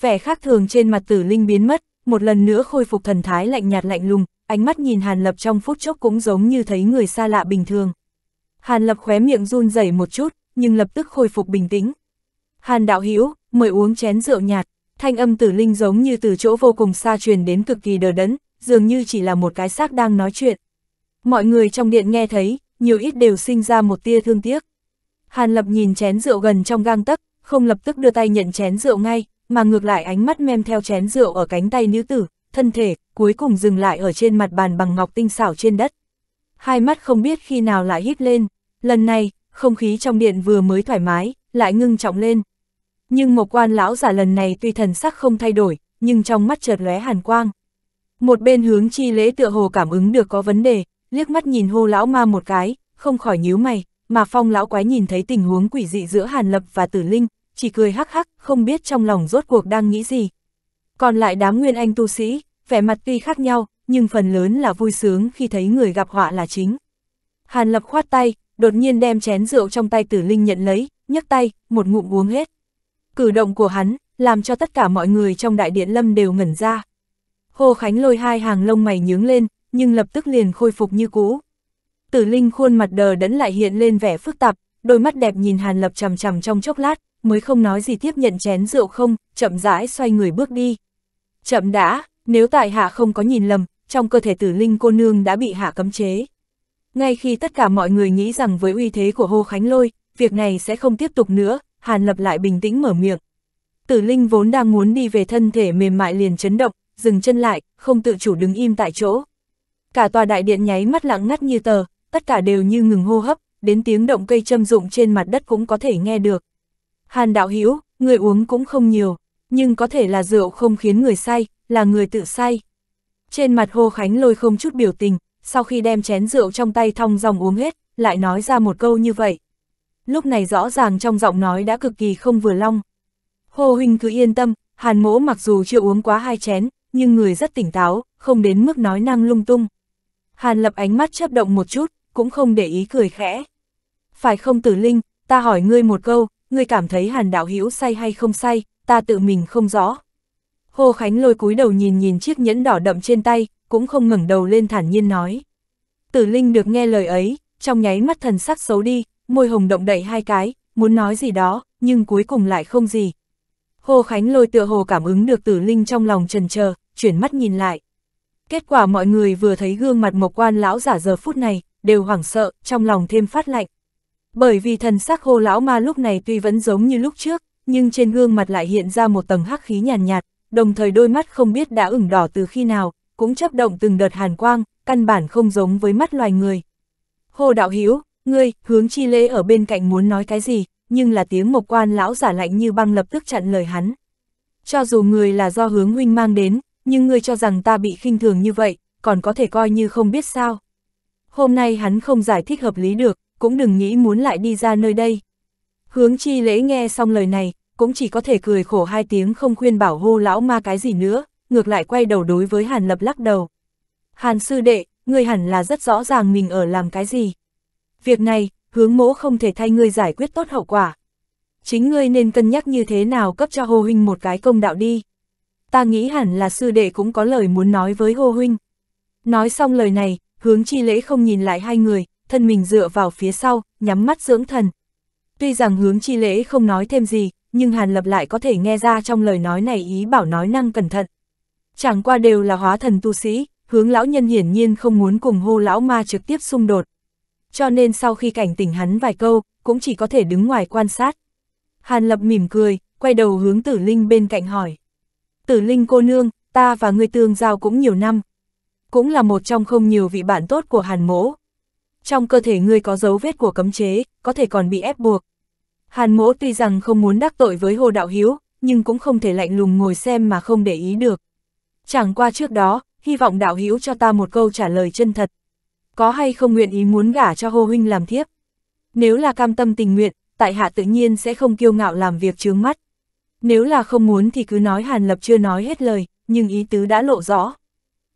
Vẻ khác thường trên mặt tử linh biến mất, một lần nữa khôi phục thần thái lạnh nhạt lạnh lùng, ánh mắt nhìn Hàn Lập trong phút chốc cũng giống như thấy người xa lạ bình thường. Hàn Lập khóe miệng run rẩy một chút, nhưng lập tức khôi phục bình tĩnh. Hàn Đạo Hữu mời uống chén rượu nhạt, thanh âm tử linh giống như từ chỗ vô cùng xa truyền đến cực kỳ đờ đẫn, dường như chỉ là một cái xác đang nói chuyện. Mọi người trong điện nghe thấy, nhiều ít đều sinh ra một tia thương tiếc. Hàn Lập nhìn chén rượu gần trong gang tấc, không lập tức đưa tay nhận chén rượu ngay, mà ngược lại ánh mắt mem theo chén rượu ở cánh tay nữ tử, thân thể, cuối cùng dừng lại ở trên mặt bàn bằng ngọc tinh xảo trên đất. Hai mắt không biết khi nào lại hít lên, lần này, không khí trong điện vừa mới thoải mái, lại ngưng trọng lên. Nhưng một quan lão giả lần này tuy thần sắc không thay đổi, nhưng trong mắt chợt lóe hàn quang. Một bên hướng chi lễ tựa hồ cảm ứng được có vấn đề, liếc mắt nhìn hô lão ma một cái, không khỏi nhíu mày, mà phong lão quái nhìn thấy tình huống quỷ dị giữa Hàn Lập và Tử Linh, chỉ cười hắc hắc, không biết trong lòng rốt cuộc đang nghĩ gì. Còn lại đám nguyên anh tu sĩ, vẻ mặt tuy khác nhau, nhưng phần lớn là vui sướng khi thấy người gặp họa là chính. Hàn Lập khoát tay, đột nhiên đem chén rượu trong tay tử linh nhận lấy, nhấc tay, một ngụm uống hết. Cử động của hắn, làm cho tất cả mọi người trong đại điện lâm đều ngẩn ra. Hồ Khánh lôi hai hàng lông mày nhướng lên, nhưng lập tức liền khôi phục như cũ. Tử Linh khuôn mặt đờ đẫn lại hiện lên vẻ phức tạp, đôi mắt đẹp nhìn Hàn Lập chằm chằm trong chốc lát, mới không nói gì tiếp nhận chén rượu không, chậm rãi xoay người bước đi. Chậm đã, nếu tại hạ không có nhìn lầm, trong cơ thể tử linh cô nương đã bị hạ cấm chế. Ngay khi tất cả mọi người nghĩ rằng với uy thế của Hồ Khánh Lôi, việc này sẽ không tiếp tục nữa, Hàn Lập lại bình tĩnh mở miệng. Tử Linh vốn đang muốn đi về thân thể mềm mại liền chấn động, dừng chân lại, không tự chủ đứng im tại chỗ. Cả tòa đại điện nháy mắt lặng ngắt như tờ, tất cả đều như ngừng hô hấp, đến tiếng động cây châm rụng trên mặt đất cũng có thể nghe được. Hàn đạo hữu người uống cũng không nhiều, nhưng có thể là rượu không khiến người say, là người tự say. Trên mặt Hồ Khánh lôi không chút biểu tình, sau khi đem chén rượu trong tay thong dòng uống hết, lại nói ra một câu như vậy. Lúc này rõ ràng trong giọng nói đã cực kỳ không vừa long. Hồ Huynh cứ yên tâm, Hàn mỗ mặc dù chưa uống quá hai chén, nhưng người rất tỉnh táo, không đến mức nói năng lung tung. Hàn lập ánh mắt chấp động một chút, cũng không để ý cười khẽ. Phải không tử linh, ta hỏi ngươi một câu, ngươi cảm thấy hàn đạo hữu say hay không say, ta tự mình không rõ. Hồ Khánh lôi cúi đầu nhìn nhìn chiếc nhẫn đỏ đậm trên tay, cũng không ngẩng đầu lên thản nhiên nói. Tử Linh được nghe lời ấy, trong nháy mắt thần sắc xấu đi, môi hồng động đậy hai cái, muốn nói gì đó, nhưng cuối cùng lại không gì. Hồ Khánh lôi tựa hồ cảm ứng được Tử Linh trong lòng trần chờ, chuyển mắt nhìn lại. Kết quả mọi người vừa thấy gương mặt mộc quan lão giả giờ phút này, đều hoảng sợ, trong lòng thêm phát lạnh. Bởi vì thần sắc hồ lão ma lúc này tuy vẫn giống như lúc trước, nhưng trên gương mặt lại hiện ra một tầng hắc khí nhàn nhạt, nhạt, đồng thời đôi mắt không biết đã ửng đỏ từ khi nào, cũng chấp động từng đợt hàn quang, căn bản không giống với mắt loài người. Hồ đạo hiếu, ngươi, hướng chi lễ ở bên cạnh muốn nói cái gì, nhưng là tiếng mộc quan lão giả lạnh như băng lập tức chặn lời hắn. Cho dù người là do hướng huynh mang đến, nhưng ngươi cho rằng ta bị khinh thường như vậy, còn có thể coi như không biết sao. Hôm nay hắn không giải thích hợp lý được, cũng đừng nghĩ muốn lại đi ra nơi đây. Hướng chi lễ nghe xong lời này, cũng chỉ có thể cười khổ hai tiếng không khuyên bảo hô lão ma cái gì nữa, ngược lại quay đầu đối với Hàn Lập lắc đầu. Hàn sư đệ, ngươi hẳn là rất rõ ràng mình ở làm cái gì. Việc này, hướng mỗ không thể thay ngươi giải quyết tốt hậu quả. Chính ngươi nên cân nhắc như thế nào cấp cho Hồ huynh một cái công đạo đi. Ta nghĩ hẳn là sư đệ cũng có lời muốn nói với Hồ huynh. Nói xong lời này, hướng chi lễ không nhìn lại hai người, thân mình dựa vào phía sau, nhắm mắt dưỡng thần. Tuy rằng hướng chi lễ không nói thêm gì, nhưng Hàn Lập lại có thể nghe ra trong lời nói này ý bảo nói năng cẩn thận. Chẳng qua đều là hóa thần tu sĩ, hướng lão nhân hiển nhiên không muốn cùng hô lão ma trực tiếp xung đột. Cho nên sau khi cảnh tỉnh hắn vài câu, cũng chỉ có thể đứng ngoài quan sát. Hàn Lập mỉm cười, quay đầu hướng tử linh bên cạnh hỏi. Tử linh cô nương, ta và người tương giao cũng nhiều năm. Cũng là một trong không nhiều vị bạn tốt của Hàn Mỗ, trong cơ thể ngươi có dấu vết của cấm chế, có thể còn bị ép buộc. Hàn mỗ tuy rằng không muốn đắc tội với Hồ Đạo Hiếu, nhưng cũng không thể lạnh lùng ngồi xem mà không để ý được. Chẳng qua trước đó, hy vọng Đạo Hiếu cho ta một câu trả lời chân thật. Có hay không nguyện ý muốn gả cho Hồ Huynh làm thiếp? Nếu là cam tâm tình nguyện, tại hạ tự nhiên sẽ không kiêu ngạo làm việc chướng mắt. Nếu là không muốn thì cứ nói Hàn Lập chưa nói hết lời, nhưng ý tứ đã lộ rõ.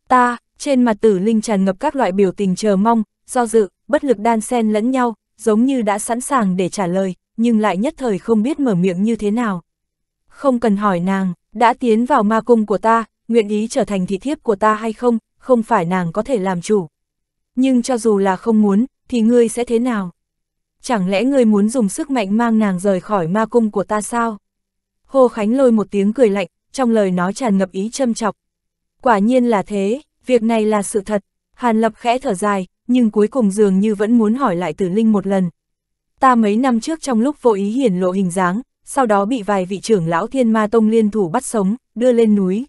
Ta, trên mặt tử linh tràn ngập các loại biểu tình chờ mong, do dự, bất lực đan xen lẫn nhau, giống như đã sẵn sàng để trả lời, nhưng lại nhất thời không biết mở miệng như thế nào. Không cần hỏi nàng, đã tiến vào ma cung của ta, nguyện ý trở thành thị thiếp của ta hay không, không phải nàng có thể làm chủ. Nhưng cho dù là không muốn, thì ngươi sẽ thế nào? Chẳng lẽ ngươi muốn dùng sức mạnh mang nàng rời khỏi ma cung của ta sao? Hồ Khánh lôi một tiếng cười lạnh, trong lời nói tràn ngập ý châm chọc. Quả nhiên là thế, việc này là sự thật. Hàn Lập khẽ thở dài, nhưng cuối cùng dường như vẫn muốn hỏi lại tử linh một lần. Ta mấy năm trước trong lúc vô ý hiển lộ hình dáng, sau đó bị vài vị trưởng lão thiên ma tông liên thủ bắt sống, đưa lên núi.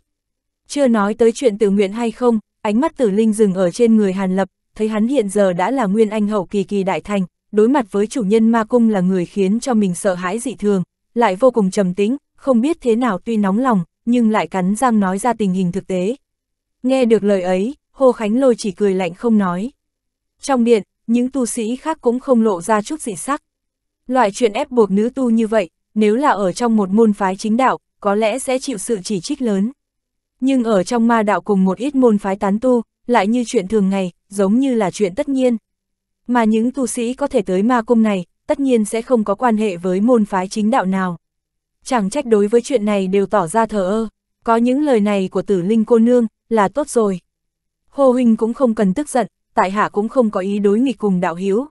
Chưa nói tới chuyện tự nguyện hay không, ánh mắt tử linh dừng ở trên người Hàn Lập, thấy hắn hiện giờ đã là nguyên anh hậu kỳ kỳ đại thành, đối mặt với chủ nhân ma cung là người khiến cho mình sợ hãi dị thường, lại vô cùng trầm tĩnh, không biết thế nào tuy nóng lòng, nhưng lại cắn răng nói ra tình hình thực tế. Nghe được lời ấy, Hồ Khánh Lôi chỉ cười lạnh không nói. Trong điện, những tu sĩ khác cũng không lộ ra chút gì sắc. Loại chuyện ép buộc nữ tu như vậy, nếu là ở trong một môn phái chính đạo, có lẽ sẽ chịu sự chỉ trích lớn. Nhưng ở trong ma đạo cùng một ít môn phái tán tu, lại như chuyện thường ngày, giống như là chuyện tất nhiên. Mà những tu sĩ có thể tới ma cung này, tất nhiên sẽ không có quan hệ với môn phái chính đạo nào. Chẳng trách đối với chuyện này đều tỏ ra thờ ơ, có những lời này của tử linh cô nương, là tốt rồi. Hồ Huynh cũng không cần tức giận, tại hạ cũng không có ý đối nghịch cùng đạo hiếu.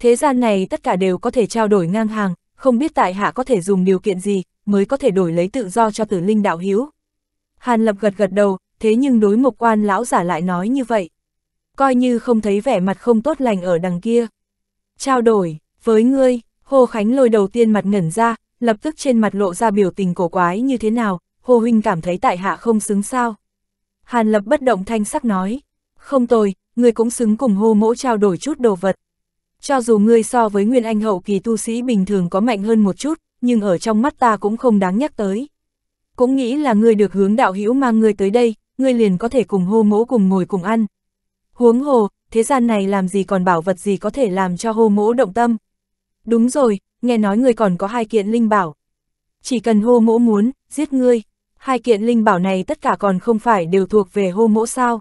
Thế gian này tất cả đều có thể trao đổi ngang hàng, không biết tại hạ có thể dùng điều kiện gì, mới có thể đổi lấy tự do cho tử linh đạo hiếu. Hàn Lập gật gật đầu, thế nhưng đối mục quan lão giả lại nói như vậy. Coi như không thấy vẻ mặt không tốt lành ở đằng kia. Trao đổi, với ngươi, Hồ Khánh lôi đầu tiên mặt ngẩn ra, lập tức trên mặt lộ ra biểu tình cổ quái như thế nào, Hồ Huynh cảm thấy tại hạ không xứng sao. Hàn Lập bất động thanh sắc nói không tồi, người cũng xứng cùng hô mỗ trao đổi chút đồ vật. Cho dù ngươi so với Nguyên Anh hậu kỳ tu sĩ bình thường có mạnh hơn một chút, nhưng ở trong mắt ta cũng không đáng nhắc tới. Cũng nghĩ là ngươi được hướng đạo hữu mang ngươi tới đây, ngươi liền có thể cùng hô mỗ cùng ngồi cùng ăn. Huống hồ, thế gian này làm gì còn bảo vật gì có thể làm cho hô mỗ động tâm. Đúng rồi, nghe nói ngươi còn có hai kiện linh bảo. Chỉ cần hô mỗ muốn, giết ngươi. Hai kiện linh bảo này tất cả còn không phải đều thuộc về hô mỗ sao.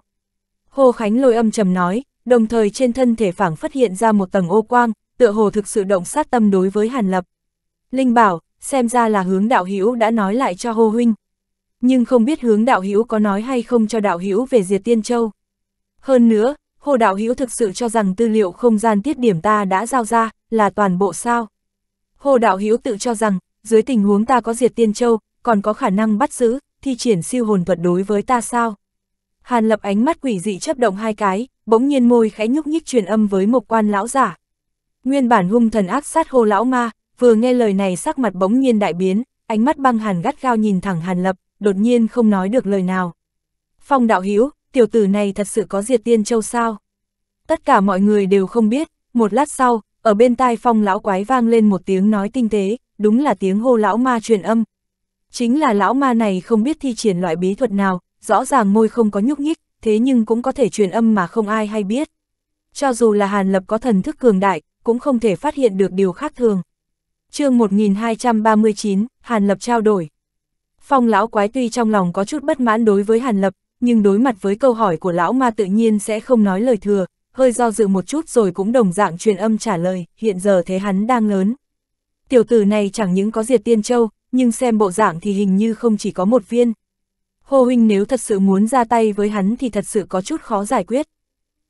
Hồ Khánh lôi âm trầm nói, đồng thời trên thân thể phảng phát hiện ra một tầng ô quang, tựa hồ thực sự động sát tâm đối với Hàn Lập. Linh bảo, xem ra là hướng đạo hữu đã nói lại cho Hồ Huynh. Nhưng không biết hướng đạo hữu có nói hay không cho đạo hữu về diệt tiên châu. Hơn nữa, Hồ đạo hữu thực sự cho rằng tư liệu không gian tiết điểm ta đã giao ra, là toàn bộ sao. Hồ đạo hữu tự cho rằng, dưới tình huống ta có diệt tiên châu, còn có khả năng bắt giữ, thi triển siêu hồn thuật đối với ta sao? Hàn lập ánh mắt quỷ dị chấp động hai cái, bỗng nhiên môi khẽ nhúc nhích truyền âm với một quan lão giả. Nguyên bản hung thần ác sát hô lão ma, vừa nghe lời này sắc mặt bỗng nhiên đại biến, ánh mắt băng hàn gắt gao nhìn thẳng hàn lập, đột nhiên không nói được lời nào. Phong đạo Hiếu, tiểu tử này thật sự có diệt tiên châu sao? Tất cả mọi người đều không biết, một lát sau, ở bên tai phong lão quái vang lên một tiếng nói tinh tế, đúng là tiếng hô lão ma truyền âm. Chính là lão ma này không biết thi triển loại bí thuật nào, rõ ràng môi không có nhúc nhích, thế nhưng cũng có thể truyền âm mà không ai hay biết. Cho dù là Hàn Lập có thần thức cường đại, cũng không thể phát hiện được điều khác thường. chương 1239, Hàn Lập trao đổi. Phong lão quái tuy trong lòng có chút bất mãn đối với Hàn Lập, nhưng đối mặt với câu hỏi của lão ma tự nhiên sẽ không nói lời thừa, hơi do dự một chút rồi cũng đồng dạng truyền âm trả lời, hiện giờ thế hắn đang lớn. Tiểu tử này chẳng những có diệt tiên châu, nhưng xem bộ dạng thì hình như không chỉ có một viên, Hồ Huynh nếu thật sự muốn ra tay với hắn thì thật sự có chút khó giải quyết.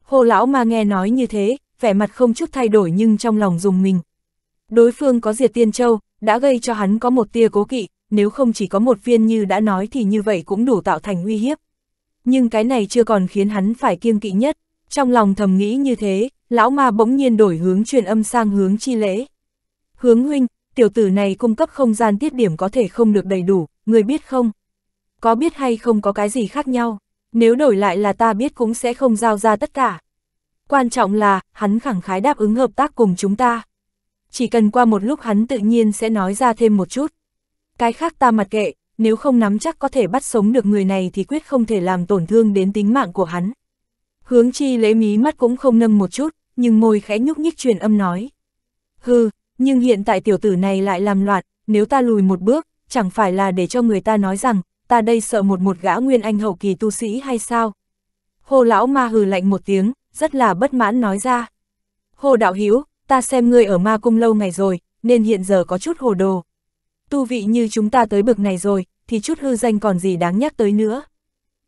Hồ Lão mà nghe nói như thế, vẻ mặt không chút thay đổi nhưng trong lòng dùng mình. Đối phương có diệt tiên châu, đã gây cho hắn có một tia cố kỵ, nếu không chỉ có một viên như đã nói thì như vậy cũng đủ tạo thành uy hiếp. Nhưng cái này chưa còn khiến hắn phải kiêng kỵ nhất, trong lòng thầm nghĩ như thế, lão ma bỗng nhiên đổi hướng truyền âm sang hướng chi lễ. Hướng huynh, tiểu tử này cung cấp không gian tiết điểm có thể không được đầy đủ, người biết không? có biết hay không có cái gì khác nhau, nếu đổi lại là ta biết cũng sẽ không giao ra tất cả. Quan trọng là, hắn khẳng khái đáp ứng hợp tác cùng chúng ta. Chỉ cần qua một lúc hắn tự nhiên sẽ nói ra thêm một chút. Cái khác ta mặc kệ, nếu không nắm chắc có thể bắt sống được người này thì quyết không thể làm tổn thương đến tính mạng của hắn. Hướng chi lấy mí mắt cũng không nâng một chút, nhưng môi khẽ nhúc nhích truyền âm nói. Hừ, nhưng hiện tại tiểu tử này lại làm loạn, nếu ta lùi một bước, chẳng phải là để cho người ta nói rằng, ta đây sợ một một gã nguyên anh hậu kỳ tu sĩ hay sao? Hồ lão ma hừ lạnh một tiếng, rất là bất mãn nói ra. Hồ đạo hiếu, ta xem ngươi ở ma cung lâu ngày rồi, nên hiện giờ có chút hồ đồ. Tu vị như chúng ta tới bực này rồi, thì chút hư danh còn gì đáng nhắc tới nữa.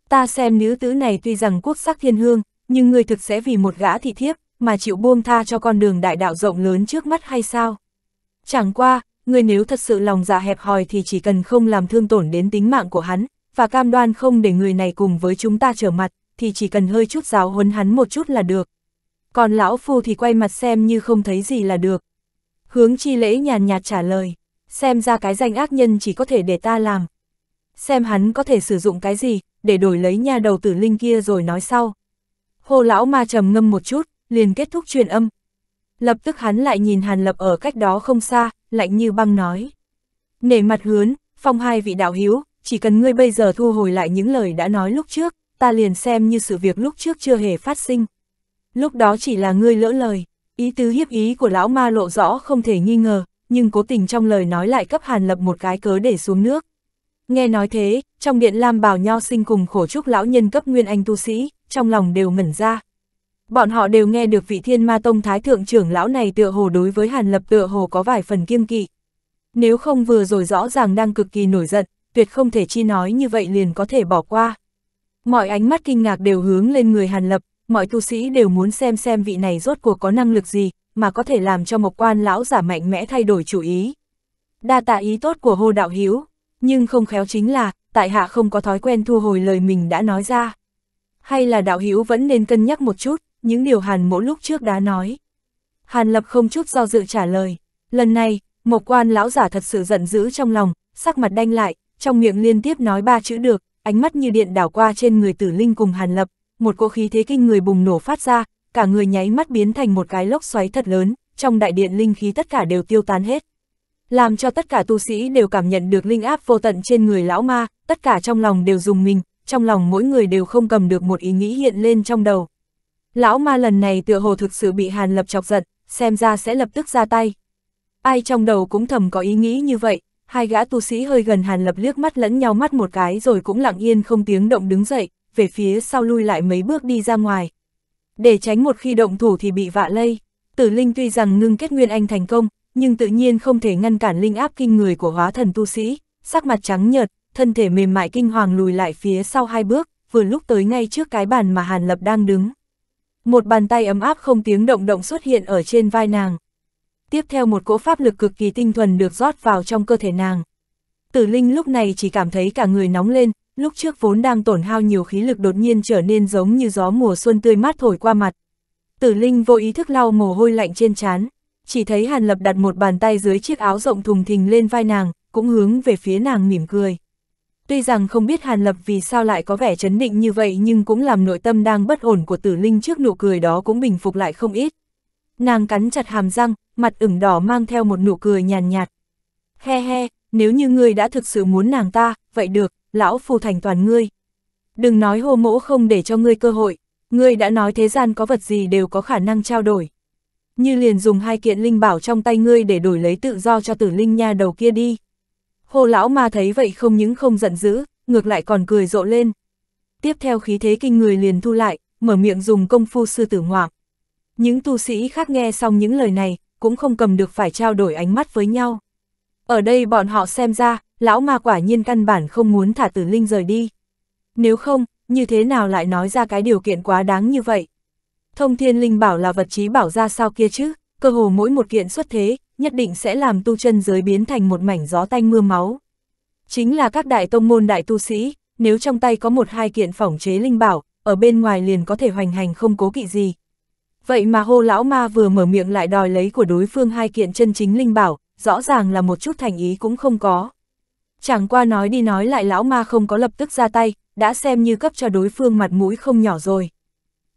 Ta xem nữ tử này tuy rằng quốc sắc thiên hương, nhưng ngươi thực sẽ vì một gã thị thiếp, mà chịu buông tha cho con đường đại đạo rộng lớn trước mắt hay sao? Chẳng qua, Người nếu thật sự lòng dạ hẹp hòi thì chỉ cần không làm thương tổn đến tính mạng của hắn, và cam đoan không để người này cùng với chúng ta trở mặt, thì chỉ cần hơi chút giáo huấn hắn một chút là được. Còn lão phu thì quay mặt xem như không thấy gì là được. Hướng chi lễ nhàn nhạt trả lời, xem ra cái danh ác nhân chỉ có thể để ta làm. Xem hắn có thể sử dụng cái gì, để đổi lấy nhà đầu tử linh kia rồi nói sau. Hồ lão ma trầm ngâm một chút, liền kết thúc truyền âm, Lập tức hắn lại nhìn Hàn Lập ở cách đó không xa, lạnh như băng nói. Nể mặt hướng, phong hai vị đạo hiếu, chỉ cần ngươi bây giờ thu hồi lại những lời đã nói lúc trước, ta liền xem như sự việc lúc trước chưa hề phát sinh. Lúc đó chỉ là ngươi lỡ lời, ý tứ hiếp ý của lão ma lộ rõ không thể nghi ngờ, nhưng cố tình trong lời nói lại cấp Hàn Lập một cái cớ để xuống nước. Nghe nói thế, trong điện Lam Bảo Nho sinh cùng khổ trúc lão nhân cấp nguyên anh tu sĩ, trong lòng đều ngẩn ra. Bọn họ đều nghe được vị thiên ma tông thái thượng trưởng lão này tựa hồ đối với Hàn Lập tựa hồ có vài phần kiêng kỵ. Nếu không vừa rồi rõ ràng đang cực kỳ nổi giận, tuyệt không thể chi nói như vậy liền có thể bỏ qua. Mọi ánh mắt kinh ngạc đều hướng lên người Hàn Lập, mọi tu sĩ đều muốn xem xem vị này rốt cuộc có năng lực gì, mà có thể làm cho một Quan lão giả mạnh mẽ thay đổi chủ ý. Đa tạ ý tốt của hô Đạo Hiếu, nhưng không khéo chính là, tại hạ không có thói quen thu hồi lời mình đã nói ra. Hay là Đạo Hiếu vẫn nên cân nhắc một chút, những điều Hàn Mỗ lúc trước đã nói. Hàn Lập không chút do dự trả lời, lần này, một Quan lão giả thật sự giận dữ trong lòng, sắc mặt đanh lại, trong miệng liên tiếp nói ba chữ được, ánh mắt như điện đảo qua trên người Tử Linh cùng Hàn Lập, một cỗ khí thế kinh người bùng nổ phát ra, cả người nháy mắt biến thành một cái lốc xoáy thật lớn, trong đại điện linh khí tất cả đều tiêu tán hết. Làm cho tất cả tu sĩ đều cảm nhận được linh áp vô tận trên người lão ma, tất cả trong lòng đều dùng mình, trong lòng mỗi người đều không cầm được một ý nghĩ hiện lên trong đầu. Lão ma lần này tựa hồ thực sự bị Hàn Lập chọc giận, xem ra sẽ lập tức ra tay. Ai trong đầu cũng thầm có ý nghĩ như vậy, hai gã tu sĩ hơi gần Hàn Lập liếc mắt lẫn nhau mắt một cái rồi cũng lặng yên không tiếng động đứng dậy, về phía sau lui lại mấy bước đi ra ngoài. Để tránh một khi động thủ thì bị vạ lây, tử linh tuy rằng ngưng kết nguyên anh thành công, nhưng tự nhiên không thể ngăn cản linh áp kinh người của hóa thần tu sĩ, sắc mặt trắng nhợt, thân thể mềm mại kinh hoàng lùi lại phía sau hai bước, vừa lúc tới ngay trước cái bàn mà Hàn Lập đang đứng một bàn tay ấm áp không tiếng động động xuất hiện ở trên vai nàng. Tiếp theo một cỗ pháp lực cực kỳ tinh thuần được rót vào trong cơ thể nàng. Tử Linh lúc này chỉ cảm thấy cả người nóng lên, lúc trước vốn đang tổn hao nhiều khí lực đột nhiên trở nên giống như gió mùa xuân tươi mát thổi qua mặt. Tử Linh vô ý thức lau mồ hôi lạnh trên trán, chỉ thấy Hàn Lập đặt một bàn tay dưới chiếc áo rộng thùng thình lên vai nàng, cũng hướng về phía nàng mỉm cười. Tuy rằng không biết Hàn Lập vì sao lại có vẻ chấn định như vậy nhưng cũng làm nội tâm đang bất ổn của tử linh trước nụ cười đó cũng bình phục lại không ít. Nàng cắn chặt hàm răng, mặt ửng đỏ mang theo một nụ cười nhàn nhạt, He he, nếu như ngươi đã thực sự muốn nàng ta, vậy được, lão phù thành toàn ngươi. Đừng nói hô mỗ không để cho ngươi cơ hội, ngươi đã nói thế gian có vật gì đều có khả năng trao đổi. Như liền dùng hai kiện linh bảo trong tay ngươi để đổi lấy tự do cho tử linh nha đầu kia đi. Hồ lão ma thấy vậy không những không giận dữ, ngược lại còn cười rộ lên. Tiếp theo khí thế kinh người liền thu lại, mở miệng dùng công phu sư tử ngoạm. Những tu sĩ khác nghe xong những lời này, cũng không cầm được phải trao đổi ánh mắt với nhau. Ở đây bọn họ xem ra, lão ma quả nhiên căn bản không muốn thả tử linh rời đi. Nếu không, như thế nào lại nói ra cái điều kiện quá đáng như vậy? Thông thiên linh bảo là vật trí bảo ra sao kia chứ, cơ hồ mỗi một kiện xuất thế, nhất định sẽ làm tu chân giới biến thành một mảnh gió tanh mưa máu. Chính là các đại tông môn đại tu sĩ, nếu trong tay có một hai kiện phỏng chế linh bảo, ở bên ngoài liền có thể hoành hành không cố kỵ gì. Vậy mà hô lão ma vừa mở miệng lại đòi lấy của đối phương hai kiện chân chính linh bảo, rõ ràng là một chút thành ý cũng không có. Chẳng qua nói đi nói lại lão ma không có lập tức ra tay, đã xem như cấp cho đối phương mặt mũi không nhỏ rồi.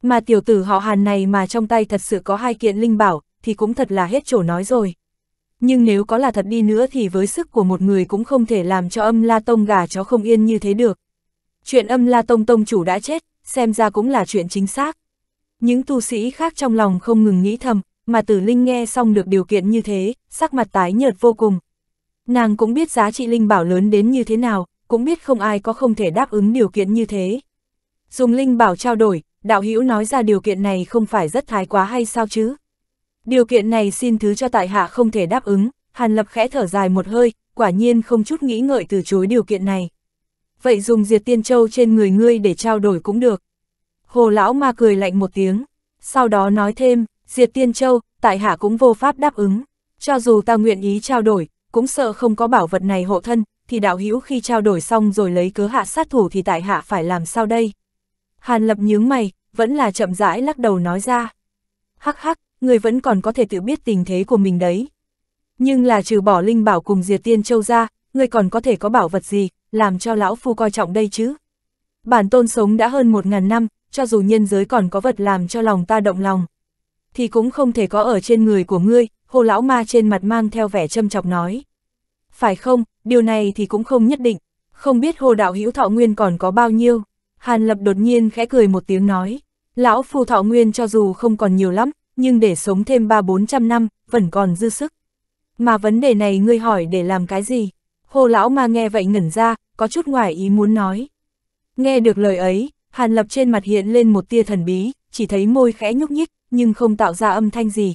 Mà tiểu tử họ hàn này mà trong tay thật sự có hai kiện linh bảo, thì cũng thật là hết chỗ nói rồi nhưng nếu có là thật đi nữa thì với sức của một người cũng không thể làm cho âm La Tông gà chó không yên như thế được. Chuyện âm La Tông Tông chủ đã chết, xem ra cũng là chuyện chính xác. Những tu sĩ khác trong lòng không ngừng nghĩ thầm, mà tử linh nghe xong được điều kiện như thế, sắc mặt tái nhợt vô cùng. Nàng cũng biết giá trị linh bảo lớn đến như thế nào, cũng biết không ai có không thể đáp ứng điều kiện như thế. Dùng linh bảo trao đổi, đạo hữu nói ra điều kiện này không phải rất thái quá hay sao chứ? Điều kiện này xin thứ cho tại hạ không thể đáp ứng, Hàn Lập khẽ thở dài một hơi, quả nhiên không chút nghĩ ngợi từ chối điều kiện này. Vậy dùng diệt tiên châu trên người ngươi để trao đổi cũng được. Hồ lão ma cười lạnh một tiếng, sau đó nói thêm, diệt tiên châu, tại hạ cũng vô pháp đáp ứng. Cho dù ta nguyện ý trao đổi, cũng sợ không có bảo vật này hộ thân, thì đạo hữu khi trao đổi xong rồi lấy cớ hạ sát thủ thì tại hạ phải làm sao đây? Hàn lập nhướng mày, vẫn là chậm rãi lắc đầu nói ra. Hắc hắc, người vẫn còn có thể tự biết tình thế của mình đấy. Nhưng là trừ bỏ linh bảo cùng diệt tiên châu ra, người còn có thể có bảo vật gì, làm cho lão phu coi trọng đây chứ. Bản tôn sống đã hơn một ngàn năm, cho dù nhân giới còn có vật làm cho lòng ta động lòng, thì cũng không thể có ở trên người của ngươi, hồ lão ma trên mặt mang theo vẻ châm chọc nói. Phải không, điều này thì cũng không nhất định, không biết hồ đạo hữu thọ nguyên còn có bao nhiêu. Hàn lập đột nhiên khẽ cười một tiếng nói, lão phu thọ nguyên cho dù không còn nhiều lắm, nhưng để sống thêm ba bốn trăm năm, vẫn còn dư sức. Mà vấn đề này ngươi hỏi để làm cái gì? Hồ lão ma nghe vậy ngẩn ra, có chút ngoài ý muốn nói. Nghe được lời ấy, Hàn Lập trên mặt hiện lên một tia thần bí, chỉ thấy môi khẽ nhúc nhích, nhưng không tạo ra âm thanh gì.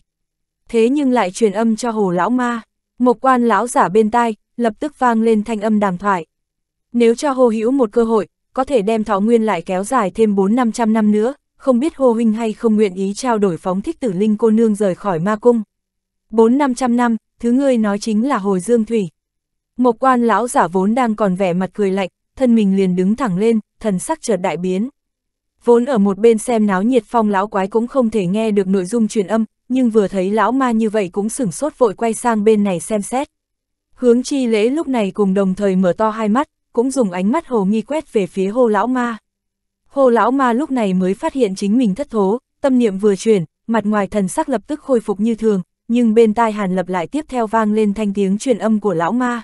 Thế nhưng lại truyền âm cho hồ lão ma, một quan lão giả bên tai, lập tức vang lên thanh âm đàm thoại. Nếu cho hồ hữu một cơ hội, có thể đem thọ nguyên lại kéo dài thêm 4-500 năm nữa, không biết hô huynh hay không nguyện ý trao đổi phóng thích tử linh cô nương rời khỏi ma cung. Bốn năm trăm năm, thứ ngươi nói chính là hồi dương thủy. Một quan lão giả vốn đang còn vẻ mặt cười lạnh, thân mình liền đứng thẳng lên, thần sắc chợt đại biến. Vốn ở một bên xem náo nhiệt phong lão quái cũng không thể nghe được nội dung truyền âm, nhưng vừa thấy lão ma như vậy cũng sửng sốt vội quay sang bên này xem xét. Hướng chi lễ lúc này cùng đồng thời mở to hai mắt, cũng dùng ánh mắt hồ nghi quét về phía hô lão ma. Hồ lão ma lúc này mới phát hiện chính mình thất thố, tâm niệm vừa chuyển, mặt ngoài thần sắc lập tức khôi phục như thường, nhưng bên tai Hàn Lập lại tiếp theo vang lên thanh tiếng truyền âm của lão ma.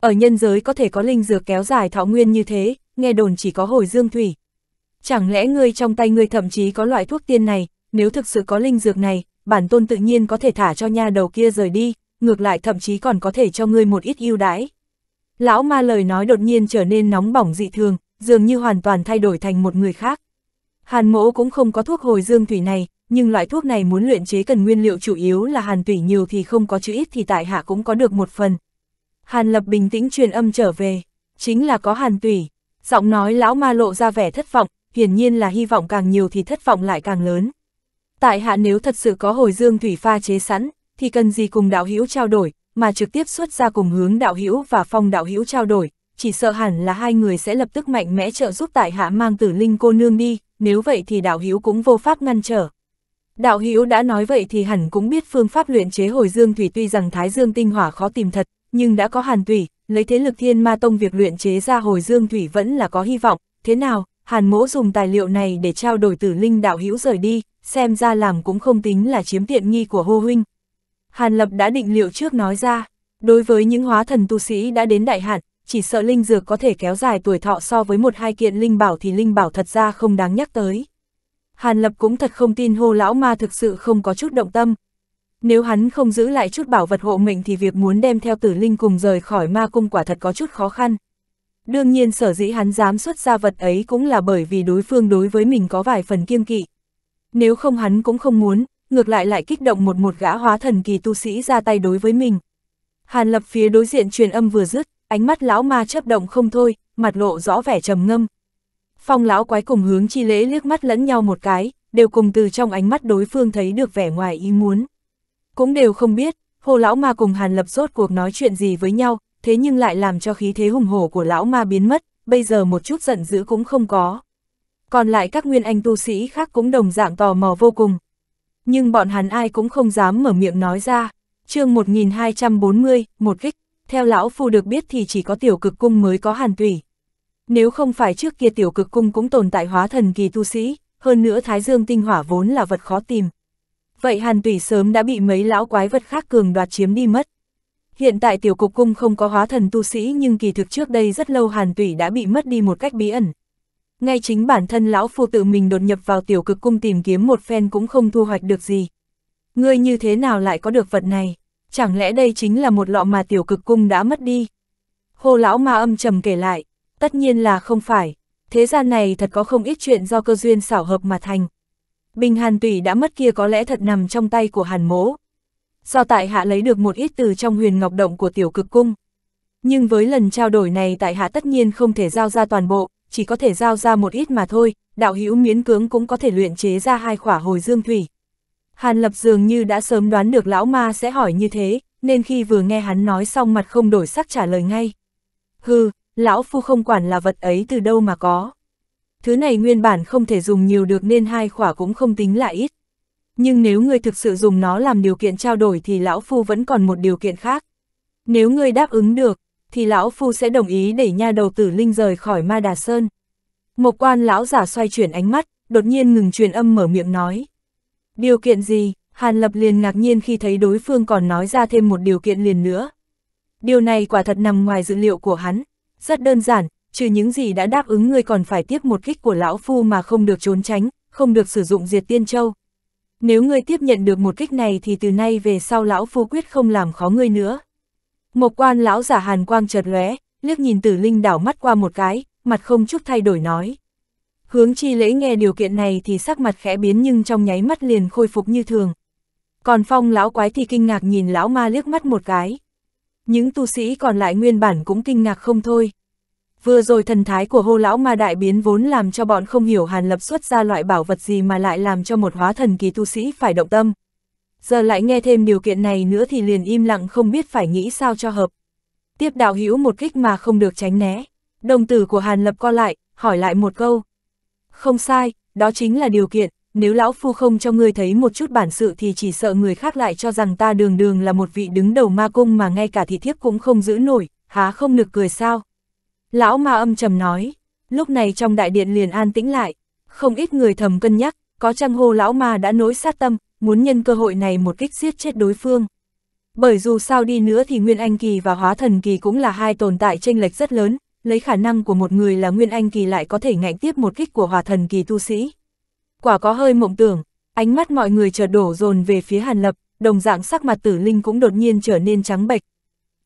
Ở nhân giới có thể có linh dược kéo dài thọ nguyên như thế, nghe đồn chỉ có hồi dương thủy. Chẳng lẽ ngươi trong tay ngươi thậm chí có loại thuốc tiên này, nếu thực sự có linh dược này, bản tôn tự nhiên có thể thả cho nha đầu kia rời đi, ngược lại thậm chí còn có thể cho ngươi một ít ưu đãi. Lão ma lời nói đột nhiên trở nên nóng bỏng dị thường, dường như hoàn toàn thay đổi thành một người khác. Hàn mỗ cũng không có thuốc hồi dương thủy này, nhưng loại thuốc này muốn luyện chế cần nguyên liệu chủ yếu là hàn thủy nhiều thì không có chữ ít thì tại hạ cũng có được một phần. Hàn lập bình tĩnh truyền âm trở về, chính là có hàn thủy. Giọng nói lão ma lộ ra vẻ thất vọng, hiển nhiên là hy vọng càng nhiều thì thất vọng lại càng lớn. Tại hạ nếu thật sự có hồi dương thủy pha chế sẵn, thì cần gì cùng đạo hữu trao đổi, mà trực tiếp xuất ra cùng hướng đạo hữu và phong đạo hữu trao đổi, chỉ sợ hẳn là hai người sẽ lập tức mạnh mẽ trợ giúp tại hạ mang tử linh cô nương đi, nếu vậy thì đạo hiếu cũng vô pháp ngăn trở. Đạo hiếu đã nói vậy thì hẳn cũng biết phương pháp luyện chế hồi dương thủy tuy rằng thái dương tinh hỏa khó tìm thật, nhưng đã có hàn thủy, lấy thế lực thiên ma tông việc luyện chế ra hồi dương thủy vẫn là có hy vọng, thế nào, hàn mỗ dùng tài liệu này để trao đổi tử linh đạo hiếu rời đi, xem ra làm cũng không tính là chiếm tiện nghi của hô huynh. Hàn lập đã định liệu trước nói ra, đối với những hóa thần tu sĩ đã đến đại hạn, chỉ sợ linh dược có thể kéo dài tuổi thọ so với một hai kiện linh bảo thì linh bảo thật ra không đáng nhắc tới. Hàn Lập cũng thật không tin hô lão ma thực sự không có chút động tâm. Nếu hắn không giữ lại chút bảo vật hộ mệnh thì việc muốn đem theo tử linh cùng rời khỏi ma cung quả thật có chút khó khăn. Đương nhiên sở dĩ hắn dám xuất ra vật ấy cũng là bởi vì đối phương đối với mình có vài phần kiêng kỵ. Nếu không hắn cũng không muốn, ngược lại lại kích động một một gã hóa thần kỳ tu sĩ ra tay đối với mình. Hàn lập phía đối diện truyền âm vừa dứt, ánh mắt lão ma chớp động không thôi, mặt lộ rõ vẻ trầm ngâm. Phong lão quái cùng hướng chi lễ liếc mắt lẫn nhau một cái, đều cùng từ trong ánh mắt đối phương thấy được vẻ ngoài ý muốn. Cũng đều không biết, hồ lão ma cùng hàn lập rốt cuộc nói chuyện gì với nhau, thế nhưng lại làm cho khí thế hùng hổ của lão ma biến mất, bây giờ một chút giận dữ cũng không có. Còn lại các nguyên anh tu sĩ khác cũng đồng dạng tò mò vô cùng. Nhưng bọn hắn ai cũng không dám mở miệng nói ra. chương 1240, một kích. Theo lão phu được biết thì chỉ có tiểu cực cung mới có hàn tủy. Nếu không phải trước kia tiểu cực cung cũng tồn tại hóa thần kỳ tu sĩ, hơn nữa thái dương tinh hỏa vốn là vật khó tìm. Vậy hàn tủy sớm đã bị mấy lão quái vật khác cường đoạt chiếm đi mất. Hiện tại tiểu cục cung không có hóa thần tu sĩ nhưng kỳ thực trước đây rất lâu hàn tủy đã bị mất đi một cách bí ẩn. Ngay chính bản thân lão phu tự mình đột nhập vào tiểu cực cung tìm kiếm một phen cũng không thu hoạch được gì. Ngươi như thế nào lại có được vật này? chẳng lẽ đây chính là một lọ mà tiểu cực cung đã mất đi? Hồ lão ma âm trầm kể lại, tất nhiên là không phải, thế gian này thật có không ít chuyện do cơ duyên xảo hợp mà thành. Bình hàn tủy đã mất kia có lẽ thật nằm trong tay của hàn mố. Do tại hạ lấy được một ít từ trong huyền ngọc động của tiểu cực cung. Nhưng với lần trao đổi này tại hạ tất nhiên không thể giao ra toàn bộ, chỉ có thể giao ra một ít mà thôi, đạo hữu miễn cưỡng cũng có thể luyện chế ra hai khỏa hồi dương thủy. Hàn Lập dường như đã sớm đoán được lão ma sẽ hỏi như thế, nên khi vừa nghe hắn nói xong mặt không đổi sắc trả lời ngay. Hừ, lão phu không quản là vật ấy từ đâu mà có. Thứ này nguyên bản không thể dùng nhiều được nên hai khỏa cũng không tính là ít. Nhưng nếu ngươi thực sự dùng nó làm điều kiện trao đổi thì lão phu vẫn còn một điều kiện khác. Nếu ngươi đáp ứng được, thì lão phu sẽ đồng ý để nha đầu tử linh rời khỏi ma đà sơn. Một quan lão giả xoay chuyển ánh mắt, đột nhiên ngừng truyền âm mở miệng nói. Điều kiện gì? Hàn Lập liền ngạc nhiên khi thấy đối phương còn nói ra thêm một điều kiện liền nữa. Điều này quả thật nằm ngoài dữ liệu của hắn. Rất đơn giản, trừ những gì đã đáp ứng ngươi còn phải tiếp một kích của lão phu mà không được trốn tránh, không được sử dụng diệt tiên châu. Nếu ngươi tiếp nhận được một kích này thì từ nay về sau lão phu quyết không làm khó ngươi nữa. Một quan lão giả hàn quang chợt lóe, liếc nhìn tử linh đảo mắt qua một cái, mặt không chút thay đổi nói. Hướng chi lễ nghe điều kiện này thì sắc mặt khẽ biến nhưng trong nháy mắt liền khôi phục như thường. Còn phong lão quái thì kinh ngạc nhìn lão ma liếc mắt một cái. Những tu sĩ còn lại nguyên bản cũng kinh ngạc không thôi. Vừa rồi thần thái của hô lão ma đại biến vốn làm cho bọn không hiểu hàn lập xuất ra loại bảo vật gì mà lại làm cho một hóa thần kỳ tu sĩ phải động tâm. Giờ lại nghe thêm điều kiện này nữa thì liền im lặng không biết phải nghĩ sao cho hợp. Tiếp đạo hữu một kích mà không được tránh né. Đồng tử của hàn lập co lại, hỏi lại một câu, không sai, đó chính là điều kiện, nếu lão phu không cho ngươi thấy một chút bản sự thì chỉ sợ người khác lại cho rằng ta đường đường là một vị đứng đầu ma cung mà ngay cả thị thiếp cũng không giữ nổi, há không nực cười sao. Lão ma âm trầm nói, lúc này trong đại điện liền an tĩnh lại, không ít người thầm cân nhắc, có chăng hô lão ma đã nối sát tâm, muốn nhân cơ hội này một kích giết chết đối phương. Bởi dù sao đi nữa thì Nguyên Anh Kỳ và Hóa Thần Kỳ cũng là hai tồn tại tranh lệch rất lớn, lấy khả năng của một người là Nguyên Anh kỳ lại có thể ngạnh tiếp một kích của hòa thần kỳ tu sĩ. Quả có hơi mộng tưởng, ánh mắt mọi người chợt đổ dồn về phía Hàn Lập, đồng dạng sắc mặt tử linh cũng đột nhiên trở nên trắng bệch.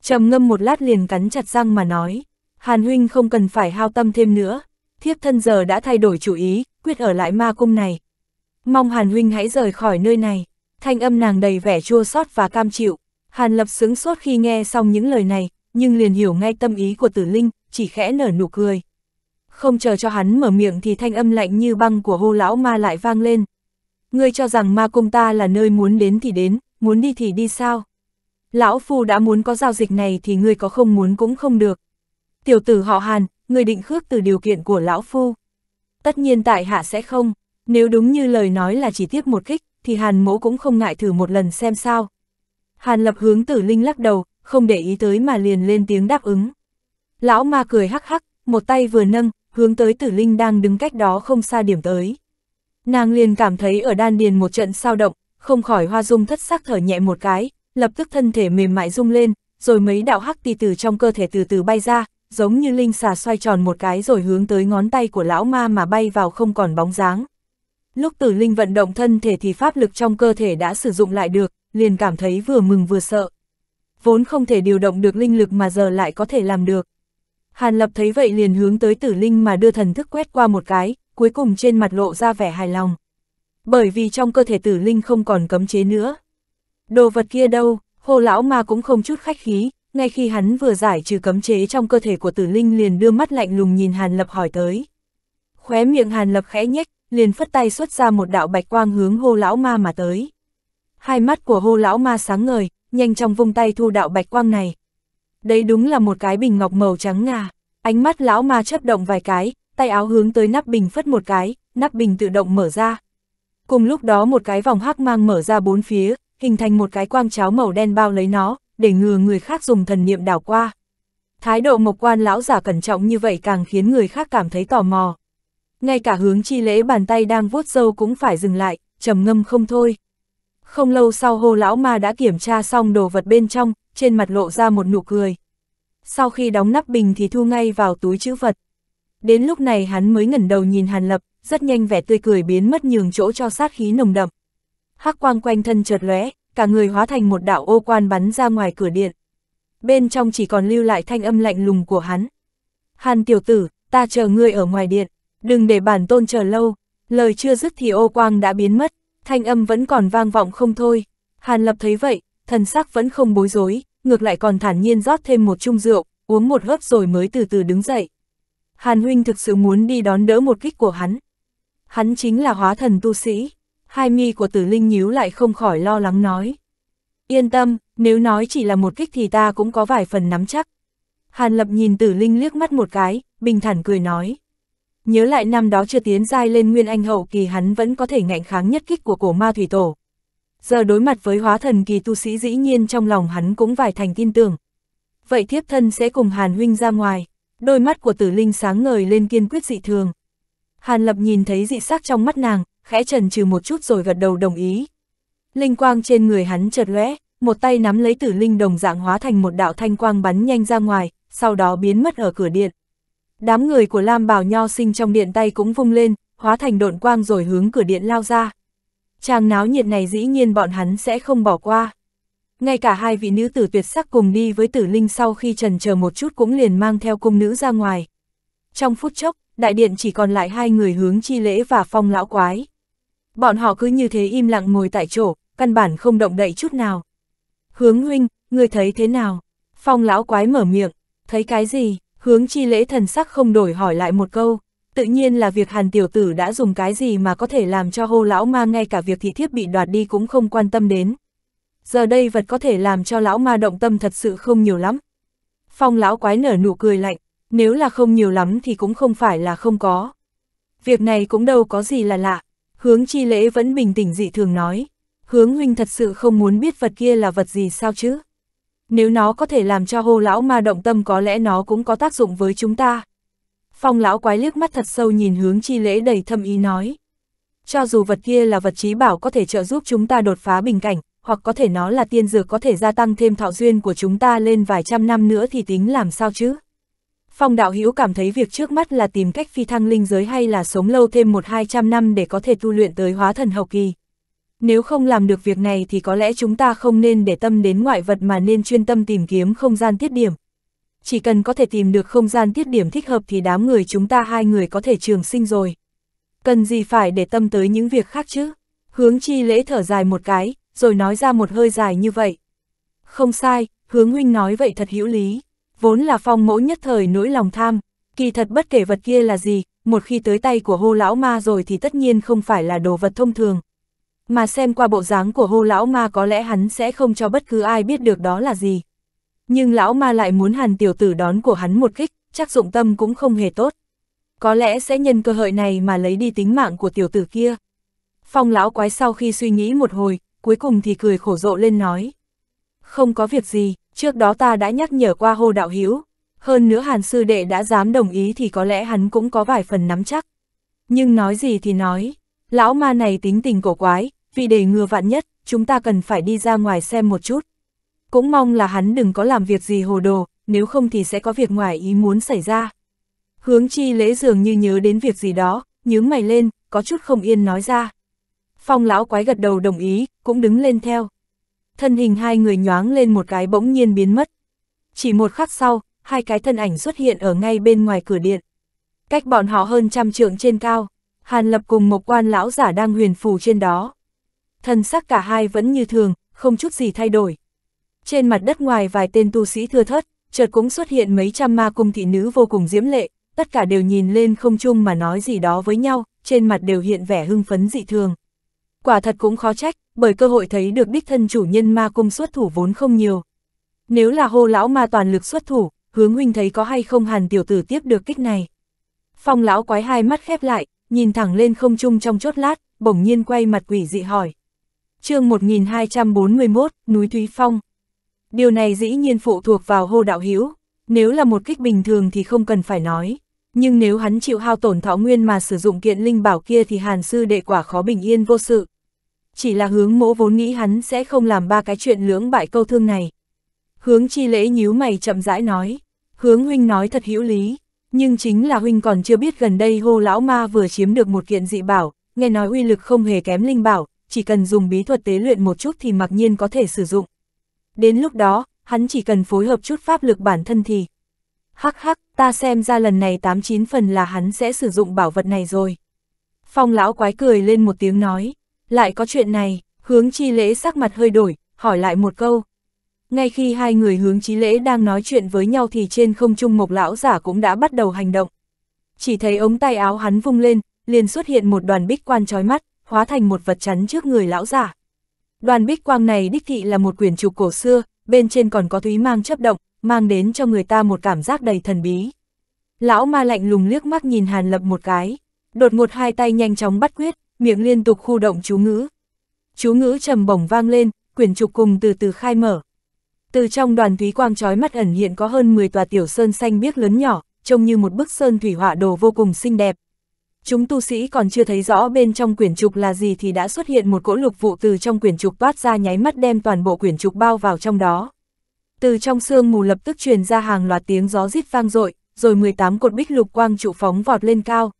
trầm ngâm một lát liền cắn chặt răng mà nói, Hàn Huynh không cần phải hao tâm thêm nữa, thiếp thân giờ đã thay đổi chủ ý, quyết ở lại ma cung này. Mong Hàn Huynh hãy rời khỏi nơi này, thanh âm nàng đầy vẻ chua xót và cam chịu. Hàn Lập sướng sốt khi nghe xong những lời này, nhưng liền hiểu ngay tâm ý của tử linh, chỉ khẽ nở nụ cười. Không chờ cho hắn mở miệng thì thanh âm lạnh như băng của hô lão ma lại vang lên. Ngươi cho rằng ma cung ta là nơi muốn đến thì đến, muốn đi thì đi sao? Lão Phu đã muốn có giao dịch này thì ngươi có không muốn cũng không được. Tiểu tử họ Hàn, ngươi định khước từ điều kiện của Lão Phu. Tất nhiên tại hạ sẽ không, nếu đúng như lời nói là chỉ tiếp một kích, thì Hàn mỗ cũng không ngại thử một lần xem sao. Hàn lập hướng tử linh lắc đầu, không để ý tới mà liền lên tiếng đáp ứng. Lão ma cười hắc hắc, một tay vừa nâng, hướng tới tử linh đang đứng cách đó không xa điểm tới. Nàng liền cảm thấy ở đan điền một trận sao động, không khỏi hoa dung thất sắc thở nhẹ một cái, lập tức thân thể mềm mại rung lên, rồi mấy đạo hắc tì từ trong cơ thể từ từ bay ra, giống như linh xà xoay tròn một cái rồi hướng tới ngón tay của lão ma mà bay vào không còn bóng dáng. Lúc tử linh vận động thân thể thì pháp lực trong cơ thể đã sử dụng lại được, liền cảm thấy vừa mừng vừa sợ. Vốn không thể điều động được linh lực mà giờ lại có thể làm được. Hàn Lập thấy vậy liền hướng tới tử linh mà đưa thần thức quét qua một cái, cuối cùng trên mặt lộ ra vẻ hài lòng. Bởi vì trong cơ thể tử linh không còn cấm chế nữa. Đồ vật kia đâu, hồ lão ma cũng không chút khách khí, ngay khi hắn vừa giải trừ cấm chế trong cơ thể của tử linh liền đưa mắt lạnh lùng nhìn Hàn Lập hỏi tới. Khóe miệng Hàn Lập khẽ nhếch, liền phất tay xuất ra một đạo bạch quang hướng Hồ lão ma mà tới. Hai mắt của Hồ lão ma sáng ngời, nhanh trong vung tay thu đạo bạch quang này, Đấy đúng là một cái bình ngọc màu trắng ngà. Ánh mắt lão ma chấp động vài cái, tay áo hướng tới nắp bình phất một cái, nắp bình tự động mở ra. Cùng lúc đó một cái vòng hắc mang mở ra bốn phía, hình thành một cái quang cháo màu đen bao lấy nó, để ngừa người khác dùng thần niệm đảo qua. Thái độ mộc quan lão giả cẩn trọng như vậy càng khiến người khác cảm thấy tò mò. Ngay cả hướng chi lễ bàn tay đang vuốt dâu cũng phải dừng lại, trầm ngâm không thôi. Không lâu sau hô lão ma đã kiểm tra xong đồ vật bên trong, trên mặt lộ ra một nụ cười. Sau khi đóng nắp bình thì thu ngay vào túi chữ vật. Đến lúc này hắn mới ngẩn đầu nhìn Hàn Lập, rất nhanh vẻ tươi cười biến mất nhường chỗ cho sát khí nồng đậm. Hắc quang quanh thân chợt lóe, cả người hóa thành một đạo ô quan bắn ra ngoài cửa điện. Bên trong chỉ còn lưu lại thanh âm lạnh lùng của hắn. Hàn tiểu tử, ta chờ ngươi ở ngoài điện, đừng để bản tôn chờ lâu. Lời chưa dứt thì ô quang đã biến mất. Thanh âm vẫn còn vang vọng không thôi. Hàn Lập thấy vậy, thần sắc vẫn không bối rối, ngược lại còn thản nhiên rót thêm một chung rượu, uống một hớp rồi mới từ từ đứng dậy. Hàn Huynh thực sự muốn đi đón đỡ một kích của hắn. Hắn chính là hóa thần tu sĩ. Hai mi của tử linh nhíu lại không khỏi lo lắng nói. Yên tâm, nếu nói chỉ là một kích thì ta cũng có vài phần nắm chắc. Hàn Lập nhìn tử linh liếc mắt một cái, bình thản cười nói. Nhớ lại năm đó chưa tiến giai lên nguyên anh hậu kỳ hắn vẫn có thể ngạnh kháng nhất kích của cổ ma thủy tổ. Giờ đối mặt với hóa thần kỳ tu sĩ dĩ nhiên trong lòng hắn cũng vài thành tin tưởng. Vậy thiếp thân sẽ cùng Hàn huynh ra ngoài, đôi mắt của tử linh sáng ngời lên kiên quyết dị thường. Hàn lập nhìn thấy dị sắc trong mắt nàng, khẽ trần trừ một chút rồi gật đầu đồng ý. Linh quang trên người hắn chợt lóe, một tay nắm lấy tử linh đồng dạng hóa thành một đạo thanh quang bắn nhanh ra ngoài, sau đó biến mất ở cửa điện. Đám người của Lam Bảo Nho sinh trong điện tay cũng vung lên, hóa thành độn quang rồi hướng cửa điện lao ra. Chàng náo nhiệt này dĩ nhiên bọn hắn sẽ không bỏ qua. Ngay cả hai vị nữ tử tuyệt sắc cùng đi với tử linh sau khi trần chờ một chút cũng liền mang theo cung nữ ra ngoài. Trong phút chốc, đại điện chỉ còn lại hai người hướng chi lễ và phong lão quái. Bọn họ cứ như thế im lặng ngồi tại chỗ, căn bản không động đậy chút nào. Hướng huynh, người thấy thế nào? Phong lão quái mở miệng, thấy cái gì? Hướng chi lễ thần sắc không đổi hỏi lại một câu, tự nhiên là việc hàn tiểu tử đã dùng cái gì mà có thể làm cho hô lão ma ngay cả việc thị thiếp bị đoạt đi cũng không quan tâm đến. Giờ đây vật có thể làm cho lão ma động tâm thật sự không nhiều lắm. Phong lão quái nở nụ cười lạnh, nếu là không nhiều lắm thì cũng không phải là không có. Việc này cũng đâu có gì là lạ, hướng chi lễ vẫn bình tĩnh dị thường nói. Hướng huynh thật sự không muốn biết vật kia là vật gì sao chứ? nếu nó có thể làm cho hô lão ma động tâm có lẽ nó cũng có tác dụng với chúng ta. Phong lão quái liếc mắt thật sâu nhìn hướng chi lễ đầy thâm ý nói. Cho dù vật kia là vật trí bảo có thể trợ giúp chúng ta đột phá bình cảnh, hoặc có thể nó là tiên dược có thể gia tăng thêm thọ duyên của chúng ta lên vài trăm năm nữa thì tính làm sao chứ? Phong đạo hữu cảm thấy việc trước mắt là tìm cách phi thăng linh giới hay là sống lâu thêm một hai trăm năm để có thể tu luyện tới hóa thần hậu kỳ. Nếu không làm được việc này thì có lẽ chúng ta không nên để tâm đến ngoại vật mà nên chuyên tâm tìm kiếm không gian tiết điểm. Chỉ cần có thể tìm được không gian tiết điểm thích hợp thì đám người chúng ta hai người có thể trường sinh rồi. Cần gì phải để tâm tới những việc khác chứ? Hướng chi lễ thở dài một cái, rồi nói ra một hơi dài như vậy. Không sai, hướng huynh nói vậy thật hữu lý. Vốn là phong mẫu nhất thời nỗi lòng tham, kỳ thật bất kể vật kia là gì, một khi tới tay của hô lão ma rồi thì tất nhiên không phải là đồ vật thông thường, mà xem qua bộ dáng của hô lão ma có lẽ hắn sẽ không cho bất cứ ai biết được đó là gì. Nhưng lão ma lại muốn hàn tiểu tử đón của hắn một kích, chắc dụng tâm cũng không hề tốt. Có lẽ sẽ nhân cơ hội này mà lấy đi tính mạng của tiểu tử kia. Phong lão quái sau khi suy nghĩ một hồi, cuối cùng thì cười khổ rộ lên nói. Không có việc gì, trước đó ta đã nhắc nhở qua hô đạo hữu hơn nữa hàn sư đệ đã dám đồng ý thì có lẽ hắn cũng có vài phần nắm chắc. Nhưng nói gì thì nói, lão ma này tính tình cổ quái, vì để ngừa vạn nhất, chúng ta cần phải đi ra ngoài xem một chút. Cũng mong là hắn đừng có làm việc gì hồ đồ, nếu không thì sẽ có việc ngoài ý muốn xảy ra. Hướng chi lễ dường như nhớ đến việc gì đó, nhướng mày lên, có chút không yên nói ra. Phong lão quái gật đầu đồng ý, cũng đứng lên theo. Thân hình hai người nhoáng lên một cái bỗng nhiên biến mất. Chỉ một khắc sau, hai cái thân ảnh xuất hiện ở ngay bên ngoài cửa điện. Cách bọn họ hơn trăm trượng trên cao, Hàn Lập cùng một quan lão giả đang huyền phù trên đó thân sắc cả hai vẫn như thường, không chút gì thay đổi. Trên mặt đất ngoài vài tên tu sĩ thưa thớt, chợt cũng xuất hiện mấy trăm ma cung thị nữ vô cùng diễm lệ, tất cả đều nhìn lên không chung mà nói gì đó với nhau, trên mặt đều hiện vẻ hưng phấn dị thường. Quả thật cũng khó trách, bởi cơ hội thấy được đích thân chủ nhân ma cung xuất thủ vốn không nhiều. Nếu là hô lão ma toàn lực xuất thủ, hướng huynh thấy có hay không hàn tiểu tử tiếp được kích này. Phong lão quái hai mắt khép lại, nhìn thẳng lên không chung trong chốt lát, bỗng nhiên quay mặt quỷ dị hỏi chương 1241, núi Thúy Phong. Điều này dĩ nhiên phụ thuộc vào hô đạo hiếu nếu là một kích bình thường thì không cần phải nói, nhưng nếu hắn chịu hao tổn thọ nguyên mà sử dụng kiện linh bảo kia thì hàn sư đệ quả khó bình yên vô sự. Chỉ là hướng mỗ vốn nghĩ hắn sẽ không làm ba cái chuyện lưỡng bại câu thương này. Hướng chi lễ nhíu mày chậm rãi nói, hướng huynh nói thật hữu lý, nhưng chính là huynh còn chưa biết gần đây hô lão ma vừa chiếm được một kiện dị bảo, nghe nói uy lực không hề kém linh bảo, chỉ cần dùng bí thuật tế luyện một chút thì mặc nhiên có thể sử dụng. Đến lúc đó, hắn chỉ cần phối hợp chút pháp lực bản thân thì... Hắc hắc, ta xem ra lần này 89 phần là hắn sẽ sử dụng bảo vật này rồi. Phong lão quái cười lên một tiếng nói, lại có chuyện này, hướng chi lễ sắc mặt hơi đổi, hỏi lại một câu. Ngay khi hai người hướng chi lễ đang nói chuyện với nhau thì trên không trung mộc lão giả cũng đã bắt đầu hành động. Chỉ thấy ống tay áo hắn vung lên, liền xuất hiện một đoàn bích quan trói mắt hóa thành một vật chắn trước người lão giả. Đoàn bích quang này đích thị là một quyển trục cổ xưa, bên trên còn có thúy mang chấp động, mang đến cho người ta một cảm giác đầy thần bí. Lão ma lạnh lùng liếc mắt nhìn Hàn Lập một cái, đột ngột hai tay nhanh chóng bắt quyết, miệng liên tục khu động chú ngữ. Chú ngữ trầm bổng vang lên, quyển trục cùng từ từ khai mở. Từ trong đoàn thúy quang trói mắt ẩn hiện có hơn 10 tòa tiểu sơn xanh biếc lớn nhỏ, trông như một bức sơn thủy họa đồ vô cùng xinh đẹp, Chúng tu sĩ còn chưa thấy rõ bên trong quyển trục là gì thì đã xuất hiện một cỗ lục vụ từ trong quyển trục toát ra nháy mắt đem toàn bộ quyển trục bao vào trong đó. Từ trong sương mù lập tức truyền ra hàng loạt tiếng gió rít vang dội, rồi 18 cột bích lục quang trụ phóng vọt lên cao.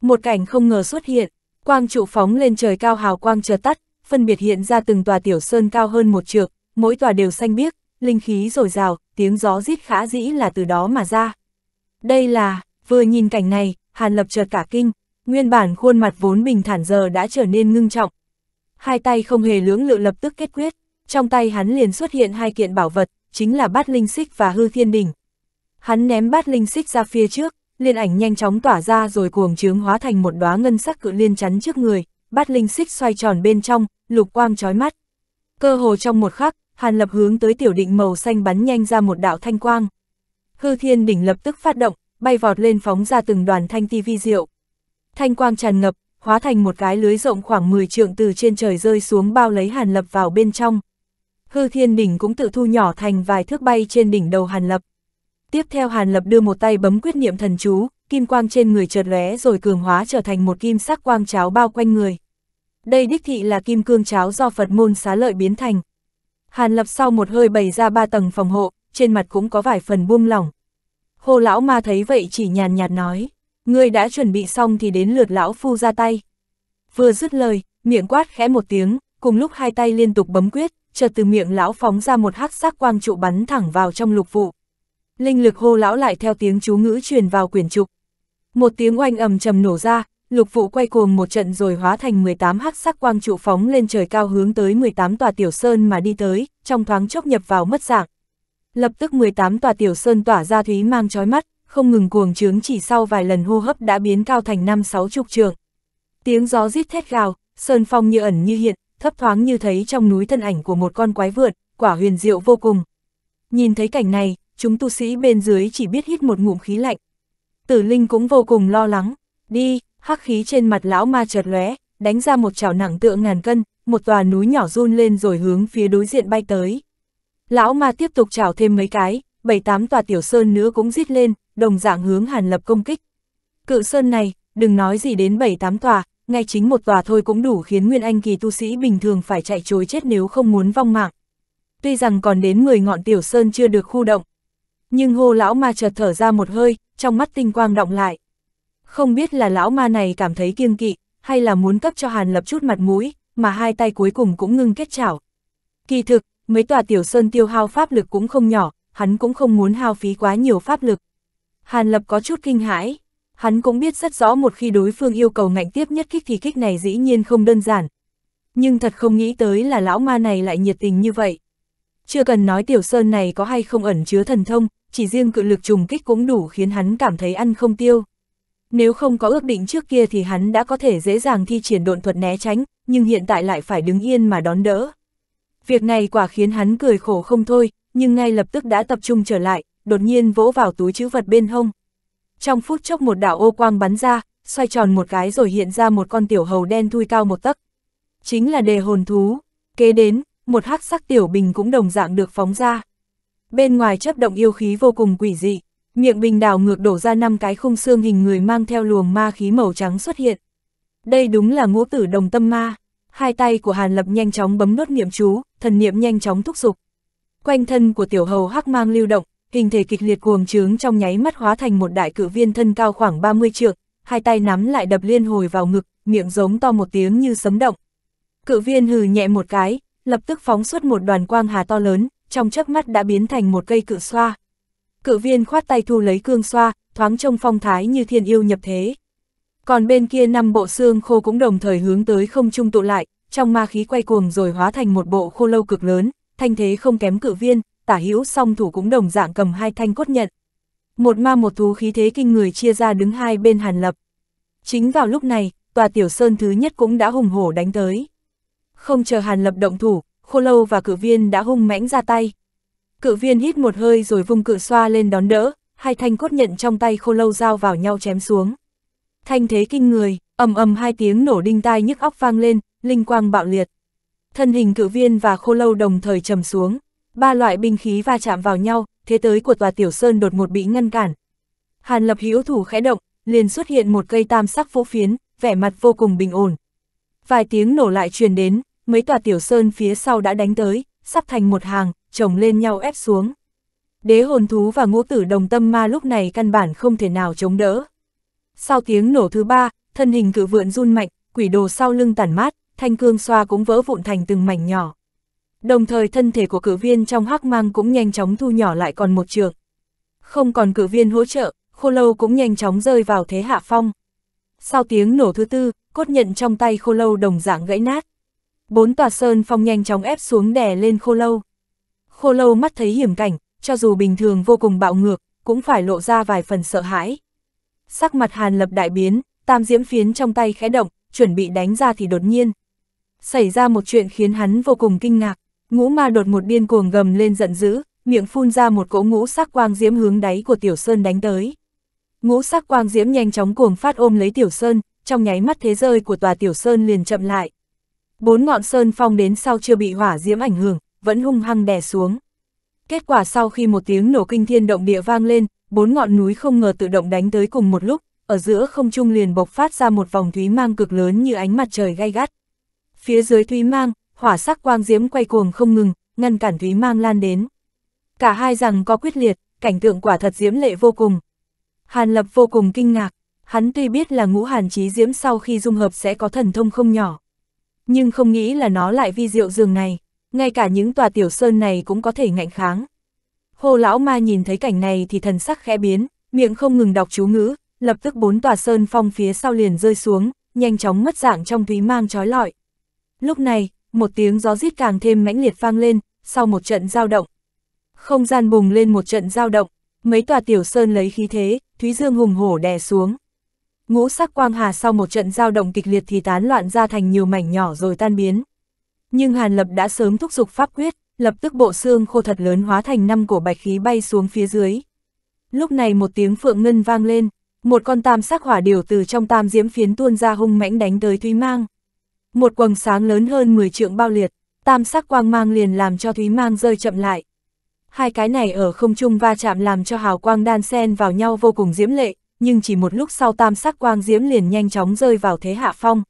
Một cảnh không ngờ xuất hiện, quang trụ phóng lên trời cao hào quang chợt tắt, phân biệt hiện ra từng tòa tiểu sơn cao hơn một trượng, mỗi tòa đều xanh biếc, linh khí dồi rào tiếng gió rít khá dĩ là từ đó mà ra. Đây là, vừa nhìn cảnh này, Hàn Lập chợt cả kinh, nguyên bản khuôn mặt vốn bình thản giờ đã trở nên ngưng trọng. Hai tay không hề lưỡng lự lập tức kết quyết, trong tay hắn liền xuất hiện hai kiện bảo vật, chính là bát linh xích và hư thiên đỉnh. Hắn ném bát linh xích ra phía trước, liên ảnh nhanh chóng tỏa ra rồi cuồng trướng hóa thành một đóa ngân sắc cự liên chắn trước người, bát linh xích xoay tròn bên trong, lục quang chói mắt. Cơ hồ trong một khắc, Hàn Lập hướng tới tiểu định màu xanh bắn nhanh ra một đạo thanh quang. Hư Thiên đỉnh lập tức phát động, bay vọt lên phóng ra từng đoàn thanh ti vi diệu. Thanh quang tràn ngập, hóa thành một cái lưới rộng khoảng 10 trượng từ trên trời rơi xuống bao lấy Hàn Lập vào bên trong. Hư Thiên đỉnh cũng tự thu nhỏ thành vài thước bay trên đỉnh đầu Hàn Lập. Tiếp theo Hàn Lập đưa một tay bấm quyết niệm thần chú, kim quang trên người chợt lóe rồi cường hóa trở thành một kim sắc quang cháo bao quanh người. Đây đích thị là kim cương cháo do Phật môn xá lợi biến thành. Hàn Lập sau một hơi bày ra ba tầng phòng hộ, trên mặt cũng có vài phần buông lỏng. Hồ lão ma thấy vậy chỉ nhàn nhạt nói, ngươi đã chuẩn bị xong thì đến lượt lão phu ra tay. Vừa dứt lời, miệng quát khẽ một tiếng, cùng lúc hai tay liên tục bấm quyết, chợt từ miệng lão phóng ra một hắc sắc quang trụ bắn thẳng vào trong lục vụ. Linh lực hô lão lại theo tiếng chú ngữ truyền vào quyển trục. Một tiếng oanh ầm trầm nổ ra, lục vụ quay cuồng một trận rồi hóa thành 18 hắc sắc quang trụ phóng lên trời cao hướng tới 18 tòa tiểu sơn mà đi tới, trong thoáng chốc nhập vào mất dạng. Lập tức 18 tòa tiểu sơn tỏa ra thúy mang chói mắt, không ngừng cuồng trướng chỉ sau vài lần hô hấp đã biến cao thành năm sáu chục trượng. Tiếng gió rít thét gào, sơn phong như ẩn như hiện, thấp thoáng như thấy trong núi thân ảnh của một con quái vượn, quả huyền diệu vô cùng. Nhìn thấy cảnh này, chúng tu sĩ bên dưới chỉ biết hít một ngụm khí lạnh. Tử Linh cũng vô cùng lo lắng, đi, hắc khí trên mặt lão ma chợt lóe, đánh ra một chảo nặng tượng ngàn cân, một tòa núi nhỏ run lên rồi hướng phía đối diện bay tới. Lão ma tiếp tục chảo thêm mấy cái, bảy tám tòa tiểu sơn nữa cũng rít lên, đồng dạng hướng Hàn Lập công kích. Cự sơn này, đừng nói gì đến bảy tám tòa, ngay chính một tòa thôi cũng đủ khiến Nguyên Anh kỳ tu sĩ bình thường phải chạy trối chết nếu không muốn vong mạng. Tuy rằng còn đến 10 ngọn tiểu sơn chưa được khu động, nhưng hô lão ma chợt thở ra một hơi, trong mắt tinh quang động lại. Không biết là lão ma này cảm thấy kiêng kỵ, hay là muốn cấp cho Hàn Lập chút mặt mũi, mà hai tay cuối cùng cũng ngưng kết chảo. Kỳ thực, mấy tòa tiểu sơn tiêu hao pháp lực cũng không nhỏ, hắn cũng không muốn hao phí quá nhiều pháp lực. Hàn Lập có chút kinh hãi, hắn cũng biết rất rõ một khi đối phương yêu cầu ngạnh tiếp nhất kích thì kích này dĩ nhiên không đơn giản. Nhưng thật không nghĩ tới là lão ma này lại nhiệt tình như vậy. Chưa cần nói tiểu sơn này có hay không ẩn chứa thần thông, chỉ riêng cự lực trùng kích cũng đủ khiến hắn cảm thấy ăn không tiêu. Nếu không có ước định trước kia thì hắn đã có thể dễ dàng thi triển độn thuật né tránh, nhưng hiện tại lại phải đứng yên mà đón đỡ. Việc này quả khiến hắn cười khổ không thôi, nhưng ngay lập tức đã tập trung trở lại, đột nhiên vỗ vào túi chữ vật bên hông. Trong phút chốc một đạo ô quang bắn ra, xoay tròn một cái rồi hiện ra một con tiểu hầu đen thui cao một tấc. Chính là đề hồn thú. Kế đến, một hắc sắc tiểu bình cũng đồng dạng được phóng ra. Bên ngoài chấp động yêu khí vô cùng quỷ dị, miệng bình đảo ngược đổ ra năm cái khung xương hình người mang theo luồng ma khí màu trắng xuất hiện. Đây đúng là ngũ tử đồng tâm ma hai tay của Hàn Lập nhanh chóng bấm nốt niệm chú, thần niệm nhanh chóng thúc dục. Quanh thân của tiểu hầu hắc mang lưu động, hình thể kịch liệt cuồng trướng trong nháy mắt hóa thành một đại cự viên thân cao khoảng 30 trượng, hai tay nắm lại đập liên hồi vào ngực, miệng giống to một tiếng như sấm động. Cự viên hừ nhẹ một cái, lập tức phóng xuất một đoàn quang hà to lớn, trong chớp mắt đã biến thành một cây cự xoa. Cự viên khoát tay thu lấy cương xoa, thoáng trông phong thái như thiên yêu nhập thế. Còn bên kia năm bộ xương khô cũng đồng thời hướng tới không trung tụ lại, trong ma khí quay cuồng rồi hóa thành một bộ khô lâu cực lớn, thanh thế không kém cự viên, tả hữu song thủ cũng đồng dạng cầm hai thanh cốt nhận. Một ma một thú khí thế kinh người chia ra đứng hai bên hàn lập. Chính vào lúc này, tòa tiểu sơn thứ nhất cũng đã hùng hổ đánh tới. Không chờ hàn lập động thủ, khô lâu và cự viên đã hung mãnh ra tay. Cự viên hít một hơi rồi vung cự xoa lên đón đỡ, hai thanh cốt nhận trong tay khô lâu giao vào nhau chém xuống thanh thế kinh người, ầm ầm hai tiếng nổ đinh tai nhức óc vang lên, linh quang bạo liệt. Thân hình cự viên và khô lâu đồng thời trầm xuống, ba loại binh khí va chạm vào nhau, thế tới của tòa tiểu sơn đột ngột bị ngăn cản. Hàn Lập hữu thủ khẽ động, liền xuất hiện một cây tam sắc phỗ phiến, vẻ mặt vô cùng bình ổn. Vài tiếng nổ lại truyền đến, mấy tòa tiểu sơn phía sau đã đánh tới, sắp thành một hàng, chồng lên nhau ép xuống. Đế hồn thú và ngũ tử đồng tâm ma lúc này căn bản không thể nào chống đỡ. Sau tiếng nổ thứ ba, thân hình cự vượn run mạnh, quỷ đồ sau lưng tản mát, thanh cương xoa cũng vỡ vụn thành từng mảnh nhỏ. Đồng thời thân thể của cử viên trong hắc mang cũng nhanh chóng thu nhỏ lại còn một trường. Không còn cử viên hỗ trợ, khô lâu cũng nhanh chóng rơi vào thế hạ phong. Sau tiếng nổ thứ tư, cốt nhận trong tay khô lâu đồng dạng gãy nát. Bốn tòa sơn phong nhanh chóng ép xuống đè lên khô lâu. Khô lâu mắt thấy hiểm cảnh, cho dù bình thường vô cùng bạo ngược, cũng phải lộ ra vài phần sợ hãi sắc mặt Hàn Lập đại biến, tam diễm phiến trong tay khẽ động, chuẩn bị đánh ra thì đột nhiên. Xảy ra một chuyện khiến hắn vô cùng kinh ngạc, ngũ ma đột một điên cuồng gầm lên giận dữ, miệng phun ra một cỗ ngũ sắc quang diễm hướng đáy của Tiểu Sơn đánh tới. Ngũ sắc quang diễm nhanh chóng cuồng phát ôm lấy Tiểu Sơn, trong nháy mắt thế rơi của tòa Tiểu Sơn liền chậm lại. Bốn ngọn sơn phong đến sau chưa bị hỏa diễm ảnh hưởng, vẫn hung hăng đè xuống. Kết quả sau khi một tiếng nổ kinh thiên động địa vang lên, bốn ngọn núi không ngờ tự động đánh tới cùng một lúc, ở giữa không trung liền bộc phát ra một vòng thúy mang cực lớn như ánh mặt trời gay gắt. Phía dưới thúy mang, hỏa sắc quang diễm quay cuồng không ngừng, ngăn cản thúy mang lan đến. Cả hai rằng có quyết liệt, cảnh tượng quả thật diễm lệ vô cùng. Hàn Lập vô cùng kinh ngạc, hắn tuy biết là ngũ hàn trí diễm sau khi dung hợp sẽ có thần thông không nhỏ. Nhưng không nghĩ là nó lại vi diệu dường này, ngay cả những tòa tiểu sơn này cũng có thể ngạnh kháng. Hồ lão ma nhìn thấy cảnh này thì thần sắc khẽ biến, miệng không ngừng đọc chú ngữ, lập tức bốn tòa sơn phong phía sau liền rơi xuống, nhanh chóng mất dạng trong thúy mang trói lọi. Lúc này, một tiếng gió rít càng thêm mãnh liệt vang lên, sau một trận giao động. Không gian bùng lên một trận giao động, mấy tòa tiểu sơn lấy khí thế, Thúy Dương hùng hổ đè xuống. Ngũ sắc quang hà sau một trận giao động kịch liệt thì tán loạn ra thành nhiều mảnh nhỏ rồi tan biến. Nhưng Hàn Lập đã sớm thúc giục pháp quyết, lập tức bộ xương khô thật lớn hóa thành năm cổ bạch khí bay xuống phía dưới. Lúc này một tiếng phượng ngân vang lên, một con tam sắc hỏa điều từ trong tam diễm phiến tuôn ra hung mãnh đánh tới Thúy Mang. Một quầng sáng lớn hơn 10 trượng bao liệt, tam sắc quang mang liền làm cho Thúy Mang rơi chậm lại. Hai cái này ở không trung va chạm làm cho hào quang đan sen vào nhau vô cùng diễm lệ, nhưng chỉ một lúc sau tam sắc quang diễm liền nhanh chóng rơi vào thế hạ phong.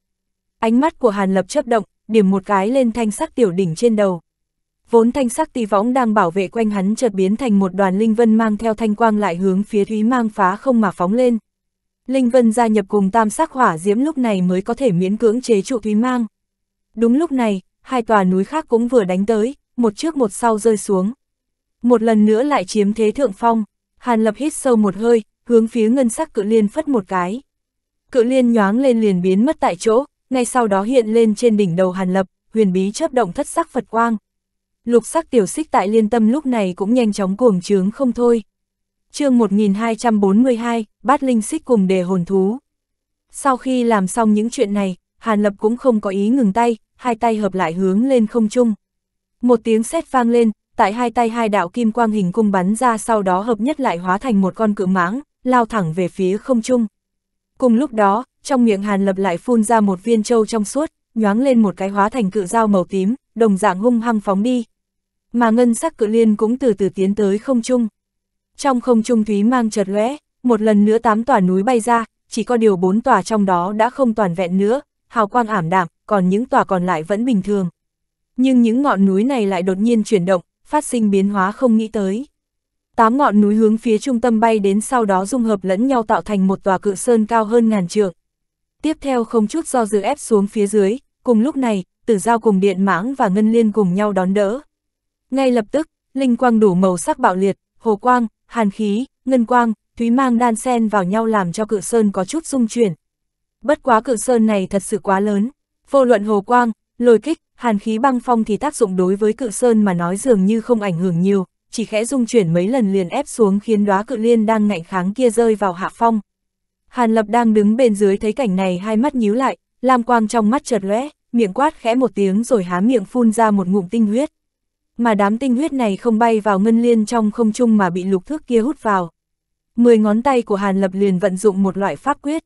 Ánh mắt của Hàn Lập chớp động, điểm một cái lên thanh sắc tiểu đỉnh trên đầu, vốn thanh sắc tì võng đang bảo vệ quanh hắn chợt biến thành một đoàn linh vân mang theo thanh quang lại hướng phía thúy mang phá không mà phóng lên. Linh vân gia nhập cùng tam sắc hỏa diễm lúc này mới có thể miễn cưỡng chế trụ thúy mang. Đúng lúc này, hai tòa núi khác cũng vừa đánh tới, một trước một sau rơi xuống. Một lần nữa lại chiếm thế thượng phong, hàn lập hít sâu một hơi, hướng phía ngân sắc cự liên phất một cái. Cự liên nhoáng lên liền biến mất tại chỗ, ngay sau đó hiện lên trên đỉnh đầu hàn lập, huyền bí chớp động thất sắc Phật quang, lục sắc tiểu xích tại liên tâm lúc này cũng nhanh chóng cuồng trướng không thôi. chương 1242, bát linh xích cùng đề hồn thú. Sau khi làm xong những chuyện này, Hàn Lập cũng không có ý ngừng tay, hai tay hợp lại hướng lên không trung. Một tiếng sét vang lên, tại hai tay hai đạo kim quang hình cung bắn ra sau đó hợp nhất lại hóa thành một con cự mãng, lao thẳng về phía không trung. Cùng lúc đó, trong miệng Hàn Lập lại phun ra một viên châu trong suốt, nhoáng lên một cái hóa thành cự dao màu tím, đồng dạng hung hăng phóng đi. Mà ngân sắc cự liên cũng từ từ tiến tới không trung. Trong không trung thúy mang chợt lóe, một lần nữa tám tòa núi bay ra, chỉ có điều bốn tòa trong đó đã không toàn vẹn nữa, hào quang ảm đạm, còn những tòa còn lại vẫn bình thường. Nhưng những ngọn núi này lại đột nhiên chuyển động, phát sinh biến hóa không nghĩ tới. Tám ngọn núi hướng phía trung tâm bay đến sau đó dung hợp lẫn nhau tạo thành một tòa cự sơn cao hơn ngàn trượng. Tiếp theo không chút do dự ép xuống phía dưới, cùng lúc này, tử giao cùng điện mãng và ngân liên cùng nhau đón đỡ. Ngay lập tức, linh quang đủ màu sắc bạo liệt, hồ quang, hàn khí, ngân quang, thúy mang đan sen vào nhau làm cho cự sơn có chút rung chuyển. Bất quá cự sơn này thật sự quá lớn, vô luận hồ quang, lôi kích, hàn khí băng phong thì tác dụng đối với cự sơn mà nói dường như không ảnh hưởng nhiều, chỉ khẽ rung chuyển mấy lần liền ép xuống khiến đóa cự liên đang ngạnh kháng kia rơi vào hạ phong. Hàn Lập đang đứng bên dưới thấy cảnh này hai mắt nhíu lại, lam quang trong mắt chợt lóe, miệng quát khẽ một tiếng rồi há miệng phun ra một ngụm tinh huyết. Mà đám tinh huyết này không bay vào ngân liên trong không trung mà bị lục thước kia hút vào. Mười ngón tay của Hàn Lập liền vận dụng một loại pháp quyết.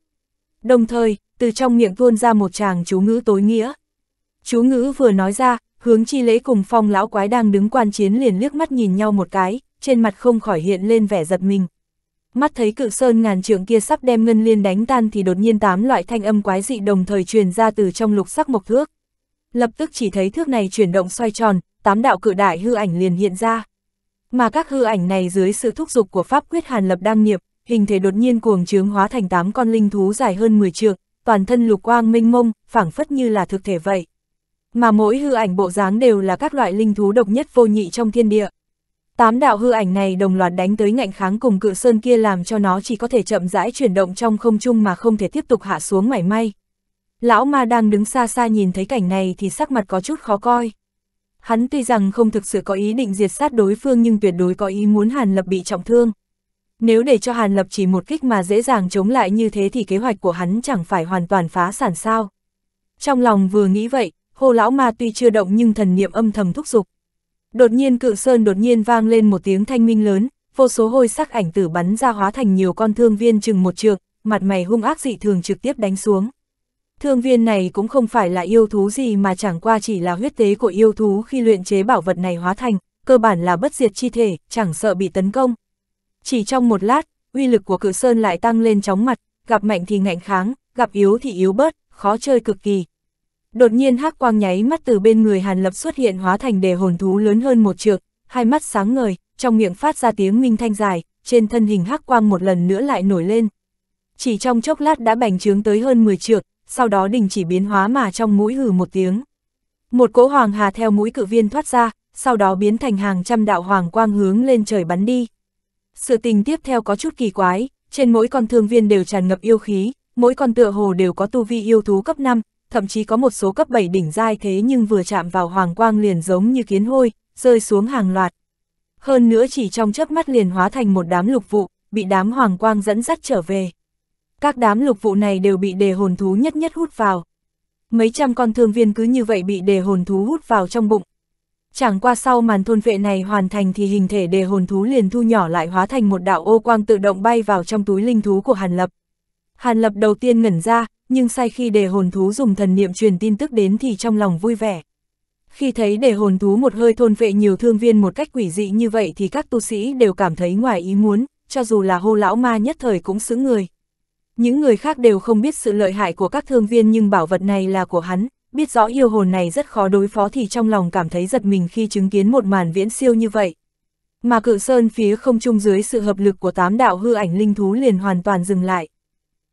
Đồng thời, từ trong miệng tuôn ra một chàng chú ngữ tối nghĩa. Chú ngữ vừa nói ra, hướng chi lễ cùng phong lão quái đang đứng quan chiến liền liếc mắt nhìn nhau một cái, trên mặt không khỏi hiện lên vẻ giật mình mắt thấy cự sơn ngàn trường kia sắp đem ngân liên đánh tan thì đột nhiên tám loại thanh âm quái dị đồng thời truyền ra từ trong lục sắc mộc thước. Lập tức chỉ thấy thước này chuyển động xoay tròn, tám đạo cự đại hư ảnh liền hiện ra. Mà các hư ảnh này dưới sự thúc giục của pháp quyết hàn lập đăng nghiệp, hình thể đột nhiên cuồng trướng hóa thành tám con linh thú dài hơn 10 trượng, toàn thân lục quang minh mông, phảng phất như là thực thể vậy. Mà mỗi hư ảnh bộ dáng đều là các loại linh thú độc nhất vô nhị trong thiên địa. Tám đạo hư ảnh này đồng loạt đánh tới ngạnh kháng cùng cự sơn kia làm cho nó chỉ có thể chậm rãi chuyển động trong không trung mà không thể tiếp tục hạ xuống mảy may. Lão ma đang đứng xa xa nhìn thấy cảnh này thì sắc mặt có chút khó coi. Hắn tuy rằng không thực sự có ý định diệt sát đối phương nhưng tuyệt đối có ý muốn Hàn Lập bị trọng thương. Nếu để cho Hàn Lập chỉ một kích mà dễ dàng chống lại như thế thì kế hoạch của hắn chẳng phải hoàn toàn phá sản sao. Trong lòng vừa nghĩ vậy, hồ lão ma tuy chưa động nhưng thần niệm âm thầm thúc giục. Đột nhiên cự sơn đột nhiên vang lên một tiếng thanh minh lớn, vô số hôi sắc ảnh tử bắn ra hóa thành nhiều con thương viên chừng một trượng, mặt mày hung ác dị thường trực tiếp đánh xuống. Thương viên này cũng không phải là yêu thú gì mà chẳng qua chỉ là huyết tế của yêu thú khi luyện chế bảo vật này hóa thành, cơ bản là bất diệt chi thể, chẳng sợ bị tấn công. Chỉ trong một lát, uy lực của cự sơn lại tăng lên chóng mặt, gặp mạnh thì ngạnh kháng, gặp yếu thì yếu bớt, khó chơi cực kỳ, Đột nhiên hắc quang nháy mắt từ bên người Hàn Lập xuất hiện hóa thành đề hồn thú lớn hơn một trượng, hai mắt sáng ngời, trong miệng phát ra tiếng minh thanh dài, trên thân hình hắc quang một lần nữa lại nổi lên. Chỉ trong chốc lát đã bành trướng tới hơn 10 trượng, sau đó đình chỉ biến hóa mà trong mũi hừ một tiếng. Một cỗ hoàng hà theo mũi cự viên thoát ra, sau đó biến thành hàng trăm đạo hoàng quang hướng lên trời bắn đi. Sự tình tiếp theo có chút kỳ quái, trên mỗi con thương viên đều tràn ngập yêu khí, mỗi con tựa hồ đều có tu vi yêu thú cấp 5, thậm chí có một số cấp 7 đỉnh giai thế nhưng vừa chạm vào hoàng quang liền giống như kiến hôi, rơi xuống hàng loạt. Hơn nữa chỉ trong chớp mắt liền hóa thành một đám lục vụ, bị đám hoàng quang dẫn dắt trở về. Các đám lục vụ này đều bị đề hồn thú nhất nhất hút vào. Mấy trăm con thương viên cứ như vậy bị đề hồn thú hút vào trong bụng. Chẳng qua sau màn thôn vệ này hoàn thành thì hình thể đề hồn thú liền thu nhỏ lại hóa thành một đạo ô quang tự động bay vào trong túi linh thú của Hàn Lập. Hàn Lập đầu tiên ngẩn ra, nhưng sai khi để hồn thú dùng thần niệm truyền tin tức đến thì trong lòng vui vẻ. Khi thấy để hồn thú một hơi thôn vệ nhiều thương viên một cách quỷ dị như vậy thì các tu sĩ đều cảm thấy ngoài ý muốn, cho dù là hô lão ma nhất thời cũng xứng người. Những người khác đều không biết sự lợi hại của các thương viên nhưng bảo vật này là của hắn, biết rõ yêu hồn này rất khó đối phó thì trong lòng cảm thấy giật mình khi chứng kiến một màn viễn siêu như vậy. Mà cự sơn phía không trung dưới sự hợp lực của tám đạo hư ảnh linh thú liền hoàn toàn dừng lại.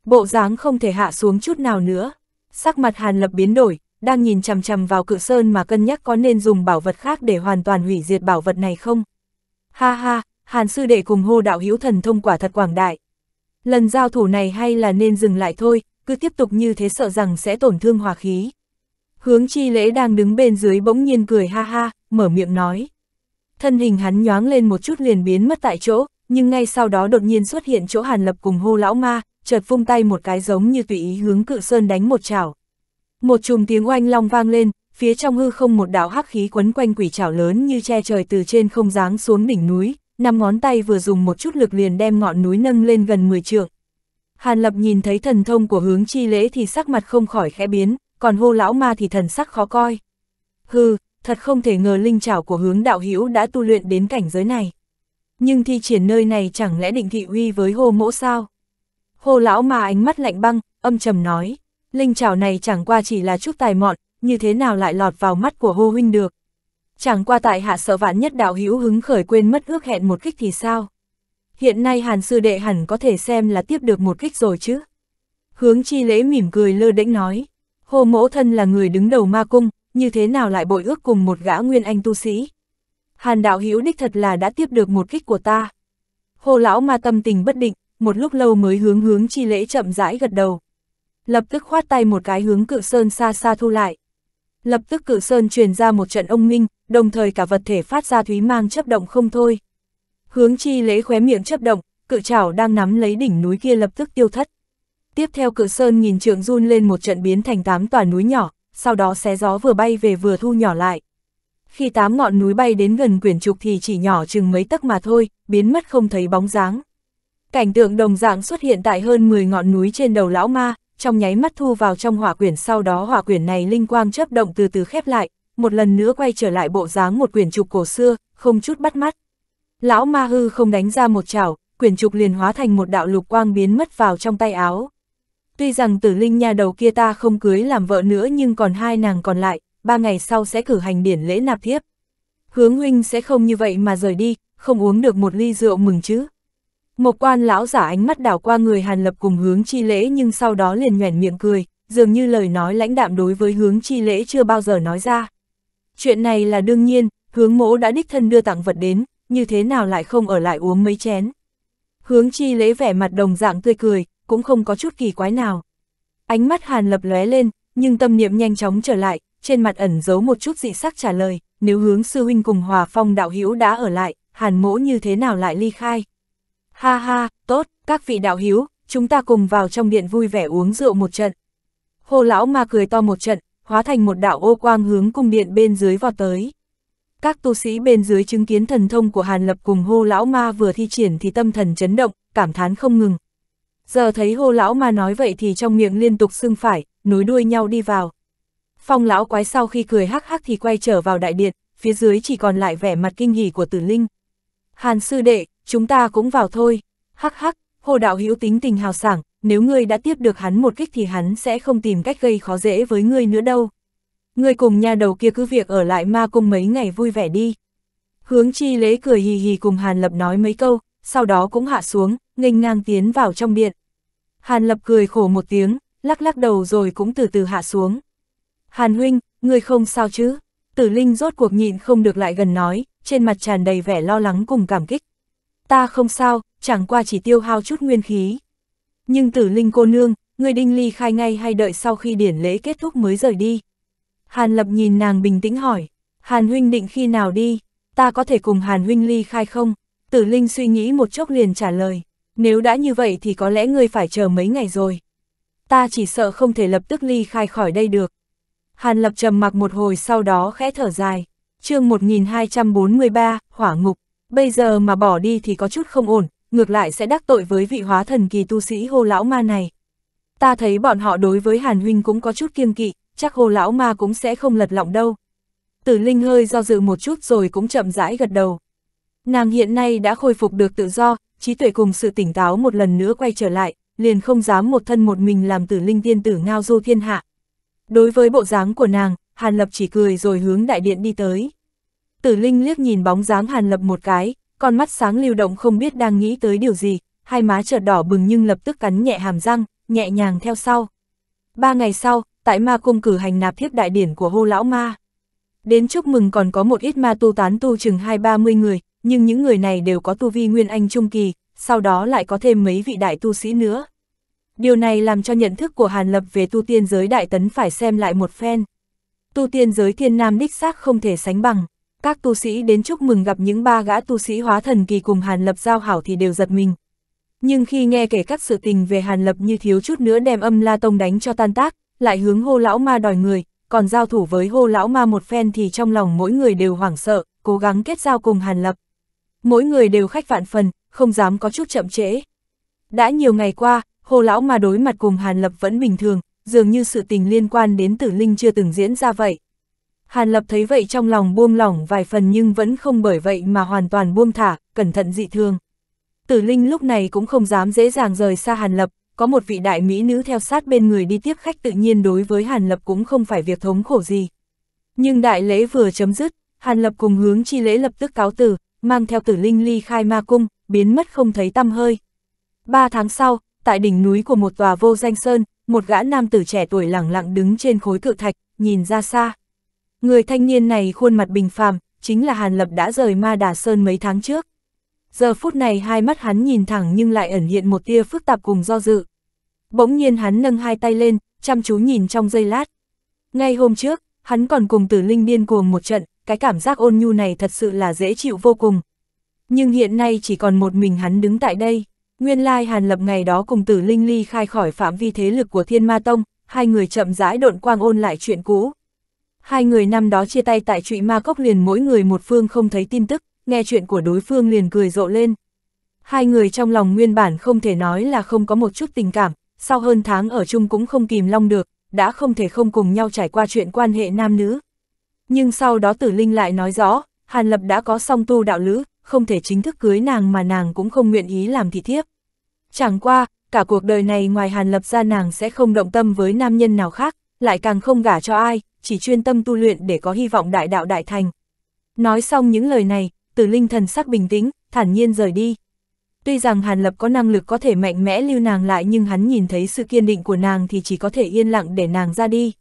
Bộ dáng không thể hạ xuống chút nào nữa. Sắc mặt Hàn Lập biến đổi, đang nhìn chằm chằm vào cự sơn mà cân nhắc có nên dùng bảo vật khác để hoàn toàn hủy diệt bảo vật này không. Ha ha, Hàn sư đệ cùng hô đạo hữu thần thông quả thật quảng đại. Lần giao thủ này hay là nên dừng lại thôi, cứ tiếp tục như thế sợ rằng sẽ tổn thương hòa khí. Hướng chi lễ đang đứng bên dưới bỗng nhiên cười ha ha, mở miệng nói. Thân hình hắn nhoáng lên một chút liền biến mất tại chỗ, nhưng ngay sau đó đột nhiên xuất hiện chỗ hàn lập cùng hô lão ma, chợt vung tay một cái giống như tùy ý hướng cự sơn đánh một chảo. Một chùm tiếng oanh long vang lên, phía trong hư không một đạo hắc khí quấn quanh quỷ chảo lớn như che trời từ trên không giáng xuống đỉnh núi, năm ngón tay vừa dùng một chút lực liền đem ngọn núi nâng lên gần 10 trượng. Hàn Lập nhìn thấy thần thông của hướng chi lễ thì sắc mặt không khỏi khẽ biến, còn hô lão ma thì thần sắc khó coi. Hừ, thật không thể ngờ linh chảo của hướng đạo hữu đã tu luyện đến cảnh giới này. Nhưng thi triển nơi này chẳng lẽ định thị uy với hô mỗ sao? Hồ lão mà ánh mắt lạnh băng, âm trầm nói, linh trảo này chẳng qua chỉ là chút tài mọn, như thế nào lại lọt vào mắt của hô huynh được. Chẳng qua tại hạ sợ vạn nhất đạo hữu hứng khởi quên mất ước hẹn một kích thì sao. Hiện nay hàn sư đệ hẳn có thể xem là tiếp được một kích rồi chứ. Hướng chi lễ mỉm cười lơ đễnh nói, Hô mẫu thân là người đứng đầu ma cung, như thế nào lại bội ước cùng một gã nguyên anh tu sĩ. Hàn đạo hữu đích thật là đã tiếp được một kích của ta. Hồ lão ma tâm tình bất định, một lúc lâu mới hướng hướng chi lễ chậm rãi gật đầu. Lập tức khoát tay một cái hướng cự sơn xa xa thu lại. Lập tức cự sơn truyền ra một trận ông minh, đồng thời cả vật thể phát ra thúy mang chấp động không thôi. Hướng chi lễ khóe miệng chấp động, cự chảo đang nắm lấy đỉnh núi kia lập tức tiêu thất. Tiếp theo cự sơn nhìn trường run lên một trận biến thành tám tòa núi nhỏ, sau đó xé gió vừa bay về vừa thu nhỏ lại. Khi tám ngọn núi bay đến gần quyển trục thì chỉ nhỏ chừng mấy tấc mà thôi, biến mất không thấy bóng dáng. Cảnh tượng đồng dạng xuất hiện tại hơn 10 ngọn núi trên đầu lão ma, trong nháy mắt thu vào trong hỏa quyển sau đó hỏa quyển này linh quang chấp động từ từ khép lại, một lần nữa quay trở lại bộ dáng một quyển trục cổ xưa, không chút bắt mắt. Lão ma hư không đánh ra một chảo, quyển trục liền hóa thành một đạo lục quang biến mất vào trong tay áo. Tuy rằng tử linh nhà đầu kia ta không cưới làm vợ nữa nhưng còn hai nàng còn lại, ba ngày sau sẽ cử hành điển lễ nạp thiếp. Hướng huynh sẽ không như vậy mà rời đi, không uống được một ly rượu mừng chứ. Một quan lão giả ánh mắt đảo qua người Hàn Lập cùng hướng chi lễ nhưng sau đó liền nhoẻn miệng cười, dường như lời nói lãnh đạm đối với hướng chi lễ chưa bao giờ nói ra. Chuyện này là đương nhiên, hướng mỗ đã đích thân đưa tặng vật đến, như thế nào lại không ở lại uống mấy chén. Hướng chi lễ vẻ mặt đồng dạng tươi cười, cũng không có chút kỳ quái nào. Ánh mắt Hàn Lập lóe lên, nhưng tâm niệm nhanh chóng trở lại, trên mặt ẩn giấu một chút dị sắc trả lời, nếu hướng sư huynh cùng Hòa Phong đạo hữu đã ở lại, Hàn mỗ như thế nào lại ly khai. Ha ha, tốt, các vị đạo hiếu, chúng ta cùng vào trong điện vui vẻ uống rượu một trận. Hồ lão ma cười to một trận, hóa thành một đạo ô quang hướng cung điện bên dưới vọt tới. Các tu sĩ bên dưới chứng kiến thần thông của Hàn Lập cùng hô lão ma vừa thi triển thì tâm thần chấn động, cảm thán không ngừng. Giờ thấy hô lão ma nói vậy thì trong miệng liên tục xưng phải, nối đuôi nhau đi vào. Phong lão quái sau khi cười hắc hắc thì quay trở vào đại điện, phía dưới chỉ còn lại vẻ mặt kinh hỉ của tử linh. Hàn sư đệ, chúng ta cũng vào thôi. Hắc hắc, hồ đạo hữu tính tình hào sảng, nếu ngươi đã tiếp được hắn một kích thì hắn sẽ không tìm cách gây khó dễ với ngươi nữa đâu. Ngươi cùng nhà đầu kia cứ việc ở lại ma cung mấy ngày vui vẻ đi. Hướng chi lễ cười hì hì cùng Hàn Lập nói mấy câu, sau đó cũng hạ xuống, nghênh ngang tiến vào trong điện. Hàn Lập cười khổ một tiếng, lắc lắc đầu rồi cũng từ từ hạ xuống. Hàn huynh, ngươi không sao chứ? Tử Linh rốt cuộc nhịn không được lại gần nói, trên mặt tràn đầy vẻ lo lắng cùng cảm kích. Ta không sao, chẳng qua chỉ tiêu hao chút nguyên khí. Nhưng tử linh cô nương, người đinh ly khai ngay hay đợi sau khi điển lễ kết thúc mới rời đi. Hàn lập nhìn nàng bình tĩnh hỏi, Hàn huynh định khi nào đi, ta có thể cùng Hàn huynh ly khai không? Tử linh suy nghĩ một chốc liền trả lời, nếu đã như vậy thì có lẽ ngươi phải chờ mấy ngày rồi. Ta chỉ sợ không thể lập tức ly khai khỏi đây được. Hàn lập trầm mặc một hồi sau đó khẽ thở dài chương 1243, Hỏa Ngục, bây giờ mà bỏ đi thì có chút không ổn, ngược lại sẽ đắc tội với vị hóa thần kỳ tu sĩ hô lão ma này. Ta thấy bọn họ đối với Hàn Huynh cũng có chút kiêng kỵ, chắc hô lão ma cũng sẽ không lật lọng đâu. Tử Linh hơi do dự một chút rồi cũng chậm rãi gật đầu. Nàng hiện nay đã khôi phục được tự do, trí tuệ cùng sự tỉnh táo một lần nữa quay trở lại, liền không dám một thân một mình làm tử linh tiên tử ngao du thiên hạ. Đối với bộ dáng của nàng, Hàn Lập chỉ cười rồi hướng đại điện đi tới. Tử Linh liếc nhìn bóng dáng Hàn Lập một cái, con mắt sáng lưu động không biết đang nghĩ tới điều gì, hai má chợt đỏ bừng nhưng lập tức cắn nhẹ hàm răng, nhẹ nhàng theo sau. Ba ngày sau, tại ma cung cử hành nạp thiếp đại điển của hô lão ma. Đến chúc mừng còn có một ít ma tu tán tu chừng hai ba mươi người, nhưng những người này đều có tu vi nguyên anh trung kỳ, sau đó lại có thêm mấy vị đại tu sĩ nữa. Điều này làm cho nhận thức của Hàn Lập về tu tiên giới đại tấn phải xem lại một phen. Tu tiên giới thiên nam đích xác không thể sánh bằng các tu sĩ đến chúc mừng gặp những ba gã tu sĩ hóa thần kỳ cùng Hàn Lập giao hảo thì đều giật mình. Nhưng khi nghe kể các sự tình về Hàn Lập như thiếu chút nữa đem âm La Tông đánh cho tan tác, lại hướng hô lão ma đòi người, còn giao thủ với hô lão ma một phen thì trong lòng mỗi người đều hoảng sợ, cố gắng kết giao cùng Hàn Lập. Mỗi người đều khách vạn phần, không dám có chút chậm trễ. Đã nhiều ngày qua, hô lão ma đối mặt cùng Hàn Lập vẫn bình thường, dường như sự tình liên quan đến tử linh chưa từng diễn ra vậy. Hàn Lập thấy vậy trong lòng buông lỏng vài phần nhưng vẫn không bởi vậy mà hoàn toàn buông thả, cẩn thận dị thương. Tử Linh lúc này cũng không dám dễ dàng rời xa Hàn Lập, có một vị đại mỹ nữ theo sát bên người đi tiếp khách tự nhiên đối với Hàn Lập cũng không phải việc thống khổ gì. Nhưng đại lễ vừa chấm dứt, Hàn Lập cùng hướng chi lễ lập tức cáo từ, mang theo tử linh ly khai ma cung, biến mất không thấy tăm hơi. Ba tháng sau, tại đỉnh núi của một tòa vô danh sơn, một gã nam tử trẻ tuổi lẳng lặng đứng trên khối cự thạch, nhìn ra xa. Người thanh niên này khuôn mặt bình phàm, chính là Hàn Lập đã rời Ma Đà Sơn mấy tháng trước. Giờ phút này hai mắt hắn nhìn thẳng nhưng lại ẩn hiện một tia phức tạp cùng do dự. Bỗng nhiên hắn nâng hai tay lên, chăm chú nhìn trong giây lát. Ngay hôm trước, hắn còn cùng tử linh điên cuồng một trận, cái cảm giác ôn nhu này thật sự là dễ chịu vô cùng. Nhưng hiện nay chỉ còn một mình hắn đứng tại đây. Nguyên lai Hàn Lập ngày đó cùng tử linh ly khai khỏi phạm vi thế lực của Thiên Ma Tông, hai người chậm rãi độn quang ôn lại chuyện cũ. Hai người năm đó chia tay tại trụy ma cốc liền mỗi người một phương không thấy tin tức, nghe chuyện của đối phương liền cười rộ lên. Hai người trong lòng nguyên bản không thể nói là không có một chút tình cảm, sau hơn tháng ở chung cũng không kìm long được, đã không thể không cùng nhau trải qua chuyện quan hệ nam nữ. Nhưng sau đó tử linh lại nói rõ, Hàn Lập đã có song tu đạo lữ, không thể chính thức cưới nàng mà nàng cũng không nguyện ý làm thị thiếp. Chẳng qua, cả cuộc đời này ngoài Hàn Lập ra nàng sẽ không động tâm với nam nhân nào khác, lại càng không gả cho ai, chỉ chuyên tâm tu luyện để có hy vọng đại đạo đại thành. Nói xong những lời này, tử linh thần sắc bình tĩnh, thản nhiên rời đi. Tuy rằng Hàn Lập có năng lực có thể mạnh mẽ lưu nàng lại nhưng hắn nhìn thấy sự kiên định của nàng thì chỉ có thể yên lặng để nàng ra đi.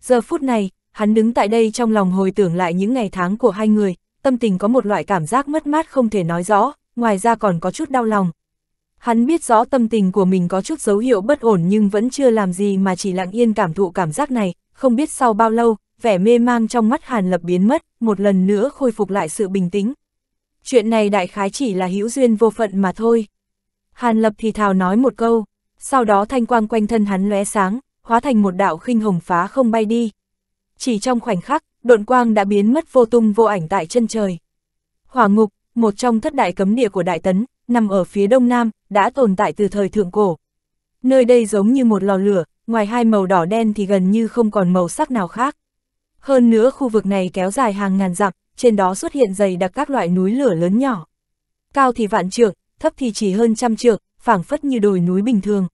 Giờ phút này, hắn đứng tại đây trong lòng hồi tưởng lại những ngày tháng của hai người, tâm tình có một loại cảm giác mất mát không thể nói rõ, ngoài ra còn có chút đau lòng, Hắn biết rõ tâm tình của mình có chút dấu hiệu bất ổn nhưng vẫn chưa làm gì mà chỉ lặng yên cảm thụ cảm giác này, không biết sau bao lâu, vẻ mê mang trong mắt Hàn Lập biến mất, một lần nữa khôi phục lại sự bình tĩnh. Chuyện này đại khái chỉ là hữu duyên vô phận mà thôi. Hàn Lập thì thào nói một câu, sau đó thanh quang quanh thân hắn lóe sáng, hóa thành một đạo khinh hồng phá không bay đi. Chỉ trong khoảnh khắc, độn quang đã biến mất vô tung vô ảnh tại chân trời. Hỏa ngục, một trong thất đại cấm địa của Đại Tấn, nằm ở phía đông nam, đã tồn tại từ thời thượng cổ. Nơi đây giống như một lò lửa, ngoài hai màu đỏ đen thì gần như không còn màu sắc nào khác. Hơn nữa khu vực này kéo dài hàng ngàn dặm, trên đó xuất hiện dày đặc các loại núi lửa lớn nhỏ. Cao thì vạn trượng, thấp thì chỉ hơn trăm trượng, phảng phất như đồi núi bình thường.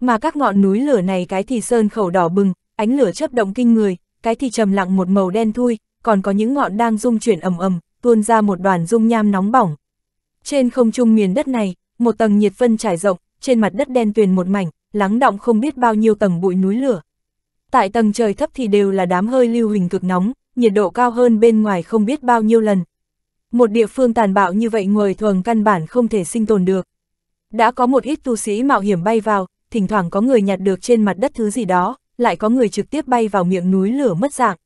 Mà các ngọn núi lửa này cái thì sơn khẩu đỏ bừng, ánh lửa chớp động kinh người, cái thì trầm lặng một màu đen thui, còn có những ngọn đang rung chuyển ầm ầm, tuôn ra một đoàn dung nham nóng bỏng. Trên không trung miền đất này, một tầng nhiệt phân trải rộng, trên mặt đất đen tuyền một mảnh, lắng động không biết bao nhiêu tầng bụi núi lửa. Tại tầng trời thấp thì đều là đám hơi lưu huỳnh cực nóng, nhiệt độ cao hơn bên ngoài không biết bao nhiêu lần. Một địa phương tàn bạo như vậy người thường căn bản không thể sinh tồn được. Đã có một ít tu sĩ mạo hiểm bay vào, thỉnh thoảng có người nhặt được trên mặt đất thứ gì đó, lại có người trực tiếp bay vào miệng núi lửa mất dạng.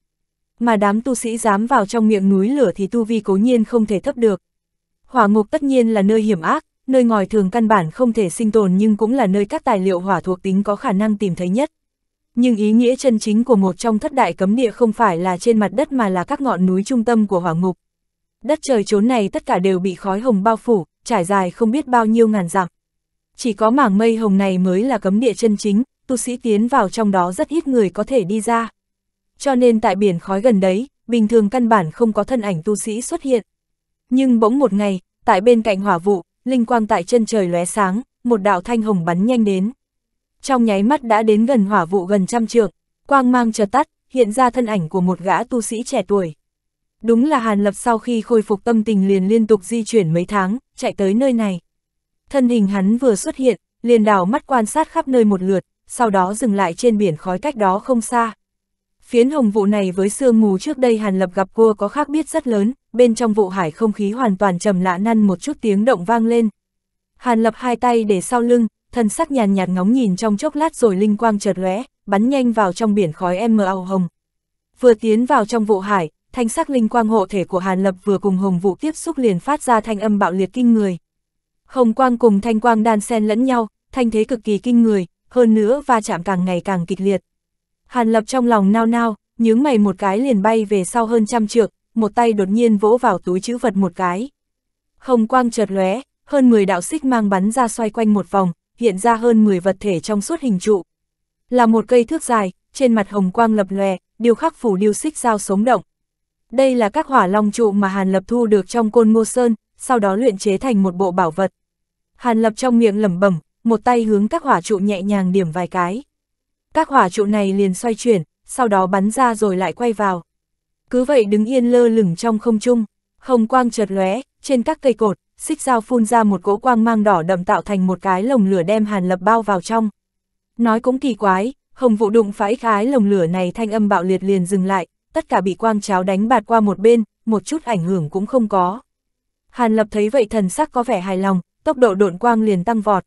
Mà đám tu sĩ dám vào trong miệng núi lửa thì tu vi cố nhiên không thể thấp được. Hỏa ngục tất nhiên là nơi hiểm ác, nơi ngòi thường căn bản không thể sinh tồn nhưng cũng là nơi các tài liệu hỏa thuộc tính có khả năng tìm thấy nhất. Nhưng ý nghĩa chân chính của một trong thất đại cấm địa không phải là trên mặt đất mà là các ngọn núi trung tâm của hỏa ngục. Đất trời chốn này tất cả đều bị khói hồng bao phủ, trải dài không biết bao nhiêu ngàn dặm. Chỉ có mảng mây hồng này mới là cấm địa chân chính, tu sĩ tiến vào trong đó rất ít người có thể đi ra. Cho nên tại biển khói gần đấy, bình thường căn bản không có thân ảnh tu sĩ xuất hiện. Nhưng bỗng một ngày, tại bên cạnh hỏa vụ, linh quang tại chân trời lóe sáng, một đạo thanh hồng bắn nhanh đến. Trong nháy mắt đã đến gần hỏa vụ gần trăm trượng, quang mang chợt tắt, hiện ra thân ảnh của một gã tu sĩ trẻ tuổi. Đúng là Hàn Lập sau khi khôi phục tâm tình liền liên tục di chuyển mấy tháng, chạy tới nơi này. Thân hình hắn vừa xuất hiện, liền đảo mắt quan sát khắp nơi một lượt, sau đó dừng lại trên biển khói cách đó không xa. Phiến hồng vụ này với sương mù trước đây Hàn Lập gặp cua có khác biết rất lớn, bên trong vụ hải không khí hoàn toàn trầm lạ năn một chút tiếng động vang lên. Hàn Lập hai tay để sau lưng, thần sắc nhàn nhạt ngóng nhìn trong chốc lát rồi linh quang chợt lóe, bắn nhanh vào trong biển khói em mờ hồng. Vừa tiến vào trong vụ hải, thanh sắc linh quang hộ thể của Hàn Lập vừa cùng hồng vụ tiếp xúc liền phát ra thanh âm bạo liệt kinh người. Hồng quang cùng thanh quang đan xen lẫn nhau, thanh thế cực kỳ kinh người, hơn nữa va chạm càng ngày càng kịch liệt. Hàn Lập trong lòng nao nao, nhướng mày một cái liền bay về sau hơn trăm trượng, một tay đột nhiên vỗ vào túi chữ vật một cái. Hồng quang chợt lóe, hơn 10 đạo xích mang bắn ra xoay quanh một vòng, hiện ra hơn 10 vật thể trong suốt hình trụ. Là một cây thước dài, trên mặt hồng quang lập lòe, điều khắc phủ điêu xích dao sống động. Đây là các hỏa long trụ mà Hàn Lập thu được trong côn ngô sơn, sau đó luyện chế thành một bộ bảo vật. Hàn Lập trong miệng lẩm bẩm, một tay hướng các hỏa trụ nhẹ nhàng điểm vài cái các hỏa trụ này liền xoay chuyển, sau đó bắn ra rồi lại quay vào. Cứ vậy đứng yên lơ lửng trong không trung, hồng quang chợt lóe, trên các cây cột, xích dao phun ra một cỗ quang mang đỏ đậm tạo thành một cái lồng lửa đem Hàn Lập bao vào trong. Nói cũng kỳ quái, hồng vụ đụng phải khái lồng lửa này thanh âm bạo liệt liền dừng lại, tất cả bị quang cháo đánh bạt qua một bên, một chút ảnh hưởng cũng không có. Hàn Lập thấy vậy thần sắc có vẻ hài lòng, tốc độ độn quang liền tăng vọt.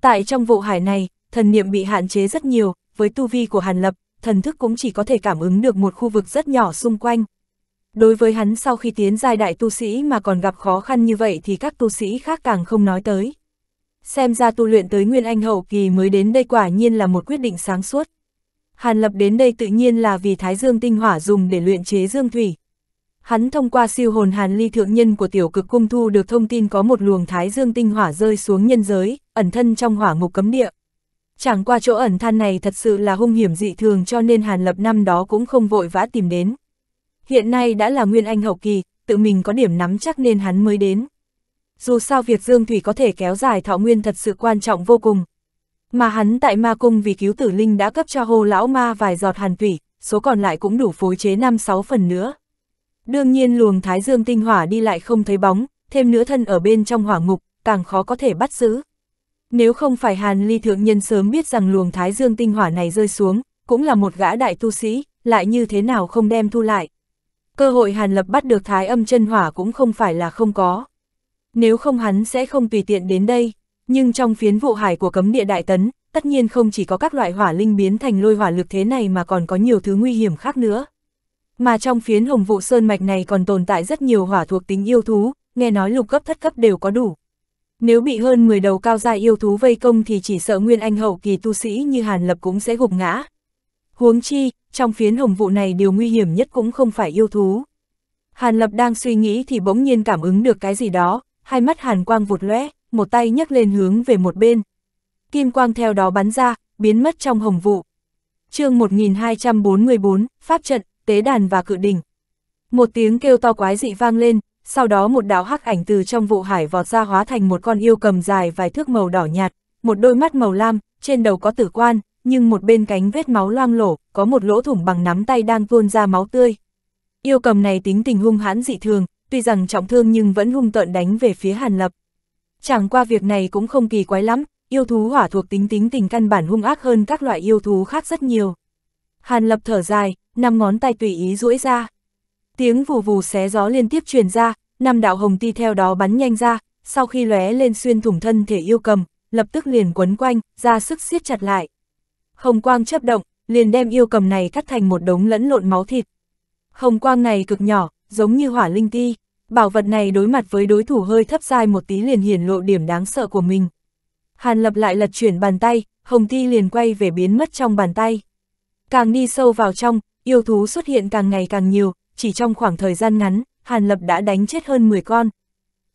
Tại trong vụ hải này, thần niệm bị hạn chế rất nhiều, với tu vi của Hàn Lập, thần thức cũng chỉ có thể cảm ứng được một khu vực rất nhỏ xung quanh. Đối với hắn sau khi tiến giai đại tu sĩ mà còn gặp khó khăn như vậy thì các tu sĩ khác càng không nói tới. Xem ra tu luyện tới Nguyên Anh hậu kỳ mới đến đây quả nhiên là một quyết định sáng suốt. Hàn Lập đến đây tự nhiên là vì Thái Dương tinh hỏa dùng để luyện chế dương thủy. Hắn thông qua siêu hồn Hàn Ly thượng nhân của tiểu cực cung thu được thông tin có một luồng Thái Dương tinh hỏa rơi xuống nhân giới, ẩn thân trong hỏa ngục cấm địa. Chẳng qua chỗ ẩn than này thật sự là hung hiểm dị thường cho nên Hàn Lập năm đó cũng không vội vã tìm đến. Hiện nay đã là Nguyên Anh hậu kỳ, tự mình có điểm nắm chắc nên hắn mới đến. Dù sao việc Dương Thủy có thể kéo dài thọ nguyên thật sự quan trọng vô cùng. Mà hắn tại ma cung vì cứu tử linh đã cấp cho hồ lão ma vài giọt hàn thủy, số còn lại cũng đủ phối chế 5-6 phần nữa. Đương nhiên luồng thái dương tinh hỏa đi lại không thấy bóng, thêm nữa thân ở bên trong hỏa ngục, càng khó có thể bắt giữ. Nếu không phải Hàn Ly Thượng Nhân sớm biết rằng luồng Thái Dương tinh hỏa này rơi xuống, cũng là một gã đại tu sĩ, lại như thế nào không đem thu lại. Cơ hội Hàn Lập bắt được Thái âm chân hỏa cũng không phải là không có. Nếu không hắn sẽ không tùy tiện đến đây, nhưng trong phiến vụ hải của cấm địa đại tấn, tất nhiên không chỉ có các loại hỏa linh biến thành lôi hỏa lực thế này mà còn có nhiều thứ nguy hiểm khác nữa. Mà trong phiến hồng vụ sơn mạch này còn tồn tại rất nhiều hỏa thuộc tính yêu thú, nghe nói lục cấp thất cấp đều có đủ. Nếu bị hơn 10 đầu cao gia yêu thú vây công thì chỉ sợ nguyên anh hậu kỳ tu sĩ như Hàn Lập cũng sẽ gục ngã. Huống chi, trong phiến hồng vụ này điều nguy hiểm nhất cũng không phải yêu thú. Hàn Lập đang suy nghĩ thì bỗng nhiên cảm ứng được cái gì đó, hai mắt Hàn Quang vụt lóe, một tay nhấc lên hướng về một bên. Kim Quang theo đó bắn ra, biến mất trong hồng vụ. chương 1244, Pháp trận, Tế đàn và Cự đỉnh. Một tiếng kêu to quái dị vang lên, sau đó một đạo hắc ảnh từ trong vụ hải vọt ra hóa thành một con yêu cầm dài vài thước màu đỏ nhạt, một đôi mắt màu lam, trên đầu có tử quan, nhưng một bên cánh vết máu loang lổ, có một lỗ thủng bằng nắm tay đang tuôn ra máu tươi. Yêu cầm này tính tình hung hãn dị thường, tuy rằng trọng thương nhưng vẫn hung tợn đánh về phía Hàn Lập. Chẳng qua việc này cũng không kỳ quái lắm, yêu thú hỏa thuộc tính tính tình căn bản hung ác hơn các loại yêu thú khác rất nhiều. Hàn Lập thở dài, năm ngón tay tùy ý duỗi ra, Tiếng vù vù xé gió liên tiếp truyền ra, năm đạo hồng ti theo đó bắn nhanh ra, sau khi lóe lên xuyên thủng thân thể yêu cầm, lập tức liền quấn quanh, ra sức siết chặt lại. Hồng quang chấp động, liền đem yêu cầm này cắt thành một đống lẫn lộn máu thịt. Hồng quang này cực nhỏ, giống như hỏa linh ti, bảo vật này đối mặt với đối thủ hơi thấp dài một tí liền hiển lộ điểm đáng sợ của mình. Hàn lập lại lật chuyển bàn tay, hồng ti liền quay về biến mất trong bàn tay. Càng đi sâu vào trong, yêu thú xuất hiện càng ngày càng nhiều, chỉ trong khoảng thời gian ngắn, Hàn Lập đã đánh chết hơn 10 con.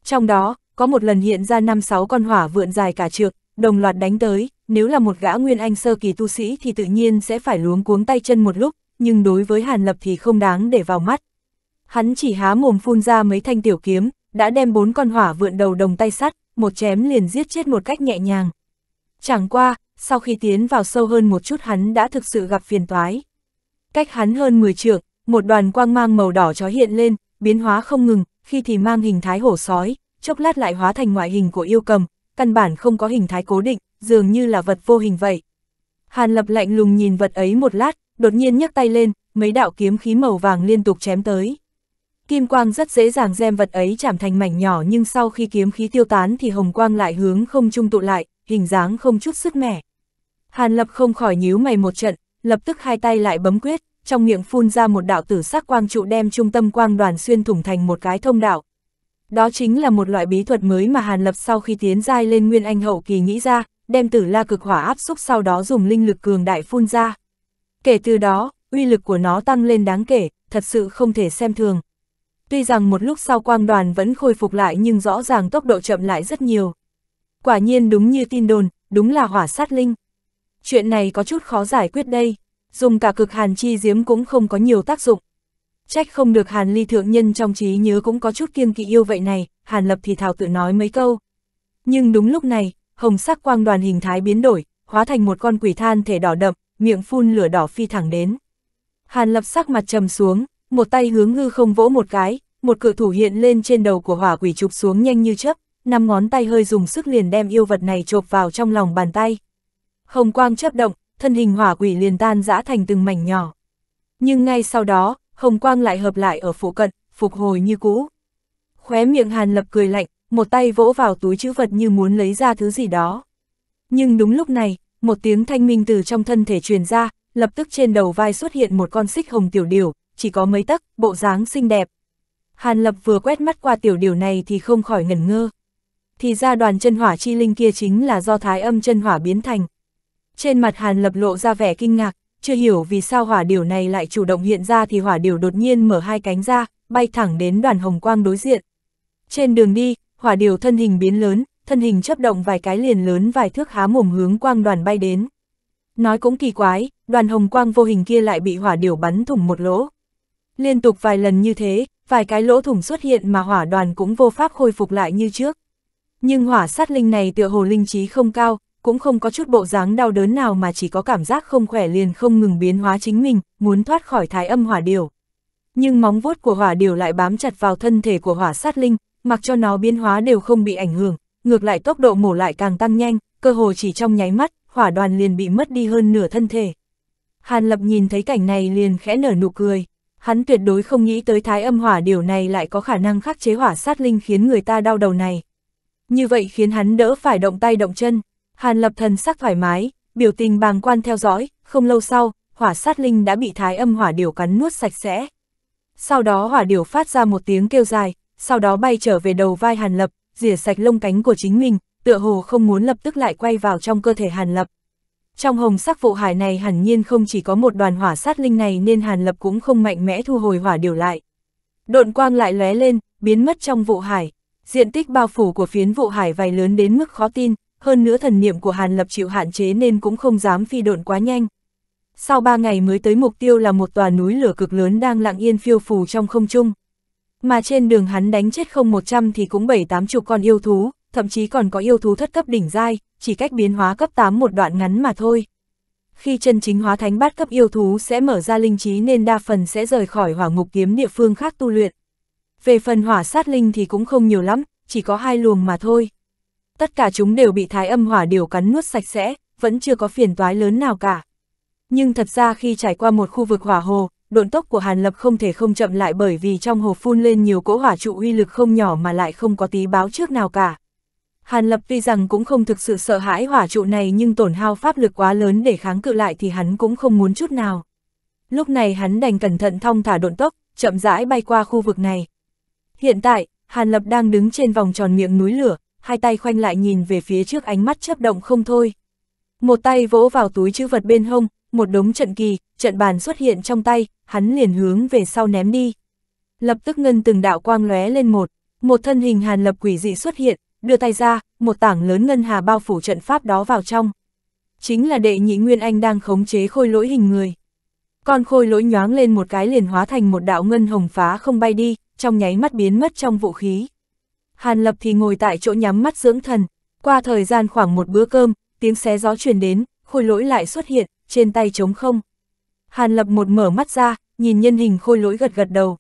Trong đó, có một lần hiện ra 5-6 con hỏa vượn dài cả trượt, đồng loạt đánh tới, nếu là một gã nguyên anh sơ kỳ tu sĩ thì tự nhiên sẽ phải luống cuống tay chân một lúc, nhưng đối với Hàn Lập thì không đáng để vào mắt. Hắn chỉ há mồm phun ra mấy thanh tiểu kiếm, đã đem bốn con hỏa vượn đầu đồng tay sắt, một chém liền giết chết một cách nhẹ nhàng. Chẳng qua, sau khi tiến vào sâu hơn một chút hắn đã thực sự gặp phiền toái. Cách hắn hơn 10 trượng, một đoàn quang mang màu đỏ chói hiện lên, biến hóa không ngừng, khi thì mang hình thái hổ sói, chốc lát lại hóa thành ngoại hình của yêu cầm, căn bản không có hình thái cố định, dường như là vật vô hình vậy. Hàn Lập lạnh lùng nhìn vật ấy một lát, đột nhiên nhấc tay lên, mấy đạo kiếm khí màu vàng liên tục chém tới. Kim quang rất dễ dàng đem vật ấy chạm thành mảnh nhỏ nhưng sau khi kiếm khí tiêu tán thì hồng quang lại hướng không trung tụ lại, hình dáng không chút sức mẻ. Hàn Lập không khỏi nhíu mày một trận, lập tức hai tay lại bấm quyết trong miệng phun ra một đạo tử sắc quang trụ đem trung tâm quang đoàn xuyên thủng thành một cái thông đạo. Đó chính là một loại bí thuật mới mà Hàn Lập sau khi tiến giai lên Nguyên Anh hậu kỳ nghĩ ra, đem tử la cực hỏa áp xúc sau đó dùng linh lực cường đại phun ra. Kể từ đó, uy lực của nó tăng lên đáng kể, thật sự không thể xem thường. Tuy rằng một lúc sau quang đoàn vẫn khôi phục lại nhưng rõ ràng tốc độ chậm lại rất nhiều. Quả nhiên đúng như tin đồn, đúng là hỏa sát linh. Chuyện này có chút khó giải quyết đây dùng cả cực hàn chi diếm cũng không có nhiều tác dụng. Trách không được hàn ly thượng nhân trong trí nhớ cũng có chút kiêng kỵ yêu vậy này, hàn lập thì thảo tự nói mấy câu. Nhưng đúng lúc này, hồng sắc quang đoàn hình thái biến đổi, hóa thành một con quỷ than thể đỏ đậm, miệng phun lửa đỏ phi thẳng đến. Hàn lập sắc mặt trầm xuống, một tay hướng hư không vỗ một cái, một cự thủ hiện lên trên đầu của hỏa quỷ chụp xuống nhanh như chớp, năm ngón tay hơi dùng sức liền đem yêu vật này chộp vào trong lòng bàn tay. Hồng quang chớp động, thân hình hỏa quỷ liền tan rã thành từng mảnh nhỏ. Nhưng ngay sau đó, hồng quang lại hợp lại ở phụ cận, phục hồi như cũ. Khóe miệng Hàn Lập cười lạnh, một tay vỗ vào túi chữ vật như muốn lấy ra thứ gì đó. Nhưng đúng lúc này, một tiếng thanh minh từ trong thân thể truyền ra, lập tức trên đầu vai xuất hiện một con xích hồng tiểu điểu, chỉ có mấy tấc, bộ dáng xinh đẹp. Hàn Lập vừa quét mắt qua tiểu điểu này thì không khỏi ngẩn ngơ. Thì ra đoàn chân hỏa chi linh kia chính là do thái âm chân hỏa biến thành. Trên mặt Hàn Lập lộ ra vẻ kinh ngạc, chưa hiểu vì sao hỏa điểu này lại chủ động hiện ra thì hỏa điểu đột nhiên mở hai cánh ra, bay thẳng đến đoàn hồng quang đối diện. Trên đường đi, hỏa điểu thân hình biến lớn, thân hình chấp động vài cái liền lớn vài thước há mồm hướng quang đoàn bay đến. Nói cũng kỳ quái, đoàn hồng quang vô hình kia lại bị hỏa điểu bắn thủng một lỗ. Liên tục vài lần như thế, vài cái lỗ thủng xuất hiện mà hỏa đoàn cũng vô pháp khôi phục lại như trước. Nhưng hỏa sát linh này tựa hồ linh trí không cao, cũng không có chút bộ dáng đau đớn nào mà chỉ có cảm giác không khỏe liền không ngừng biến hóa chính mình, muốn thoát khỏi thái âm hỏa điều. Nhưng móng vuốt của hỏa điều lại bám chặt vào thân thể của hỏa sát linh, mặc cho nó biến hóa đều không bị ảnh hưởng, ngược lại tốc độ mổ lại càng tăng nhanh, cơ hồ chỉ trong nháy mắt, hỏa đoàn liền bị mất đi hơn nửa thân thể. Hàn Lập nhìn thấy cảnh này liền khẽ nở nụ cười, hắn tuyệt đối không nghĩ tới thái âm hỏa điều này lại có khả năng khắc chế hỏa sát linh khiến người ta đau đầu này. Như vậy khiến hắn đỡ phải động tay động chân. Hàn lập thần sắc thoải mái, biểu tình bàng quan theo dõi, không lâu sau, hỏa sát linh đã bị thái âm hỏa điểu cắn nuốt sạch sẽ. Sau đó hỏa điểu phát ra một tiếng kêu dài, sau đó bay trở về đầu vai hàn lập, rỉa sạch lông cánh của chính mình, tựa hồ không muốn lập tức lại quay vào trong cơ thể hàn lập. Trong hồng sắc vụ hải này hẳn nhiên không chỉ có một đoàn hỏa sát linh này nên hàn lập cũng không mạnh mẽ thu hồi hỏa điều lại. Độn quang lại lóe lên, biến mất trong vụ hải. Diện tích bao phủ của phiến vụ hải vài lớn đến mức khó tin, hơn nữa thần niệm của Hàn Lập chịu hạn chế nên cũng không dám phi độn quá nhanh. Sau ba ngày mới tới mục tiêu là một tòa núi lửa cực lớn đang lặng yên phiêu phù trong không trung. Mà trên đường hắn đánh chết không 100 thì cũng bảy tám chục con yêu thú, thậm chí còn có yêu thú thất cấp đỉnh dai, chỉ cách biến hóa cấp 8 một đoạn ngắn mà thôi. Khi chân chính hóa thánh bát cấp yêu thú sẽ mở ra linh trí nên đa phần sẽ rời khỏi hỏa ngục kiếm địa phương khác tu luyện. Về phần hỏa sát linh thì cũng không nhiều lắm, chỉ có hai luồng mà thôi tất cả chúng đều bị thái âm hỏa điều cắn nuốt sạch sẽ, vẫn chưa có phiền toái lớn nào cả. Nhưng thật ra khi trải qua một khu vực hỏa hồ, độn tốc của Hàn Lập không thể không chậm lại bởi vì trong hồ phun lên nhiều cỗ hỏa trụ uy lực không nhỏ mà lại không có tí báo trước nào cả. Hàn Lập tuy rằng cũng không thực sự sợ hãi hỏa trụ này nhưng tổn hao pháp lực quá lớn để kháng cự lại thì hắn cũng không muốn chút nào. Lúc này hắn đành cẩn thận thong thả độn tốc, chậm rãi bay qua khu vực này. Hiện tại, Hàn Lập đang đứng trên vòng tròn miệng núi lửa, hai tay khoanh lại nhìn về phía trước ánh mắt chớp động không thôi. Một tay vỗ vào túi chữ vật bên hông, một đống trận kỳ, trận bàn xuất hiện trong tay, hắn liền hướng về sau ném đi. Lập tức ngân từng đạo quang lóe lên một, một thân hình hàn lập quỷ dị xuất hiện, đưa tay ra, một tảng lớn ngân hà bao phủ trận pháp đó vào trong. Chính là đệ nhị Nguyên Anh đang khống chế khôi lỗi hình người. Con khôi lỗi nhoáng lên một cái liền hóa thành một đạo ngân hồng phá không bay đi, trong nháy mắt biến mất trong vũ khí. Hàn Lập thì ngồi tại chỗ nhắm mắt dưỡng thần, qua thời gian khoảng một bữa cơm, tiếng xé gió truyền đến, khôi lỗi lại xuất hiện, trên tay trống không. Hàn Lập một mở mắt ra, nhìn nhân hình khôi lỗi gật gật đầu.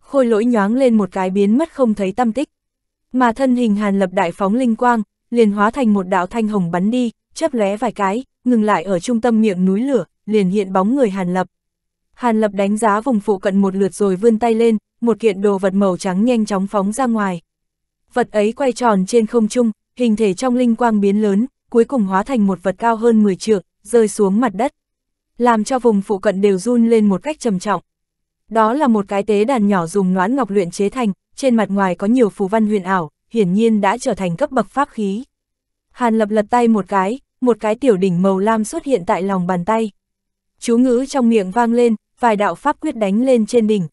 Khôi lỗi nhoáng lên một cái biến mất không thấy tâm tích. Mà thân hình Hàn Lập đại phóng linh quang, liền hóa thành một đạo thanh hồng bắn đi, chớp lóe vài cái, ngừng lại ở trung tâm miệng núi lửa, liền hiện bóng người Hàn Lập. Hàn Lập đánh giá vùng phụ cận một lượt rồi vươn tay lên, một kiện đồ vật màu trắng nhanh chóng phóng ra ngoài vật ấy quay tròn trên không trung, hình thể trong linh quang biến lớn, cuối cùng hóa thành một vật cao hơn 10 trượng, rơi xuống mặt đất. Làm cho vùng phụ cận đều run lên một cách trầm trọng. Đó là một cái tế đàn nhỏ dùng noãn ngọc luyện chế thành, trên mặt ngoài có nhiều phù văn huyền ảo, hiển nhiên đã trở thành cấp bậc pháp khí. Hàn lập lật tay một cái, một cái tiểu đỉnh màu lam xuất hiện tại lòng bàn tay. Chú ngữ trong miệng vang lên, vài đạo pháp quyết đánh lên trên đỉnh.